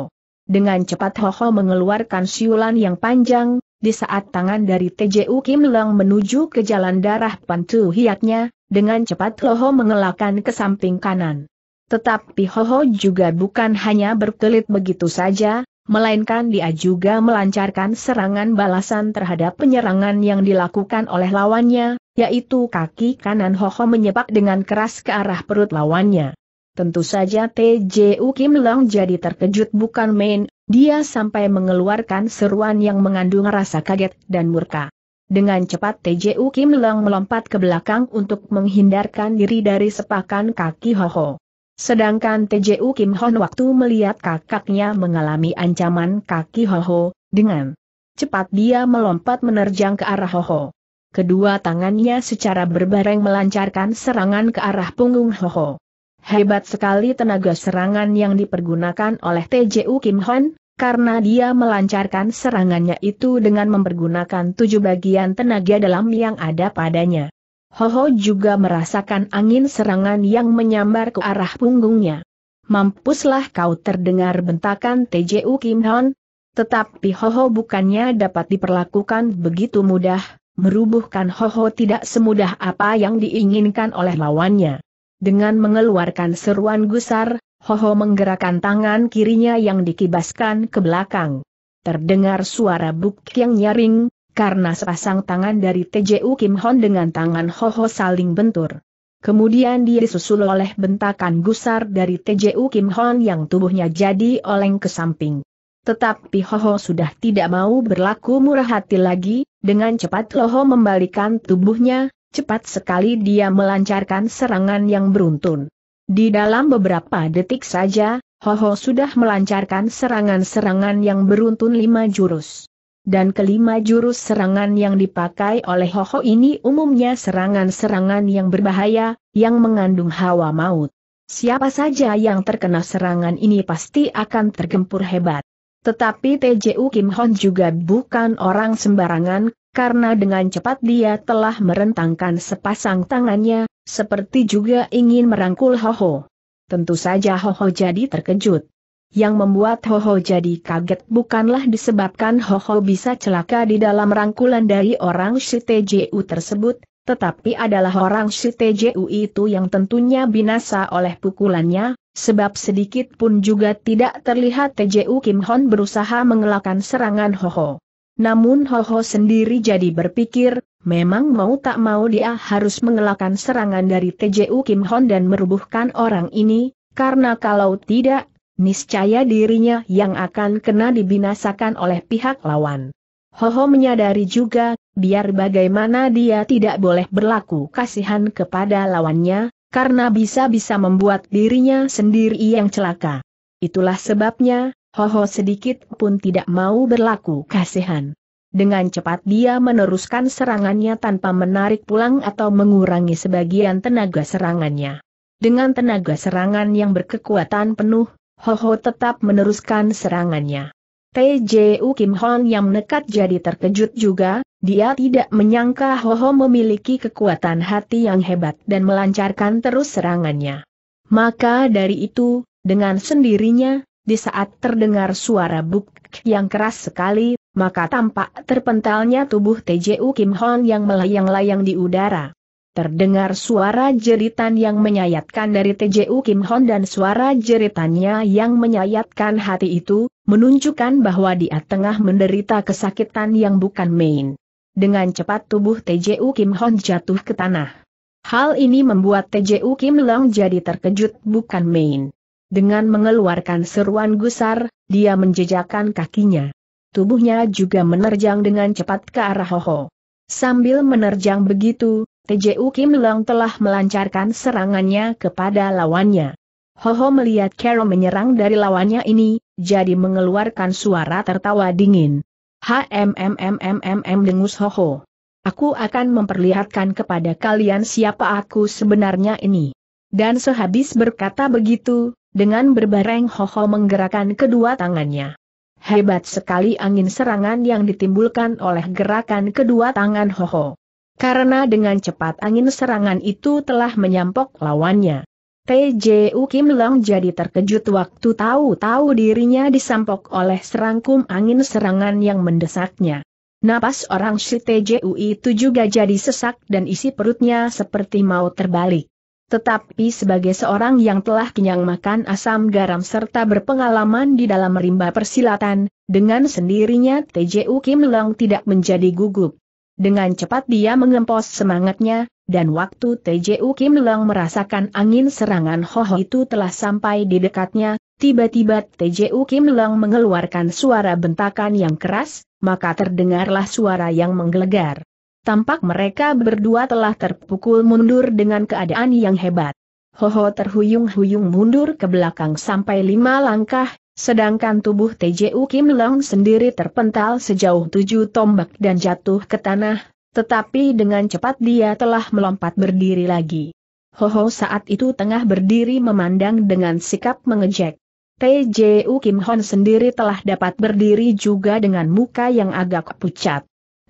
Dengan cepat Ho Ho mengeluarkan siulan yang panjang, di saat tangan dari TJU Kim Lang menuju ke jalan darah pantu hiatnya, dengan cepat Loho mengelakkan ke samping kanan. Tetapi Hoho juga bukan hanya berkelit begitu saja, melainkan dia juga melancarkan serangan balasan terhadap penyerangan yang dilakukan oleh lawannya, yaitu kaki kanan Hoho menyepak dengan keras ke arah perut lawannya. Tentu saja TJU Kim Long jadi terkejut bukan main, dia sampai mengeluarkan seruan yang mengandung rasa kaget dan murka. Dengan cepat TJU Kim Leng melompat ke belakang untuk menghindarkan diri dari sepakan kaki Hoho. Sedangkan TJU Kim Hon waktu melihat kakaknya mengalami ancaman kaki Hoho, dengan cepat dia melompat menerjang ke arah Hoho. Kedua tangannya secara berbareng melancarkan serangan ke arah punggung Hoho. Hebat sekali tenaga serangan yang dipergunakan oleh TJU Kim Hon, karena dia melancarkan serangannya itu dengan mempergunakan tujuh bagian tenaga dalam yang ada padanya. Ho Ho juga merasakan angin serangan yang menyambar ke arah punggungnya. Mampuslah kau terdengar bentakan TJU Kim Hon. Tetapi Ho Ho bukannya dapat diperlakukan begitu mudah, merubuhkan Ho Ho tidak semudah apa yang diinginkan oleh lawannya. Dengan mengeluarkan seruan gusar, Hoho menggerakkan tangan kirinya yang dikibaskan ke belakang. Terdengar suara buk yang nyaring, karena sepasang tangan dari TJU Kim Hon dengan tangan Hoho saling bentur. Kemudian dia disusul oleh bentakan gusar dari TJU Kim Hon yang tubuhnya jadi oleng ke samping. Tetapi Hoho sudah tidak mau berlaku murah hati lagi, dengan cepat Loho membalikan tubuhnya, Cepat sekali dia melancarkan serangan yang beruntun. Di dalam beberapa detik saja, Hoho sudah melancarkan serangan-serangan yang beruntun lima jurus. Dan kelima jurus serangan yang dipakai oleh Hoho ini umumnya serangan-serangan yang berbahaya, yang mengandung hawa maut. Siapa saja yang terkena serangan ini pasti akan tergempur hebat. Tetapi TJU Kim Hon juga bukan orang sembarangan, karena dengan cepat dia telah merentangkan sepasang tangannya, seperti juga ingin merangkul Hoho. Tentu saja Hoho jadi terkejut. Yang membuat Hoho jadi kaget bukanlah disebabkan Hoho bisa celaka di dalam rangkulan dari orang Shiteju tersebut, tetapi adalah orang Shiteju itu yang tentunya binasa oleh pukulannya, sebab sedikit pun juga tidak terlihat Tju Kim Hon berusaha mengelakkan serangan Hoho. Namun Hoho sendiri jadi berpikir, memang mau tak mau dia harus mengelakkan serangan dari TJU Kim Hon dan merubuhkan orang ini, karena kalau tidak, niscaya dirinya yang akan kena dibinasakan oleh pihak lawan. Hoho menyadari juga, biar bagaimana dia tidak boleh berlaku kasihan kepada lawannya, karena bisa-bisa membuat dirinya sendiri yang celaka. Itulah sebabnya, Hoho sedikit pun tidak mau berlaku kasihan. Dengan cepat dia meneruskan serangannya tanpa menarik pulang atau mengurangi sebagian tenaga serangannya. Dengan tenaga serangan yang berkekuatan penuh, Hoho tetap meneruskan serangannya. TJU Kim Hong yang nekat jadi terkejut juga, dia tidak menyangka Hoho memiliki kekuatan hati yang hebat dan melancarkan terus serangannya. Maka dari itu, dengan sendirinya, di saat terdengar suara buk yang keras sekali, maka tampak terpentalnya tubuh TJU Kim Hon yang melayang-layang di udara. Terdengar suara jeritan yang menyayatkan dari TJU Kim Hon dan suara jeritannya yang menyayatkan hati itu, menunjukkan bahwa dia tengah menderita kesakitan yang bukan main. Dengan cepat tubuh TJU Kim Hon jatuh ke tanah. Hal ini membuat TJU Kim Long jadi terkejut bukan main. Dengan mengeluarkan seruan gusar, dia menjejakkan kakinya. Tubuhnya juga menerjang dengan cepat ke arah Hoho. Sambil menerjang begitu, TJU Kim Long telah melancarkan serangannya kepada lawannya. Hoho melihat Carol menyerang dari lawannya ini, jadi mengeluarkan suara tertawa dingin. HMMMMMM dengus Hoho. Aku akan memperlihatkan kepada kalian siapa aku sebenarnya ini. Dan sehabis berkata begitu, dengan berbareng hoho menggerakkan kedua tangannya. Hebat sekali angin serangan yang ditimbulkan oleh gerakan kedua tangan hoho. Karena dengan cepat angin serangan itu telah menyampok lawannya. TJU Kim Long jadi terkejut waktu tahu-tahu dirinya disampok oleh serangkum angin serangan yang mendesaknya. Napas orang si TJU itu juga jadi sesak dan isi perutnya seperti mau terbalik. Tetapi sebagai seorang yang telah kenyang makan asam garam serta berpengalaman di dalam rimba persilatan, dengan sendirinya TJU Kim Long tidak menjadi gugup. Dengan cepat dia mengempos semangatnya, dan waktu TJU Kim Long merasakan angin serangan Hoho itu telah sampai di dekatnya, tiba-tiba TJU Kim Long mengeluarkan suara bentakan yang keras, maka terdengarlah suara yang menggelegar. Tampak mereka berdua telah terpukul mundur dengan keadaan yang hebat. Hoho terhuyung-huyung mundur ke belakang sampai lima langkah, sedangkan tubuh TJU Kim Long sendiri terpental sejauh tujuh tombak dan jatuh ke tanah, tetapi dengan cepat dia telah melompat berdiri lagi. Hoho saat itu tengah berdiri memandang dengan sikap mengejek. TJU Kim Hon sendiri telah dapat berdiri juga dengan muka yang agak pucat.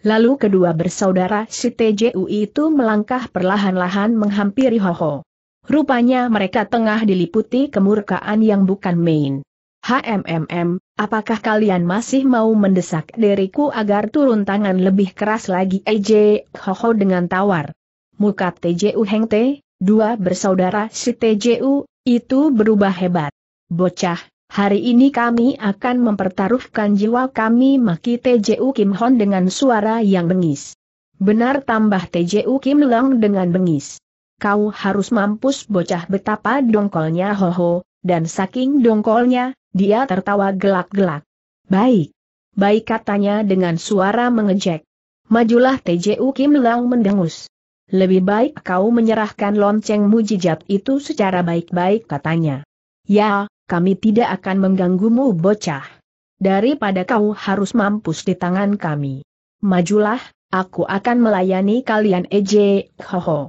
Lalu kedua bersaudara si TJU itu melangkah perlahan-lahan menghampiri Hoho. Rupanya mereka tengah diliputi kemurkaan yang bukan main. HMMM, apakah kalian masih mau mendesak diriku agar turun tangan lebih keras lagi EJ Hoho dengan tawar? Muka TJU Hengte, dua bersaudara si TJU, itu berubah hebat. Bocah, Hari ini kami akan mempertaruhkan jiwa kami maki TJU Kim Hon dengan suara yang bengis. Benar tambah TJU Kim Lang dengan bengis. Kau harus mampus bocah betapa dongkolnya ho ho, dan saking dongkolnya, dia tertawa gelak-gelak. Baik. Baik katanya dengan suara mengejek. Majulah TJU Kim Lang mendengus. Lebih baik kau menyerahkan lonceng mujijat itu secara baik-baik katanya. Ya, kami tidak akan mengganggumu bocah. Daripada kau harus mampus di tangan kami. Majulah, aku akan melayani kalian Eje, hoho.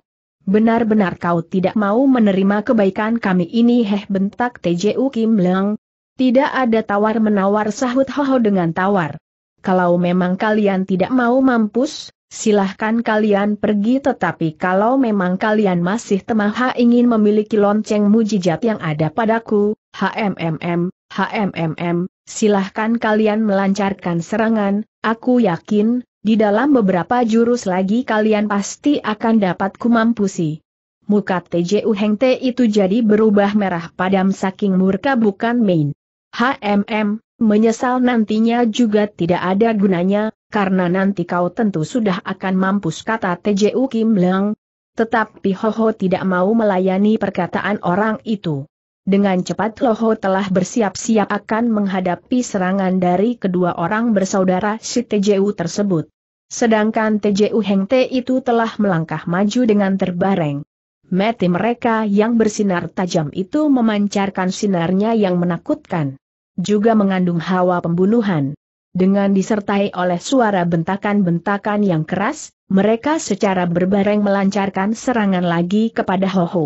Benar-benar kau tidak mau menerima kebaikan kami ini heh bentak TJU Kim Leng. Tidak ada tawar-menawar sahut hoho dengan tawar. Kalau memang kalian tidak mau mampus, silahkan kalian pergi tetapi kalau memang kalian masih temah ingin memiliki lonceng mujizat yang ada padaku, HMMM, HMMM, silahkan kalian melancarkan serangan, aku yakin, di dalam beberapa jurus lagi kalian pasti akan dapat kumampusi. Muka TJU Heng itu jadi berubah merah padam saking murka bukan main. HMM, menyesal nantinya juga tidak ada gunanya, karena nanti kau tentu sudah akan mampus kata TJU Kim Leng. Tetapi Hoho tidak mau melayani perkataan orang itu. Dengan cepat Loho telah bersiap-siap akan menghadapi serangan dari kedua orang bersaudara si TJU tersebut. Sedangkan TJU Heng Te itu telah melangkah maju dengan terbareng. Mati mereka yang bersinar tajam itu memancarkan sinarnya yang menakutkan. Juga mengandung hawa pembunuhan dengan disertai oleh suara bentakan-bentakan yang keras, mereka secara berbareng melancarkan serangan lagi kepada Ho Ho.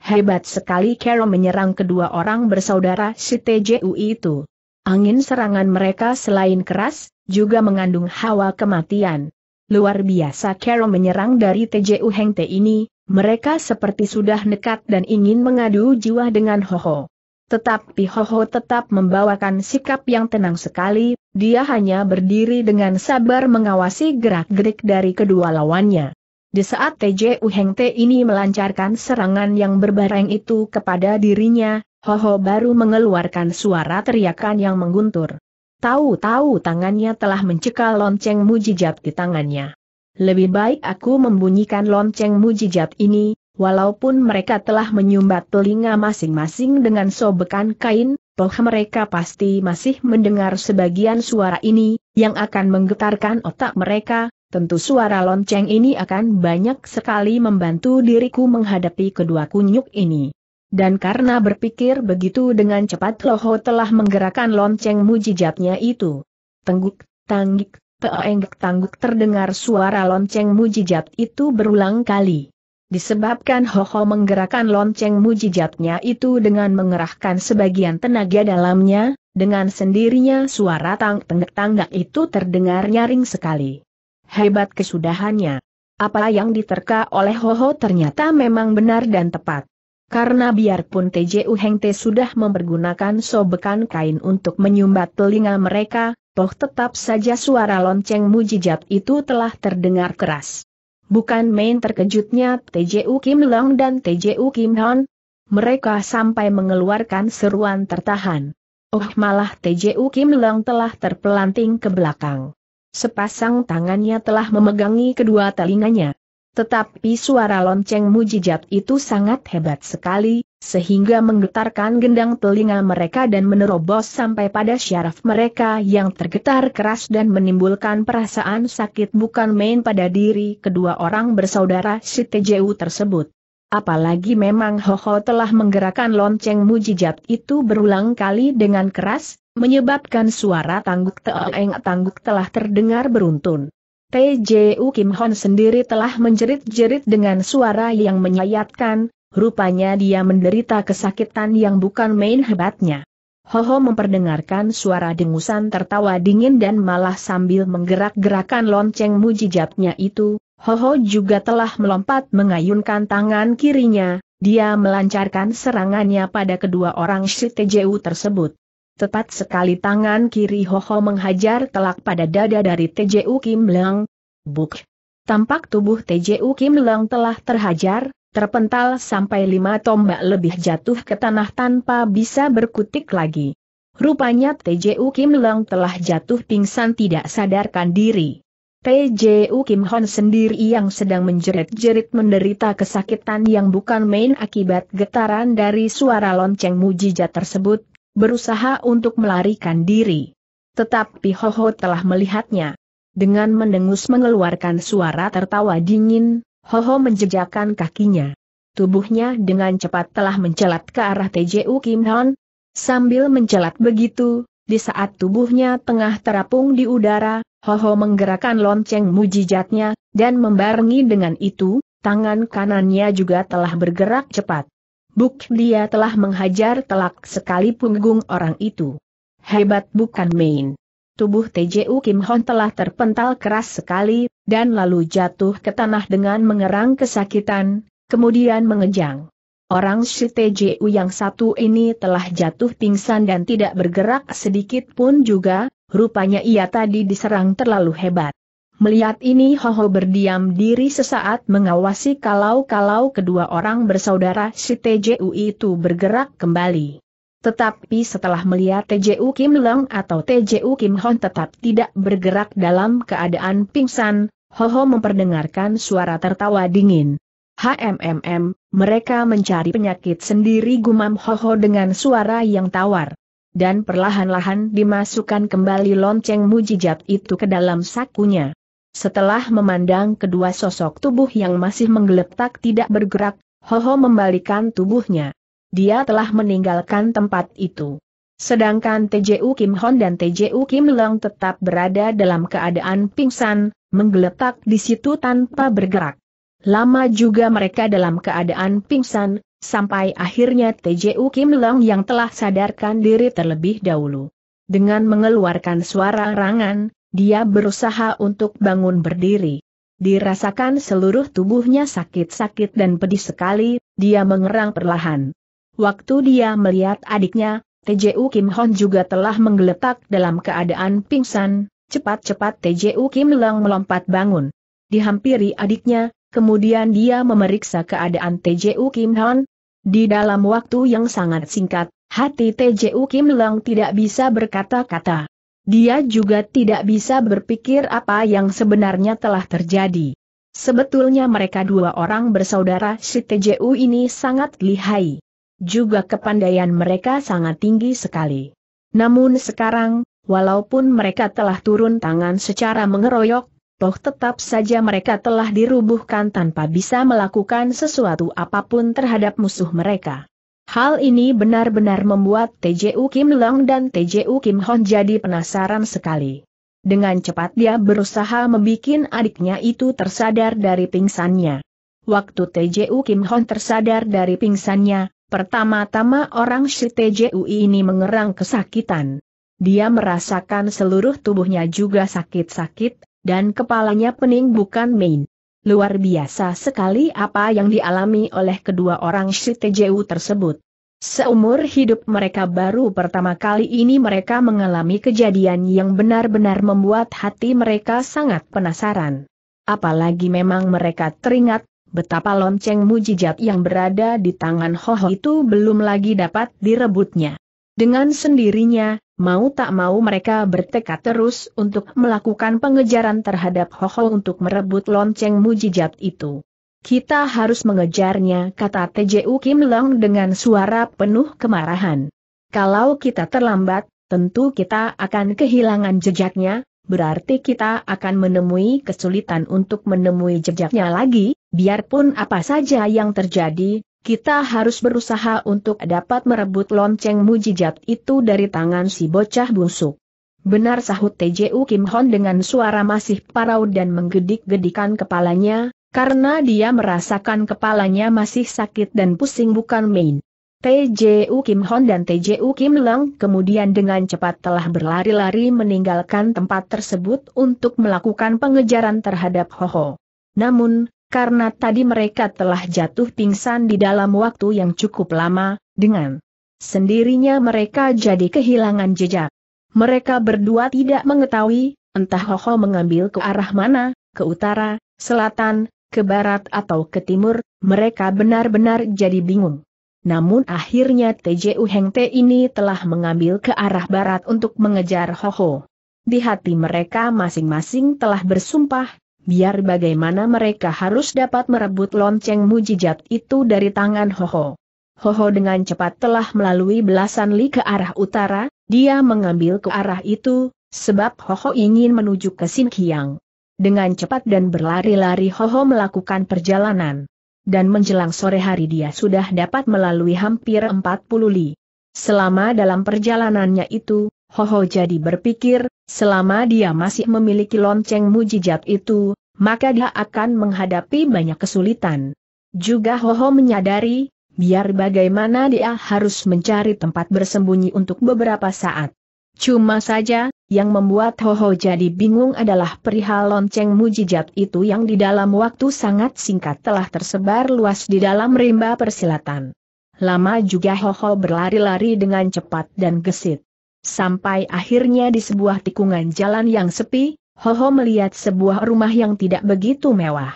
Hebat sekali Kero menyerang kedua orang bersaudara si TJU itu. Angin serangan mereka selain keras, juga mengandung hawa kematian. Luar biasa Kero menyerang dari TJU Hengte ini, mereka seperti sudah nekat dan ingin mengadu jiwa dengan Ho Ho. Tetapi Hoho tetap membawakan sikap yang tenang sekali, dia hanya berdiri dengan sabar mengawasi gerak-gerik dari kedua lawannya. Di saat TJ Uheng T ini melancarkan serangan yang berbareng itu kepada dirinya, Hoho baru mengeluarkan suara teriakan yang mengguntur. Tahu-tahu tangannya telah mencekal lonceng mujijat di tangannya. Lebih baik aku membunyikan lonceng mujijat ini, Walaupun mereka telah menyumbat telinga masing-masing dengan sobekan kain, toh mereka pasti masih mendengar sebagian suara ini, yang akan menggetarkan otak mereka, tentu suara lonceng ini akan banyak sekali membantu diriku menghadapi kedua kunyuk ini. Dan karena berpikir begitu dengan cepat Loho telah menggerakkan lonceng mujijatnya itu. Tengguk, tanggik, peeng tangguk terdengar suara lonceng mujijat itu berulang kali. Disebabkan Hoho menggerakkan lonceng mujijatnya itu dengan mengerahkan sebagian tenaga dalamnya, dengan sendirinya suara tang tenggak itu terdengar nyaring sekali. Hebat kesudahannya. Apa yang diterka oleh Hoho ternyata memang benar dan tepat. Karena biarpun TJU Hengte sudah mempergunakan sobekan kain untuk menyumbat telinga mereka, toh tetap saja suara lonceng mujijat itu telah terdengar keras. Bukan main terkejutnya TJU Kim Long dan TJU Kim Hon. Mereka sampai mengeluarkan seruan tertahan. Oh malah TJU Kim Long telah terpelanting ke belakang. Sepasang tangannya telah memegangi kedua telinganya. Tetapi suara lonceng mujijat itu sangat hebat sekali, sehingga menggetarkan gendang telinga mereka dan menerobos sampai pada syaraf mereka yang tergetar keras dan menimbulkan perasaan sakit bukan main pada diri kedua orang bersaudara si TJU tersebut. Apalagi memang Hoho telah menggerakkan lonceng mujijat itu berulang kali dengan keras, menyebabkan suara tangguk teeng tangguk telah terdengar beruntun. TJU Kim Hon sendiri telah menjerit-jerit dengan suara yang menyayatkan, rupanya dia menderita kesakitan yang bukan main hebatnya. Ho Ho memperdengarkan suara dengusan tertawa dingin dan malah sambil menggerak-gerakan lonceng mujijatnya itu, Ho Ho juga telah melompat mengayunkan tangan kirinya, dia melancarkan serangannya pada kedua orang si TJU tersebut. Tepat sekali tangan kiri Hoho menghajar telak pada dada dari TJU Kim Leng. Buk. Tampak tubuh TJU Kim Leng telah terhajar, terpental sampai lima tombak lebih jatuh ke tanah tanpa bisa berkutik lagi. Rupanya TJU Kim Leng telah jatuh pingsan tidak sadarkan diri. TJU Kim Hon sendiri yang sedang menjerit-jerit menderita kesakitan yang bukan main akibat getaran dari suara lonceng mujizat tersebut berusaha untuk melarikan diri. Tetapi Ho Hoho telah melihatnya. Dengan mendengus mengeluarkan suara tertawa dingin, Ho Hoho menjejakkan kakinya. Tubuhnya dengan cepat telah mencelat ke arah TJU Kim Hon. Sambil mencelat begitu, di saat tubuhnya tengah terapung di udara, Ho Hoho menggerakkan lonceng mujijatnya, dan membarengi dengan itu, tangan kanannya juga telah bergerak cepat. Buk dia telah menghajar telak sekali punggung orang itu. Hebat bukan main. Tubuh TJU Kim Hon telah terpental keras sekali, dan lalu jatuh ke tanah dengan mengerang kesakitan, kemudian mengejang. Orang si TJU yang satu ini telah jatuh pingsan dan tidak bergerak sedikit pun juga, rupanya ia tadi diserang terlalu hebat. Melihat ini Hoho berdiam diri sesaat mengawasi kalau-kalau kedua orang bersaudara si TJU itu bergerak kembali. Tetapi setelah melihat TJU Kim Long atau TJU Kim Hon tetap tidak bergerak dalam keadaan pingsan, Hoho memperdengarkan suara tertawa dingin. HMMM, mereka mencari penyakit sendiri gumam Hoho dengan suara yang tawar dan perlahan-lahan dimasukkan kembali lonceng mujijat itu ke dalam sakunya. Setelah memandang kedua sosok tubuh yang masih menggeletak tidak bergerak, Hoho membalikan tubuhnya. Dia telah meninggalkan tempat itu. Sedangkan TJU Kim Hon dan TJU Kim Long tetap berada dalam keadaan pingsan, menggeletak di situ tanpa bergerak. Lama juga mereka dalam keadaan pingsan, sampai akhirnya TJU Kim Long yang telah sadarkan diri terlebih dahulu. Dengan mengeluarkan suara rangan, dia berusaha untuk bangun berdiri. Dirasakan seluruh tubuhnya sakit-sakit dan pedih sekali, dia mengerang perlahan. Waktu dia melihat adiknya, TJU Kim Hon juga telah menggeletak dalam keadaan pingsan, cepat-cepat TJU Kim Leng melompat bangun. Dihampiri adiknya, kemudian dia memeriksa keadaan TJU Kim Hon. Di dalam waktu yang sangat singkat, hati TJU Kim Leng tidak bisa berkata-kata. Dia juga tidak bisa berpikir apa yang sebenarnya telah terjadi. Sebetulnya mereka dua orang bersaudara si TJU ini sangat lihai. Juga kepandaian mereka sangat tinggi sekali. Namun sekarang, walaupun mereka telah turun tangan secara mengeroyok, toh tetap saja mereka telah dirubuhkan tanpa bisa melakukan sesuatu apapun terhadap musuh mereka. Hal ini benar-benar membuat TJU Kim Long dan TJU Kim Hon jadi penasaran sekali. Dengan cepat dia berusaha membuat adiknya itu tersadar dari pingsannya. Waktu TJU Kim Hon tersadar dari pingsannya, pertama-tama orang si TJU ini mengerang kesakitan. Dia merasakan seluruh tubuhnya juga sakit-sakit, dan kepalanya pening bukan main luar biasa sekali apa yang dialami oleh kedua orang Shitejewu tersebut. Seumur hidup mereka baru pertama kali ini mereka mengalami kejadian yang benar-benar membuat hati mereka sangat penasaran. Apalagi memang mereka teringat, betapa lonceng mujijat yang berada di tangan Hoho itu belum lagi dapat direbutnya. Dengan sendirinya, Mau tak mau mereka bertekad terus untuk melakukan pengejaran terhadap Hoho untuk merebut lonceng mujijat itu. Kita harus mengejarnya kata TJU Kim Long dengan suara penuh kemarahan. Kalau kita terlambat, tentu kita akan kehilangan jejaknya, berarti kita akan menemui kesulitan untuk menemui jejaknya lagi, biarpun apa saja yang terjadi, kita harus berusaha untuk dapat merebut lonceng mujijat itu dari tangan si bocah busuk. Benar sahut TJU Kim Hon dengan suara masih parau dan menggedik-gedikan kepalanya, karena dia merasakan kepalanya masih sakit dan pusing bukan main. TJU Kim Hon dan TJU Kim Leng kemudian dengan cepat telah berlari-lari meninggalkan tempat tersebut untuk melakukan pengejaran terhadap Hoho. Namun, karena tadi mereka telah jatuh pingsan di dalam waktu yang cukup lama, dengan sendirinya mereka jadi kehilangan jejak. Mereka berdua tidak mengetahui, entah Hoho mengambil ke arah mana, ke utara, selatan, ke barat atau ke timur, mereka benar-benar jadi bingung. Namun akhirnya TJU Heng Te ini telah mengambil ke arah barat untuk mengejar Hoho. Di hati mereka masing-masing telah bersumpah, biar bagaimana mereka harus dapat merebut lonceng mujijat itu dari tangan Hoho. Hoho dengan cepat telah melalui belasan li ke arah utara, dia mengambil ke arah itu, sebab Hoho ingin menuju ke Sinkiang. Dengan cepat dan berlari-lari Hoho melakukan perjalanan. Dan menjelang sore hari dia sudah dapat melalui hampir 40 li. Selama dalam perjalanannya itu, Hoho jadi berpikir, selama dia masih memiliki lonceng mujijat itu, maka dia akan menghadapi banyak kesulitan. Juga Hoho menyadari, biar bagaimana dia harus mencari tempat bersembunyi untuk beberapa saat. Cuma saja, yang membuat Hoho jadi bingung adalah perihal lonceng mujijat itu yang di dalam waktu sangat singkat telah tersebar luas di dalam rimba persilatan. Lama juga Hoho berlari-lari dengan cepat dan gesit. Sampai akhirnya di sebuah tikungan jalan yang sepi, Hoho melihat sebuah rumah yang tidak begitu mewah.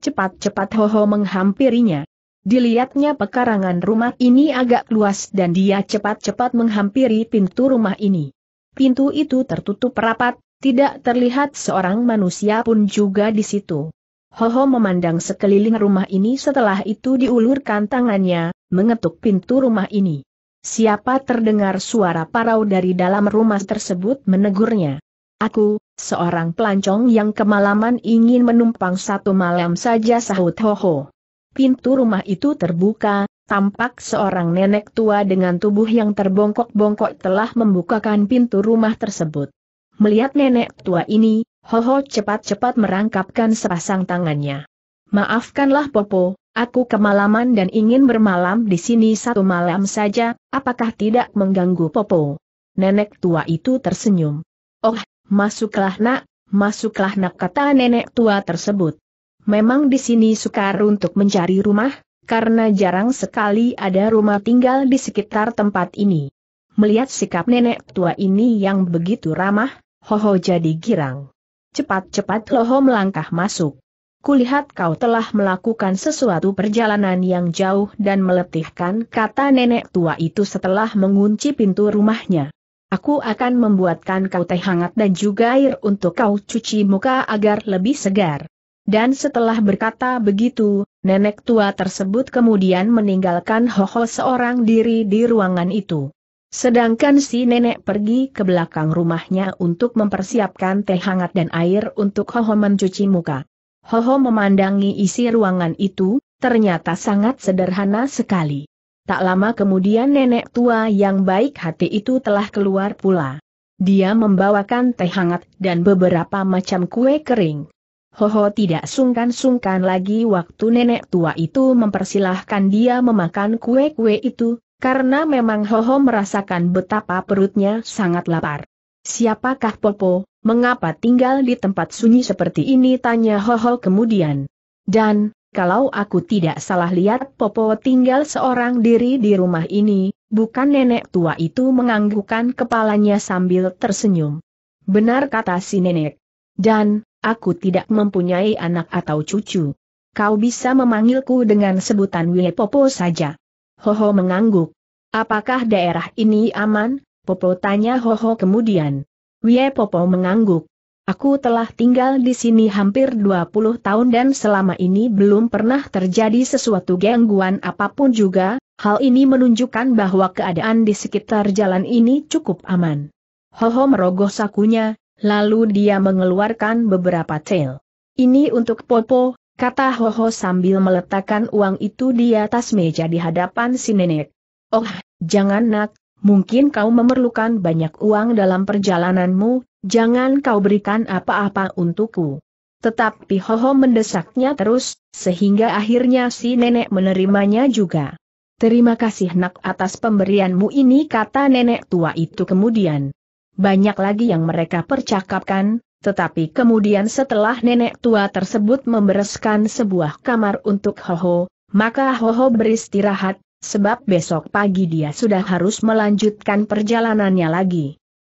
Cepat-cepat Hoho menghampirinya. Dilihatnya pekarangan rumah ini agak luas dan dia cepat-cepat menghampiri pintu rumah ini. Pintu itu tertutup rapat, tidak terlihat seorang manusia pun juga di situ. Hoho memandang sekeliling rumah ini setelah itu diulurkan tangannya, mengetuk pintu rumah ini. Siapa terdengar suara parau dari dalam rumah tersebut menegurnya. Aku, seorang pelancong yang kemalaman ingin menumpang satu malam saja sahut Hoho. Pintu rumah itu terbuka, tampak seorang nenek tua dengan tubuh yang terbongkok-bongkok telah membukakan pintu rumah tersebut. Melihat nenek tua ini, Hoho cepat-cepat merangkapkan sepasang tangannya. Maafkanlah Popo, Aku kemalaman dan ingin bermalam di sini satu malam saja, apakah tidak mengganggu Popo? Nenek tua itu tersenyum. Oh, masuklah nak, masuklah nak kata nenek tua tersebut. Memang di sini sukar untuk mencari rumah, karena jarang sekali ada rumah tinggal di sekitar tempat ini. Melihat sikap nenek tua ini yang begitu ramah, Hoho jadi girang. Cepat-cepat Loho melangkah masuk. Kulihat kau telah melakukan sesuatu perjalanan yang jauh dan meletihkan kata nenek tua itu setelah mengunci pintu rumahnya. Aku akan membuatkan kau teh hangat dan juga air untuk kau cuci muka agar lebih segar. Dan setelah berkata begitu, nenek tua tersebut kemudian meninggalkan Hoho seorang diri di ruangan itu. Sedangkan si nenek pergi ke belakang rumahnya untuk mempersiapkan teh hangat dan air untuk Hoho mencuci muka. Hoho memandangi isi ruangan itu, ternyata sangat sederhana sekali. Tak lama kemudian nenek tua yang baik hati itu telah keluar pula. Dia membawakan teh hangat dan beberapa macam kue kering. Hoho tidak sungkan-sungkan lagi waktu nenek tua itu mempersilahkan dia memakan kue-kue itu, karena memang Hoho merasakan betapa perutnya sangat lapar. Siapakah Popo, Mengapa tinggal di tempat sunyi seperti ini? Tanya Ho Hoho kemudian. Dan, kalau aku tidak salah lihat Popo tinggal seorang diri di rumah ini, bukan nenek tua itu menganggukkan kepalanya sambil tersenyum. Benar kata si nenek. Dan, aku tidak mempunyai anak atau cucu. Kau bisa memanggilku dengan sebutan Wie Popo saja. Ho Hoho mengangguk. Apakah daerah ini aman? Popo tanya Ho Hoho kemudian. Wie Popo mengangguk. Aku telah tinggal di sini hampir 20 tahun dan selama ini belum pernah terjadi sesuatu gangguan apapun juga, hal ini menunjukkan bahwa keadaan di sekitar jalan ini cukup aman. Hoho merogoh sakunya, lalu dia mengeluarkan beberapa cel. Ini untuk Popo, kata Hoho sambil meletakkan uang itu di atas meja di hadapan si nenek. Oh, jangan nak, Mungkin kau memerlukan banyak uang dalam perjalananmu, jangan kau berikan apa-apa untukku. Tetapi Hoho mendesaknya terus, sehingga akhirnya si nenek menerimanya juga. Terima kasih nak atas pemberianmu ini kata nenek tua itu kemudian. Banyak lagi yang mereka percakapkan, tetapi kemudian setelah nenek tua tersebut membereskan sebuah kamar untuk Hoho, maka Hoho beristirahat, sebab besok pagi dia sudah harus melanjutkan perjalanannya lagi.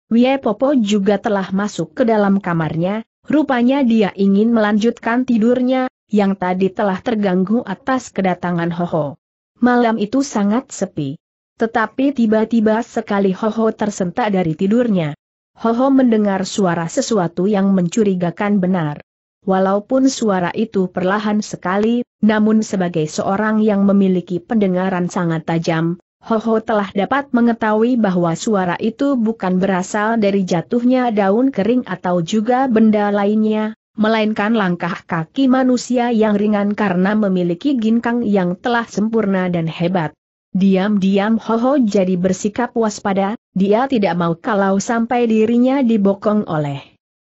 Wie Popo juga telah masuk ke dalam kamarnya, rupanya dia ingin melanjutkan tidurnya, yang tadi telah terganggu atas kedatangan Hoho. Malam itu sangat sepi. Tetapi tiba-tiba sekali Hoho tersentak dari tidurnya. Hoho mendengar suara sesuatu yang mencurigakan benar. Walaupun suara itu perlahan sekali, namun sebagai seorang yang memiliki pendengaran sangat tajam, Ho Ho telah dapat mengetahui bahwa suara itu bukan berasal dari jatuhnya daun kering atau juga benda lainnya, melainkan langkah kaki manusia yang ringan karena memiliki ginkang yang telah sempurna dan hebat. Diam-diam Ho Ho jadi bersikap waspada, dia tidak mau kalau sampai dirinya dibokong oleh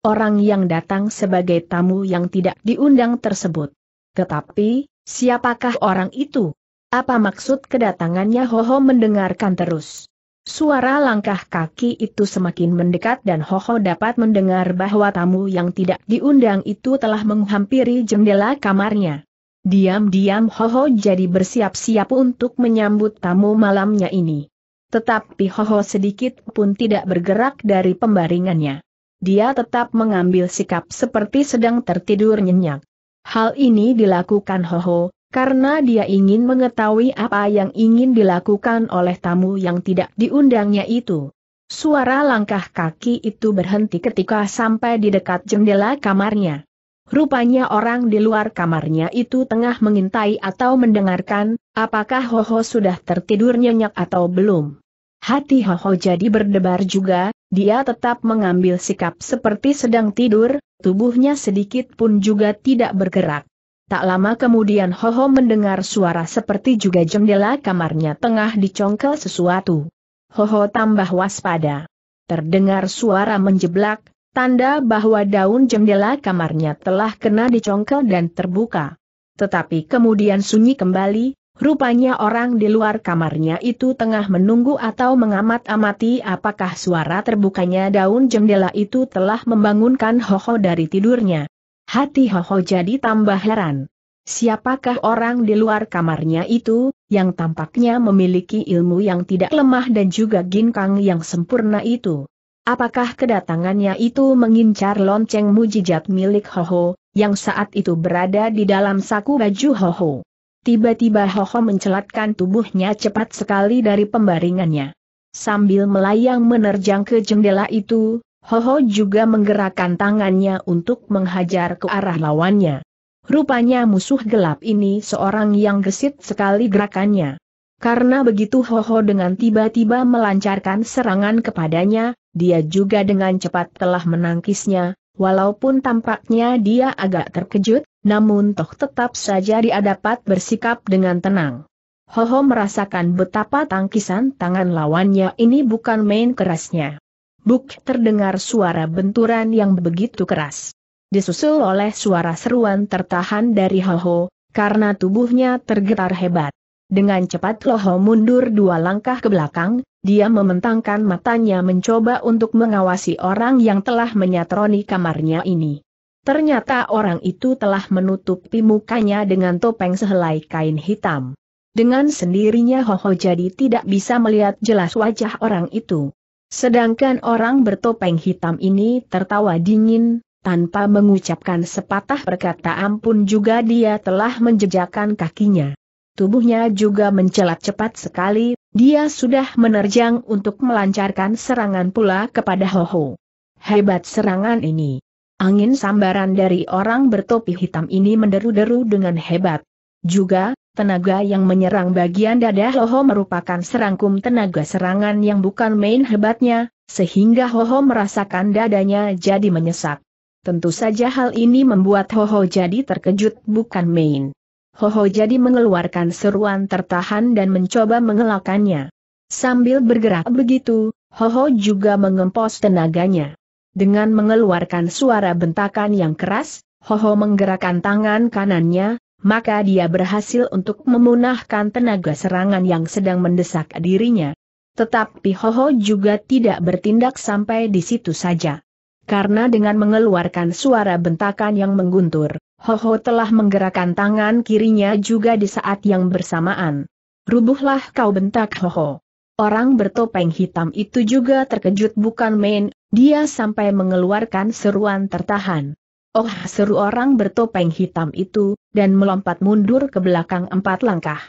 orang yang datang sebagai tamu yang tidak diundang tersebut. Tetapi, siapakah orang itu? Apa maksud kedatangannya Hoho mendengarkan terus. Suara langkah kaki itu semakin mendekat dan Hoho dapat mendengar bahwa tamu yang tidak diundang itu telah menghampiri jendela kamarnya. Diam-diam Hoho jadi bersiap-siap untuk menyambut tamu malamnya ini. Tetapi Hoho sedikit pun tidak bergerak dari pembaringannya. Dia tetap mengambil sikap seperti sedang tertidur nyenyak. Hal ini dilakukan Hoho, karena dia ingin mengetahui apa yang ingin dilakukan oleh tamu yang tidak diundangnya itu. Suara langkah kaki itu berhenti ketika sampai di dekat jendela kamarnya. Rupanya orang di luar kamarnya itu tengah mengintai atau mendengarkan, apakah Hoho sudah tertidur nyenyak atau belum. Hati Hoho jadi berdebar juga, dia tetap mengambil sikap seperti sedang tidur, tubuhnya sedikit pun juga tidak bergerak. Tak lama kemudian Hoho mendengar suara seperti juga jendela kamarnya tengah dicongkel sesuatu. Hoho tambah waspada. Terdengar suara menjeblak, tanda bahwa daun jendela kamarnya telah kena dicongkel dan terbuka. Tetapi kemudian sunyi kembali, Rupanya orang di luar kamarnya itu tengah menunggu atau mengamat-amati apakah suara terbukanya daun jendela itu telah membangunkan Hoho dari tidurnya. Hati Hoho jadi tambah heran. Siapakah orang di luar kamarnya itu, yang tampaknya memiliki ilmu yang tidak lemah dan juga ginkang yang sempurna itu? Apakah kedatangannya itu mengincar lonceng mujijat milik Hoho, yang saat itu berada di dalam saku baju Hoho? Tiba-tiba Hoho mencelatkan tubuhnya cepat sekali dari pembaringannya. Sambil melayang menerjang ke jendela itu, Hoho juga menggerakkan tangannya untuk menghajar ke arah lawannya. Rupanya musuh gelap ini seorang yang gesit sekali gerakannya. Karena begitu Hoho dengan tiba-tiba melancarkan serangan kepadanya, dia juga dengan cepat telah menangkisnya, walaupun tampaknya dia agak terkejut, namun toh tetap saja dia dapat bersikap dengan tenang. Ho Ho merasakan betapa tangkisan tangan lawannya ini bukan main kerasnya. Buk terdengar suara benturan yang begitu keras. Disusul oleh suara seruan tertahan dari Ho Ho, karena tubuhnya tergetar hebat. Dengan cepat Loho mundur dua langkah ke belakang, dia mementangkan matanya mencoba untuk mengawasi orang yang telah menyatroni kamarnya ini. Ternyata orang itu telah menutupi mukanya dengan topeng sehelai kain hitam. Dengan sendirinya Hoho jadi tidak bisa melihat jelas wajah orang itu. Sedangkan orang bertopeng hitam ini tertawa dingin, tanpa mengucapkan sepatah perkataan pun juga dia telah menjejakkan kakinya. Tubuhnya juga mencelat cepat sekali, dia sudah menerjang untuk melancarkan serangan pula kepada Hoho. Hebat serangan ini. Angin sambaran dari orang bertopi hitam ini menderu-deru dengan hebat. Juga, tenaga yang menyerang bagian dada Hoho merupakan serangkum tenaga serangan yang bukan main hebatnya, sehingga Hoho merasakan dadanya jadi menyesak. Tentu saja hal ini membuat Hoho jadi terkejut bukan main. Hoho jadi mengeluarkan seruan tertahan dan mencoba mengelakannya. Sambil bergerak begitu, Hoho juga mengempos tenaganya. Dengan mengeluarkan suara bentakan yang keras, Hoho menggerakkan tangan kanannya, maka dia berhasil untuk memunahkan tenaga serangan yang sedang mendesak dirinya. Tetapi Hoho juga tidak bertindak sampai di situ saja. Karena dengan mengeluarkan suara bentakan yang mengguntur, Hoho telah menggerakkan tangan kirinya juga di saat yang bersamaan. Rubuhlah kau bentak Hoho. Orang bertopeng hitam itu juga terkejut bukan main, dia sampai mengeluarkan seruan tertahan. Oh seru orang bertopeng hitam itu, dan melompat mundur ke belakang empat langkah.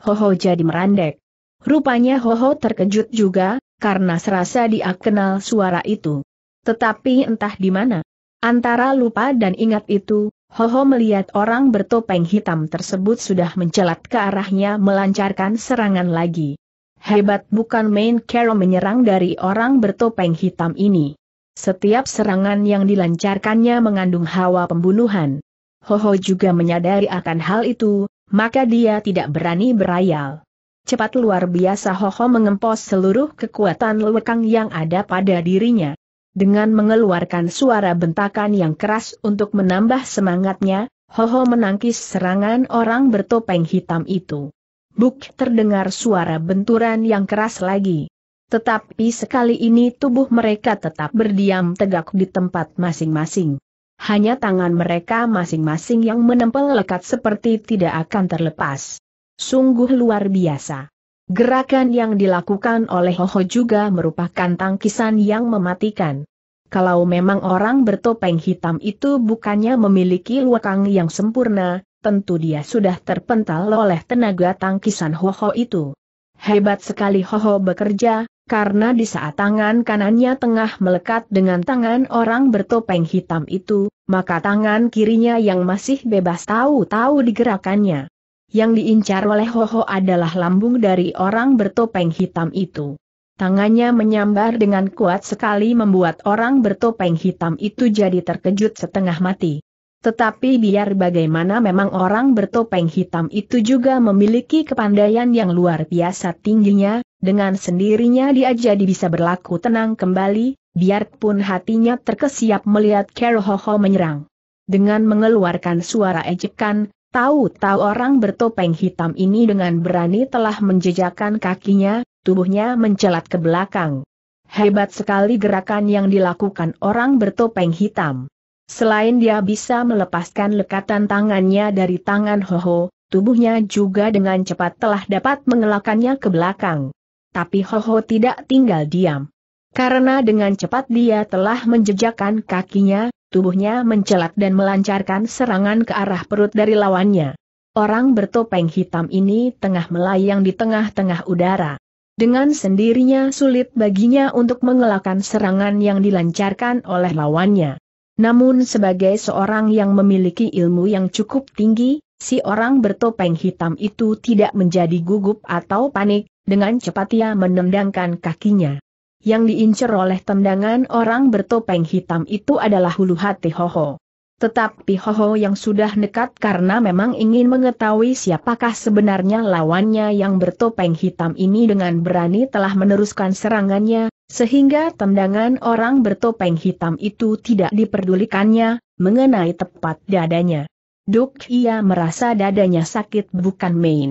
Hoho jadi merandek. Rupanya Hoho terkejut juga, karena serasa dia kenal suara itu. Tetapi entah di mana. Antara lupa dan ingat itu, Hoho melihat orang bertopeng hitam tersebut sudah mencelat ke arahnya melancarkan serangan lagi. Hebat bukan main Carol menyerang dari orang bertopeng hitam ini. Setiap serangan yang dilancarkannya mengandung hawa pembunuhan. Hoho juga menyadari akan hal itu, maka dia tidak berani berayal. Cepat luar biasa Hoho mengempos seluruh kekuatan lewekang yang ada pada dirinya. Dengan mengeluarkan suara bentakan yang keras untuk menambah semangatnya, Hoho menangkis serangan orang bertopeng hitam itu. Buk terdengar suara benturan yang keras lagi. Tetapi sekali ini tubuh mereka tetap berdiam tegak di tempat masing-masing. Hanya tangan mereka masing-masing yang menempel lekat seperti tidak akan terlepas. Sungguh luar biasa. Gerakan yang dilakukan oleh Hoho juga merupakan tangkisan yang mematikan. Kalau memang orang bertopeng hitam itu bukannya memiliki luakang yang sempurna, tentu dia sudah terpental oleh tenaga tangkisan Hoho itu. Hebat sekali Hoho bekerja, karena di saat tangan kanannya tengah melekat dengan tangan orang bertopeng hitam itu, maka tangan kirinya yang masih bebas tahu-tahu digerakannya. Yang diincar oleh Hoho adalah lambung dari orang bertopeng hitam itu. Tangannya menyambar dengan kuat sekali membuat orang bertopeng hitam itu jadi terkejut setengah mati. Tetapi biar bagaimana memang orang bertopeng hitam itu juga memiliki kepandaian yang luar biasa tingginya, dengan sendirinya dia jadi bisa berlaku tenang kembali, biarpun hatinya terkesiap melihat Kerohoho menyerang. Dengan mengeluarkan suara ejekan, tahu-tahu orang bertopeng hitam ini dengan berani telah menjejakkan kakinya, tubuhnya mencelat ke belakang. Hebat sekali gerakan yang dilakukan orang bertopeng hitam. Selain dia bisa melepaskan lekatan tangannya dari tangan Hoho, tubuhnya juga dengan cepat telah dapat mengelakannya ke belakang. Tapi Hoho tidak tinggal diam. Karena dengan cepat dia telah menjejakkan kakinya, tubuhnya mencelat dan melancarkan serangan ke arah perut dari lawannya. Orang bertopeng hitam ini tengah melayang di tengah-tengah udara. Dengan sendirinya sulit baginya untuk mengelakkan serangan yang dilancarkan oleh lawannya. Namun sebagai seorang yang memiliki ilmu yang cukup tinggi, si orang bertopeng hitam itu tidak menjadi gugup atau panik, dengan cepat ia menendangkan kakinya. Yang diincer oleh tendangan orang bertopeng hitam itu adalah hulu hati Hoho. Tetapi Hoho yang sudah nekat karena memang ingin mengetahui siapakah sebenarnya lawannya yang bertopeng hitam ini dengan berani telah meneruskan serangannya, sehingga tendangan orang bertopeng hitam itu tidak diperdulikannya, mengenai tepat dadanya. Duk ia merasa dadanya sakit bukan main.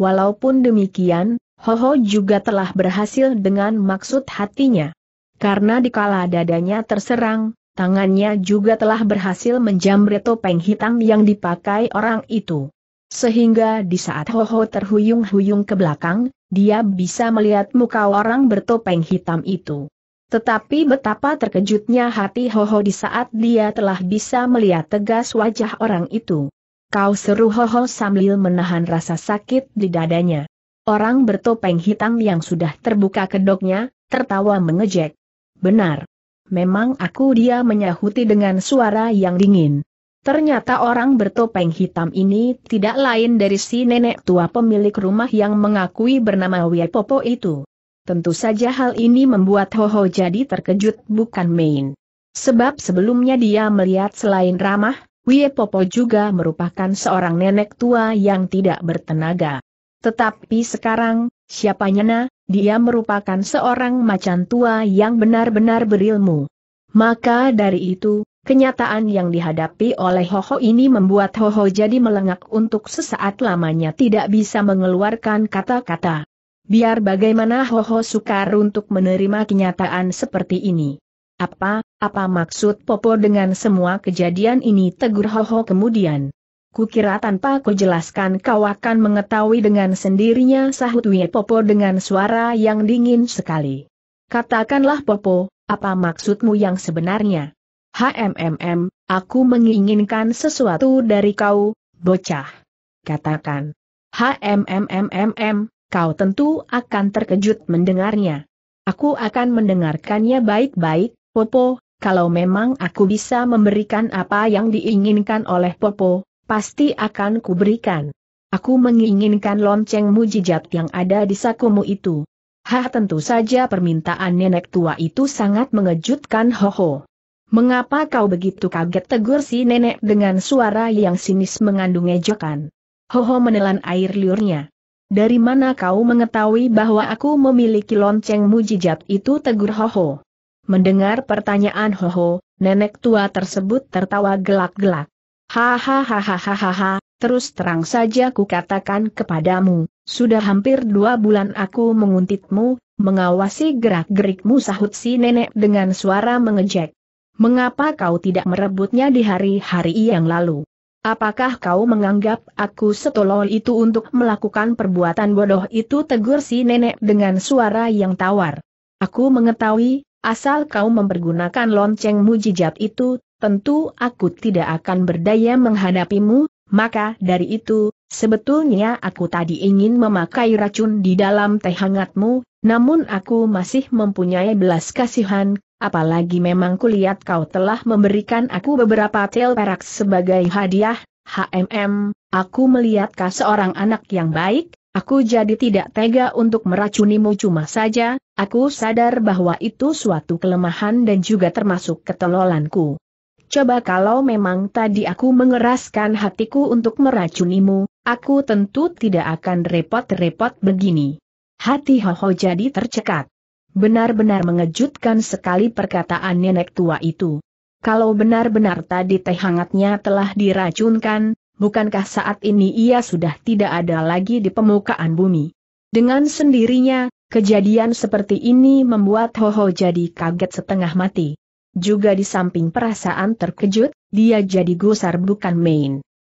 Walaupun demikian, Hoho juga telah berhasil dengan maksud hatinya. Karena dikala dadanya terserang, tangannya juga telah berhasil menjamret topeng hitam yang dipakai orang itu. Sehingga di saat Ho Ho terhuyung-huyung ke belakang, dia bisa melihat muka orang bertopeng hitam itu. Tetapi betapa terkejutnya hati Ho Ho di saat dia telah bisa melihat tegas wajah orang itu. Kau seru Ho Ho sambil menahan rasa sakit di dadanya. Orang bertopeng hitam yang sudah terbuka kedoknya, tertawa mengejek. Benar. Memang aku dia menyahuti dengan suara yang dingin. Ternyata orang bertopeng hitam ini tidak lain dari si nenek tua pemilik rumah yang mengakui bernama Wia Popo itu. Tentu saja hal ini membuat Hoho jadi terkejut bukan main. Sebab sebelumnya dia melihat selain ramah, Wia Popo juga merupakan seorang nenek tua yang tidak bertenaga. Tetapi sekarang, siapanya nyana, dia merupakan seorang macan tua yang benar-benar berilmu. Maka dari itu, Kenyataan yang dihadapi oleh Hoho ini membuat Hoho jadi melengak untuk sesaat lamanya tidak bisa mengeluarkan kata-kata. Biar bagaimana Hoho sukar untuk menerima kenyataan seperti ini. Apa, apa maksud Popo dengan semua kejadian ini tegur Hoho kemudian. Kukira tanpa kau jelaskan kau akan mengetahui dengan sendirinya sahut Wie Popo dengan suara yang dingin sekali. Katakanlah Popo, apa maksudmu yang sebenarnya? HMMM, aku menginginkan sesuatu dari kau, bocah. Katakan. HMMMMM, kau tentu akan terkejut mendengarnya. Aku akan mendengarkannya baik-baik, Popo, kalau memang aku bisa memberikan apa yang diinginkan oleh Popo, pasti akan kuberikan. Aku menginginkan lonceng mujijat yang ada di sakumu itu. Hah tentu saja permintaan nenek tua itu sangat mengejutkan Hoho. Mengapa kau begitu kaget tegur si nenek dengan suara yang sinis mengandung ejekan? Hoho menelan air liurnya. Dari mana kau mengetahui bahwa aku memiliki lonceng mujijat itu tegur Hoho? Mendengar pertanyaan Hoho, nenek tua tersebut tertawa gelak-gelak. Hahaha, terus terang saja ku katakan kepadamu, sudah hampir dua bulan aku menguntitmu, mengawasi gerak-gerikmu sahut si nenek dengan suara mengejek. Mengapa kau tidak merebutnya di hari-hari yang lalu? Apakah kau menganggap aku setolol itu untuk melakukan perbuatan bodoh itu tegur si nenek dengan suara yang tawar? Aku mengetahui, asal kau mempergunakan lonceng mujijat itu, tentu aku tidak akan berdaya menghadapimu, maka dari itu, sebetulnya aku tadi ingin memakai racun di dalam teh hangatmu, namun aku masih mempunyai belas kasihan Apalagi memang kulihat kau telah memberikan aku beberapa tel perak sebagai hadiah, HMM, aku melihat kau seorang anak yang baik, aku jadi tidak tega untuk meracunimu cuma saja, aku sadar bahwa itu suatu kelemahan dan juga termasuk ketololanku. Coba kalau memang tadi aku mengeraskan hatiku untuk meracunimu, aku tentu tidak akan repot-repot begini. Hati Hoho jadi tercekat. Benar-benar mengejutkan sekali perkataan nenek tua itu. Kalau benar-benar tadi teh hangatnya telah diracunkan, bukankah saat ini ia sudah tidak ada lagi di permukaan bumi? Dengan sendirinya, kejadian seperti ini membuat Hoho jadi kaget setengah mati. Juga di samping perasaan terkejut, dia jadi gusar bukan main.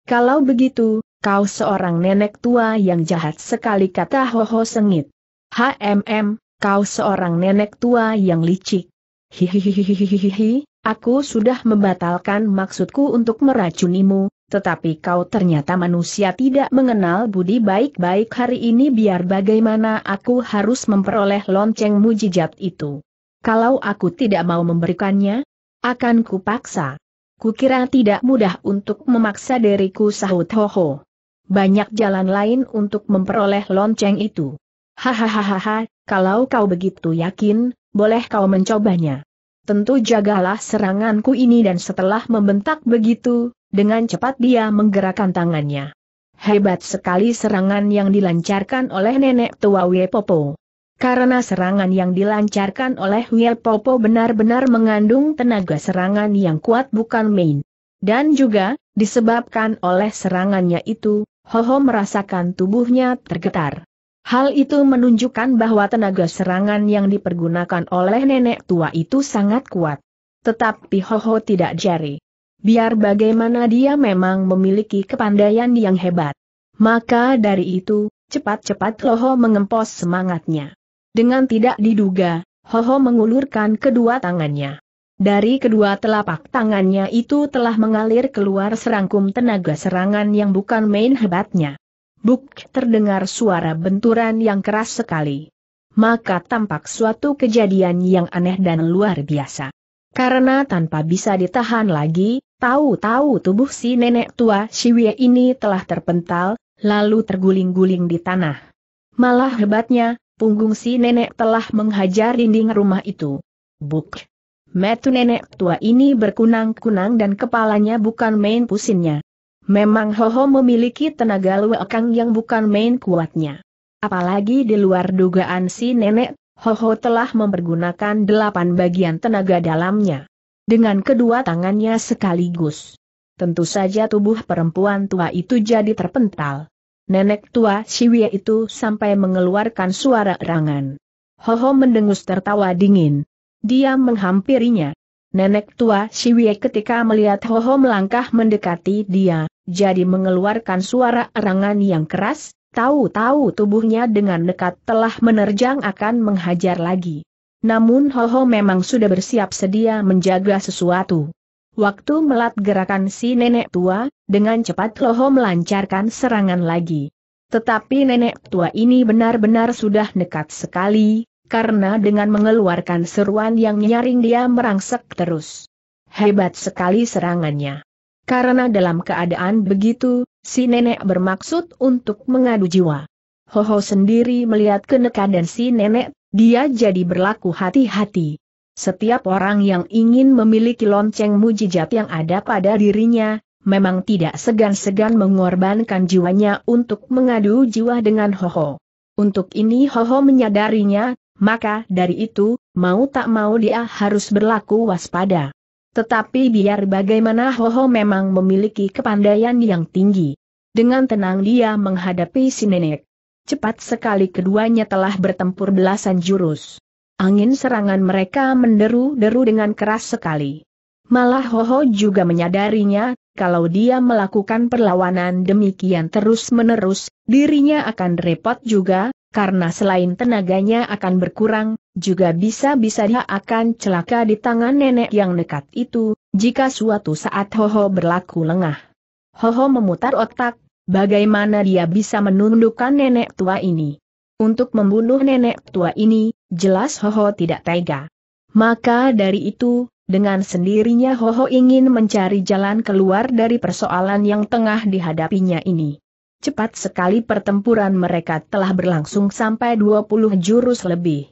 Kalau begitu, kau seorang nenek tua yang jahat sekali kata Hoho sengit. HMM, kau seorang nenek tua yang licik. Hihihihihihihi, aku sudah membatalkan maksudku untuk meracunimu, tetapi kau ternyata manusia tidak mengenal budi baik-baik hari ini biar bagaimana aku harus memperoleh lonceng mujijat itu. Kalau aku tidak mau memberikannya, akan kupaksa. Kukira tidak mudah untuk memaksa diriku sahut hoho. Banyak jalan lain untuk memperoleh lonceng itu. Hahaha, kalau kau begitu yakin, boleh kau mencobanya. Tentu jagalah seranganku ini dan setelah membentak begitu, dengan cepat dia menggerakkan tangannya. Hebat sekali serangan yang dilancarkan oleh nenek tua Wiepopo. Karena serangan yang dilancarkan oleh Wiepopo benar-benar mengandung tenaga serangan yang kuat bukan main. Dan juga, disebabkan oleh serangannya itu, Hoho merasakan tubuhnya tergetar. Hal itu menunjukkan bahwa tenaga serangan yang dipergunakan oleh nenek tua itu sangat kuat. Tetapi Hoho tidak jari. Biar bagaimana dia memang memiliki kepandaian yang hebat. Maka dari itu, cepat-cepat Hoho mengempos semangatnya. Dengan tidak diduga, Hoho mengulurkan kedua tangannya. Dari kedua telapak tangannya itu telah mengalir keluar serangkum tenaga serangan yang bukan main hebatnya. Buk terdengar suara benturan yang keras sekali. Maka tampak suatu kejadian yang aneh dan luar biasa. Karena tanpa bisa ditahan lagi, tahu-tahu tubuh si nenek tua Siwi ini telah terpental, lalu terguling-guling di tanah. Malah hebatnya, punggung si nenek telah menghajar dinding rumah itu. Buk! Metu nenek tua ini berkunang-kunang dan kepalanya bukan main pusingnya. Memang Hoho memiliki tenaga luekang yang bukan main kuatnya. Apalagi di luar dugaan si nenek, Hoho telah mempergunakan delapan bagian tenaga dalamnya. Dengan kedua tangannya sekaligus. Tentu saja tubuh perempuan tua itu jadi terpental. Nenek tua siwia itu sampai mengeluarkan suara erangan. Hoho mendengus tertawa dingin. Dia menghampirinya. Nenek tua Siwie ketika melihat Hoho melangkah mendekati dia, jadi mengeluarkan suara erangan yang keras, tahu-tahu tubuhnya dengan dekat telah menerjang akan menghajar lagi. Namun Hoho memang sudah bersiap sedia menjaga sesuatu. Waktu melat gerakan si nenek tua, dengan cepat Hoho melancarkan serangan lagi. Tetapi nenek tua ini benar-benar sudah dekat sekali, karena dengan mengeluarkan seruan yang nyaring dia merangsek terus. Hebat sekali serangannya. Karena dalam keadaan begitu, si nenek bermaksud untuk mengadu jiwa. Hoho sendiri melihat kenekadan si nenek, dia jadi berlaku hati-hati. Setiap orang yang ingin memiliki lonceng mujizat yang ada pada dirinya, memang tidak segan-segan mengorbankan jiwanya untuk mengadu jiwa dengan Hoho. Untuk ini Hoho menyadarinya, maka dari itu, mau tak mau dia harus berlaku waspada. Tetapi biar bagaimana Hoho memang memiliki kepandaian yang tinggi. Dengan tenang dia menghadapi si nenek. Cepat sekali keduanya telah bertempur belasan jurus. Angin serangan mereka menderu-deru dengan keras sekali. Malah Hoho juga menyadarinya, kalau dia melakukan perlawanan demikian terus-menerus, dirinya akan repot juga, karena selain tenaganya akan berkurang, juga bisa-bisa dia akan celaka di tangan nenek yang nekat itu, jika suatu saat Hoho berlaku lengah. Hoho memutar otak, bagaimana dia bisa menundukkan nenek tua ini. Untuk membunuh nenek tua ini, jelas Hoho tidak tega. Maka dari itu, dengan sendirinya Hoho ingin mencari jalan keluar dari persoalan yang tengah dihadapinya ini. Cepat sekali pertempuran mereka telah berlangsung sampai 20 jurus lebih.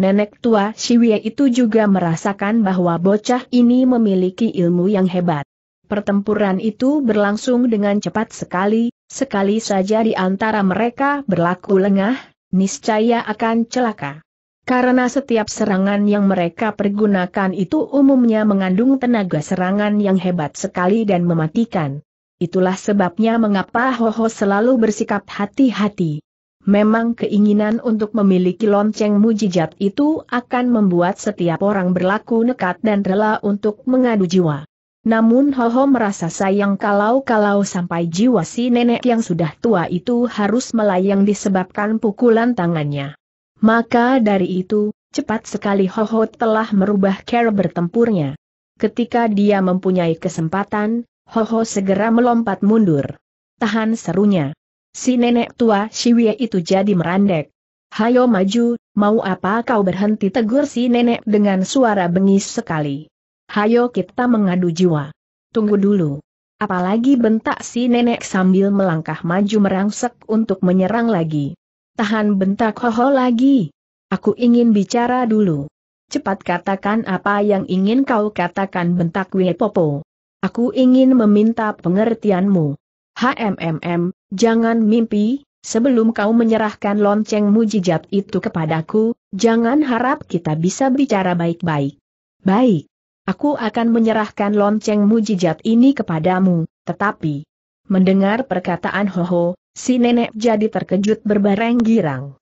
Nenek tua Shivya itu juga merasakan bahwa bocah ini memiliki ilmu yang hebat. Pertempuran itu berlangsung dengan cepat sekali, sekali saja di antara mereka berlaku lengah, niscaya akan celaka. Karena setiap serangan yang mereka pergunakan itu umumnya mengandung tenaga serangan yang hebat sekali dan mematikan. Itulah sebabnya mengapa Hoho selalu bersikap hati-hati. Memang keinginan untuk memiliki lonceng mujijat itu akan membuat setiap orang berlaku nekat dan rela untuk mengadu jiwa. Namun Hoho merasa sayang kalau-kalau sampai jiwa si nenek yang sudah tua itu harus melayang disebabkan pukulan tangannya. Maka dari itu, cepat sekali Hoho telah merubah cara bertempurnya. Ketika dia mempunyai kesempatan, Hoho segera melompat mundur. Tahan serunya. Si nenek tua Siwie itu jadi merandek. Hayo maju, mau apa kau berhenti tegur si nenek dengan suara bengis sekali. Hayo kita mengadu jiwa. Tunggu dulu. Apalagi bentak si nenek sambil melangkah maju merangsek untuk menyerang lagi. Tahan bentak hoho lagi. Aku ingin bicara dulu. Cepat katakan apa yang ingin kau katakan bentak Wee Aku ingin meminta pengertianmu. HMMM, jangan mimpi, sebelum kau menyerahkan lonceng mujijat itu kepadaku, jangan harap kita bisa bicara baik-baik. Baik, aku akan menyerahkan lonceng mujijat ini kepadamu, tetapi... Mendengar perkataan Hoho, si nenek jadi terkejut berbareng girang.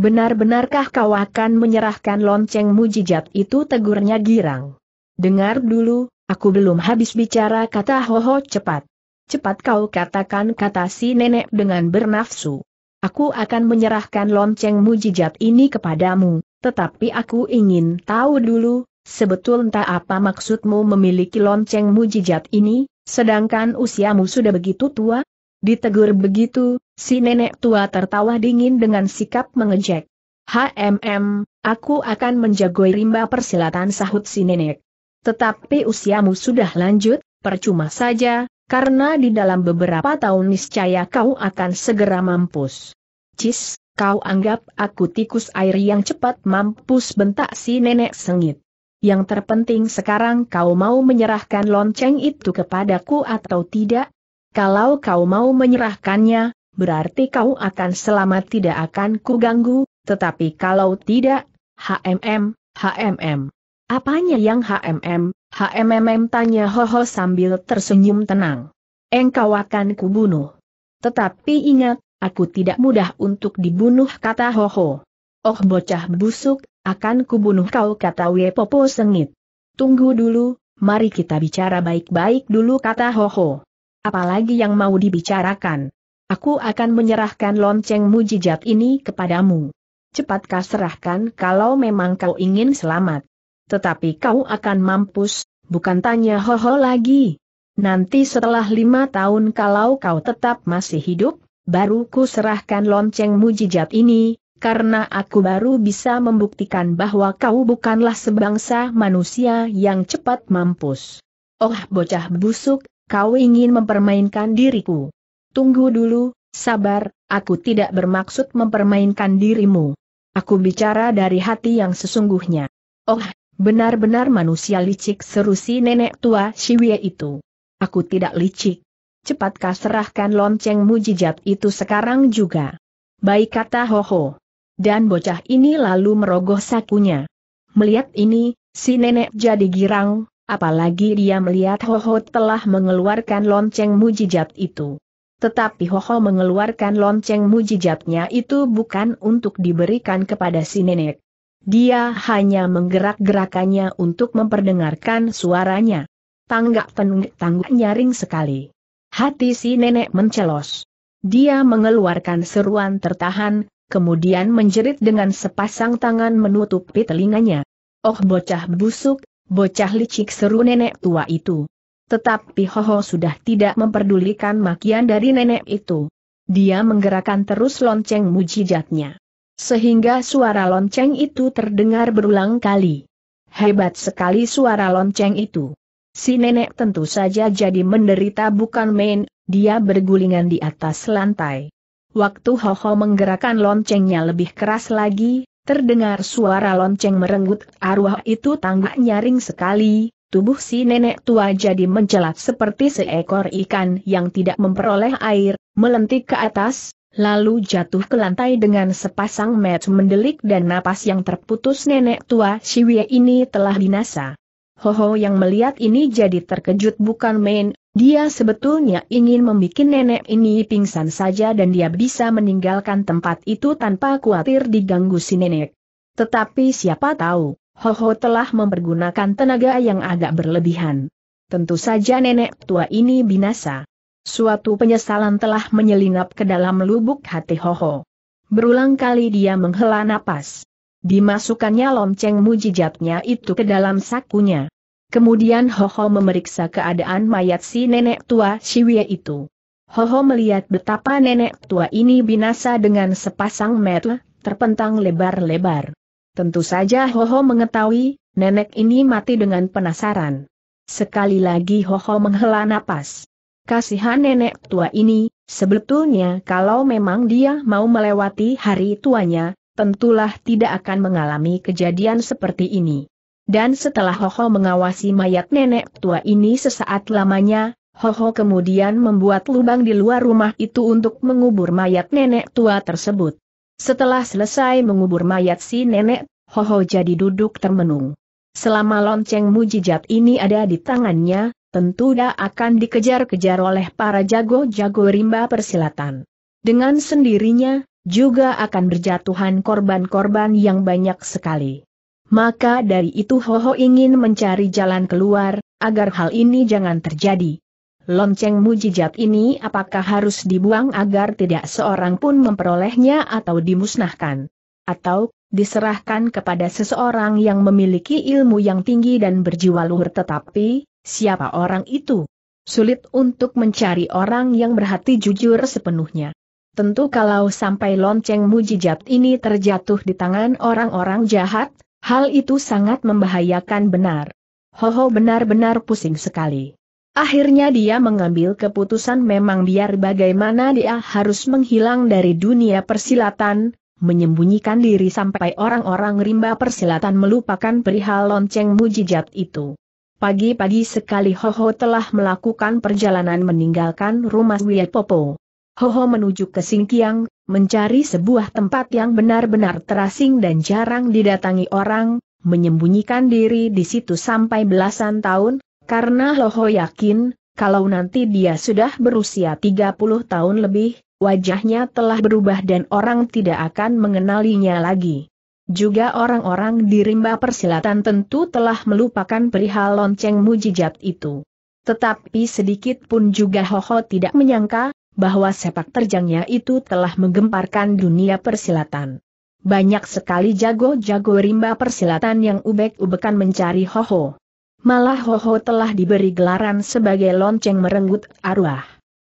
Benar-benarkah kau akan menyerahkan lonceng mujijat itu tegurnya girang? Dengar dulu, aku belum habis bicara kata Hoho cepat. Cepat kau katakan kata si nenek dengan bernafsu. Aku akan menyerahkan lonceng mujijat ini kepadamu, tetapi aku ingin tahu dulu, sebetulnya apa maksudmu memiliki lonceng mujijat ini, sedangkan usiamu sudah begitu tua? Ditegur begitu, si nenek tua tertawa dingin dengan sikap mengejek. HMM, aku akan menjagoi rimba persilatan sahut si nenek. Tetapi usiamu sudah lanjut, percuma saja, karena di dalam beberapa tahun niscaya kau akan segera mampus. Cis, kau anggap aku tikus air yang cepat mampus bentak si nenek sengit. Yang terpenting sekarang kau mau menyerahkan lonceng itu kepadaku atau tidak? Kalau kau mau menyerahkannya, berarti kau akan selamat tidak akan kuganggu, tetapi kalau tidak, HMM, HMM. Apanya yang HMM? HMM tanya Hoho sambil tersenyum tenang. Engkau akan kubunuh. Tetapi ingat, aku tidak mudah untuk dibunuh kata Hoho. Oh bocah busuk, akan kubunuh kau kata Wepopo sengit. Tunggu dulu, mari kita bicara baik-baik dulu kata Hoho. Apalagi yang mau dibicarakan. Aku akan menyerahkan lonceng mujijat ini kepadamu. Cepat kau serahkan kalau memang kau ingin selamat. Tetapi kau akan mampus, bukan tanya hoho -ho lagi. Nanti setelah lima tahun kalau kau tetap masih hidup, baru ku serahkan lonceng mujizat ini, karena aku baru bisa membuktikan bahwa kau bukanlah sebangsa manusia yang cepat mampus. Oh bocah busuk, kau ingin mempermainkan diriku. Tunggu dulu, sabar, aku tidak bermaksud mempermainkan dirimu. Aku bicara dari hati yang sesungguhnya. Oh, Benar-benar manusia licik seru si nenek tua Siwie itu. Aku tidak licik. Cepatkah serahkan lonceng mujijat itu sekarang juga. Baik kata Hoho. Dan bocah ini lalu merogoh sakunya. Melihat ini, si nenek jadi girang, apalagi dia melihat Hoho telah mengeluarkan lonceng mujijat itu. Tetapi Hoho mengeluarkan lonceng mujijatnya itu bukan untuk diberikan kepada si nenek. Dia hanya menggerak-gerakannya untuk memperdengarkan suaranya. Tanggak tenggak tangguk nyaring sekali. Hati si nenek mencelos. Dia mengeluarkan seruan tertahan, kemudian menjerit dengan sepasang tangan menutupi telinganya. Oh bocah busuk, bocah licik seru nenek tua itu. Tetapi Hoho sudah tidak memperdulikan makian dari nenek itu. Dia menggerakkan terus lonceng mujijatnya sehingga suara lonceng itu terdengar berulang kali. Hebat sekali suara lonceng itu. Si nenek tentu saja jadi menderita bukan main, dia bergulingan di atas lantai. Waktu Hoho menggerakkan loncengnya lebih keras lagi, terdengar suara lonceng merenggut arwah itu tangga nyaring sekali, tubuh si nenek tua jadi mencelat seperti seekor ikan yang tidak memperoleh air, melentik ke atas, lalu jatuh ke lantai dengan sepasang mata mendelik dan napas yang terputus nenek tua Siwie ini telah binasa. Hoho yang melihat ini jadi terkejut bukan main, dia sebetulnya ingin membuat nenek ini pingsan saja dan dia bisa meninggalkan tempat itu tanpa khawatir diganggu si nenek. Tetapi siapa tahu, Hoho telah mempergunakan tenaga yang agak berlebihan. Tentu saja nenek tua ini binasa. Suatu penyesalan telah menyelinap ke dalam lubuk hati Hoho. Berulang kali dia menghela napas. Dimasukkannya lonceng mujijatnya itu ke dalam sakunya. Kemudian Hoho memeriksa keadaan mayat si nenek tua Siwie itu. Hoho melihat betapa nenek tua ini binasa dengan sepasang mata, terpentang lebar-lebar. Tentu saja Hoho mengetahui, nenek ini mati dengan penasaran. Sekali lagi Hoho menghela napas. Kasihan nenek tua ini, sebetulnya kalau memang dia mau melewati hari tuanya, tentulah tidak akan mengalami kejadian seperti ini. Dan setelah Hoho mengawasi mayat nenek tua ini sesaat lamanya, Hoho kemudian membuat lubang di luar rumah itu untuk mengubur mayat nenek tua tersebut. Setelah selesai mengubur mayat si nenek, Hoho jadi duduk termenung. Selama lonceng mujijat ini ada di tangannya, tentu dia akan dikejar-kejar oleh para jago-jago rimba persilatan. Dengan sendirinya, juga akan berjatuhan korban-korban yang banyak sekali. Maka dari itu Hoho ingin mencari jalan keluar, agar hal ini jangan terjadi. Lonceng mujizat ini apakah harus dibuang agar tidak seorang pun memperolehnya atau dimusnahkan? Atau, diserahkan kepada seseorang yang memiliki ilmu yang tinggi dan berjiwa luhur tetapi, Siapa orang itu? Sulit untuk mencari orang yang berhati jujur sepenuhnya. Tentu kalau sampai lonceng mujijat ini terjatuh di tangan orang-orang jahat, hal itu sangat membahayakan benar. Hoho benar-benar pusing sekali. Akhirnya dia mengambil keputusan memang biar bagaimana dia harus menghilang dari dunia persilatan, menyembunyikan diri sampai orang-orang rimba persilatan melupakan perihal lonceng mujijat itu. Pagi-pagi sekali Hoho telah melakukan perjalanan meninggalkan rumah Wiet Popo. Hoho menuju ke Singkiang, mencari sebuah tempat yang benar-benar terasing dan jarang didatangi orang, menyembunyikan diri di situ sampai belasan tahun, karena Hoho yakin, kalau nanti dia sudah berusia 30 tahun lebih, wajahnya telah berubah dan orang tidak akan mengenalinya lagi. Juga orang-orang di rimba persilatan tentu telah melupakan perihal lonceng mujijat itu. Tetapi sedikit pun juga Hoho tidak menyangka, bahwa sepak terjangnya itu telah menggemparkan dunia persilatan. Banyak sekali jago-jago rimba persilatan yang ubek-ubekan mencari Hoho. Malah Hoho telah diberi gelaran sebagai lonceng merenggut arwah.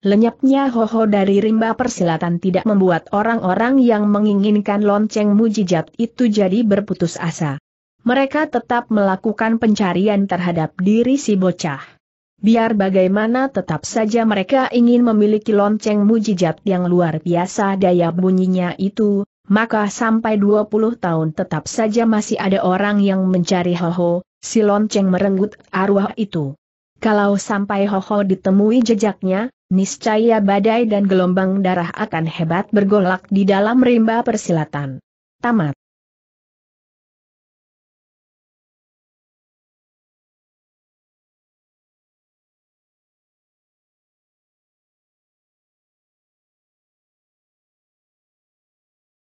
Lenyapnya Hoho dari rimba persilatan tidak membuat orang-orang yang menginginkan lonceng mujijat itu jadi berputus asa. Mereka tetap melakukan pencarian terhadap diri si bocah. Biar bagaimana tetap saja mereka ingin memiliki lonceng mujijat yang luar biasa daya bunyinya itu, maka sampai 20 tahun tetap saja masih ada orang yang mencari Hoho, si lonceng merenggut arwah itu. Kalau sampai Hoho ditemui jejaknya, niscaya badai dan gelombang darah akan hebat bergolak di dalam rimba persilatan. Tamat.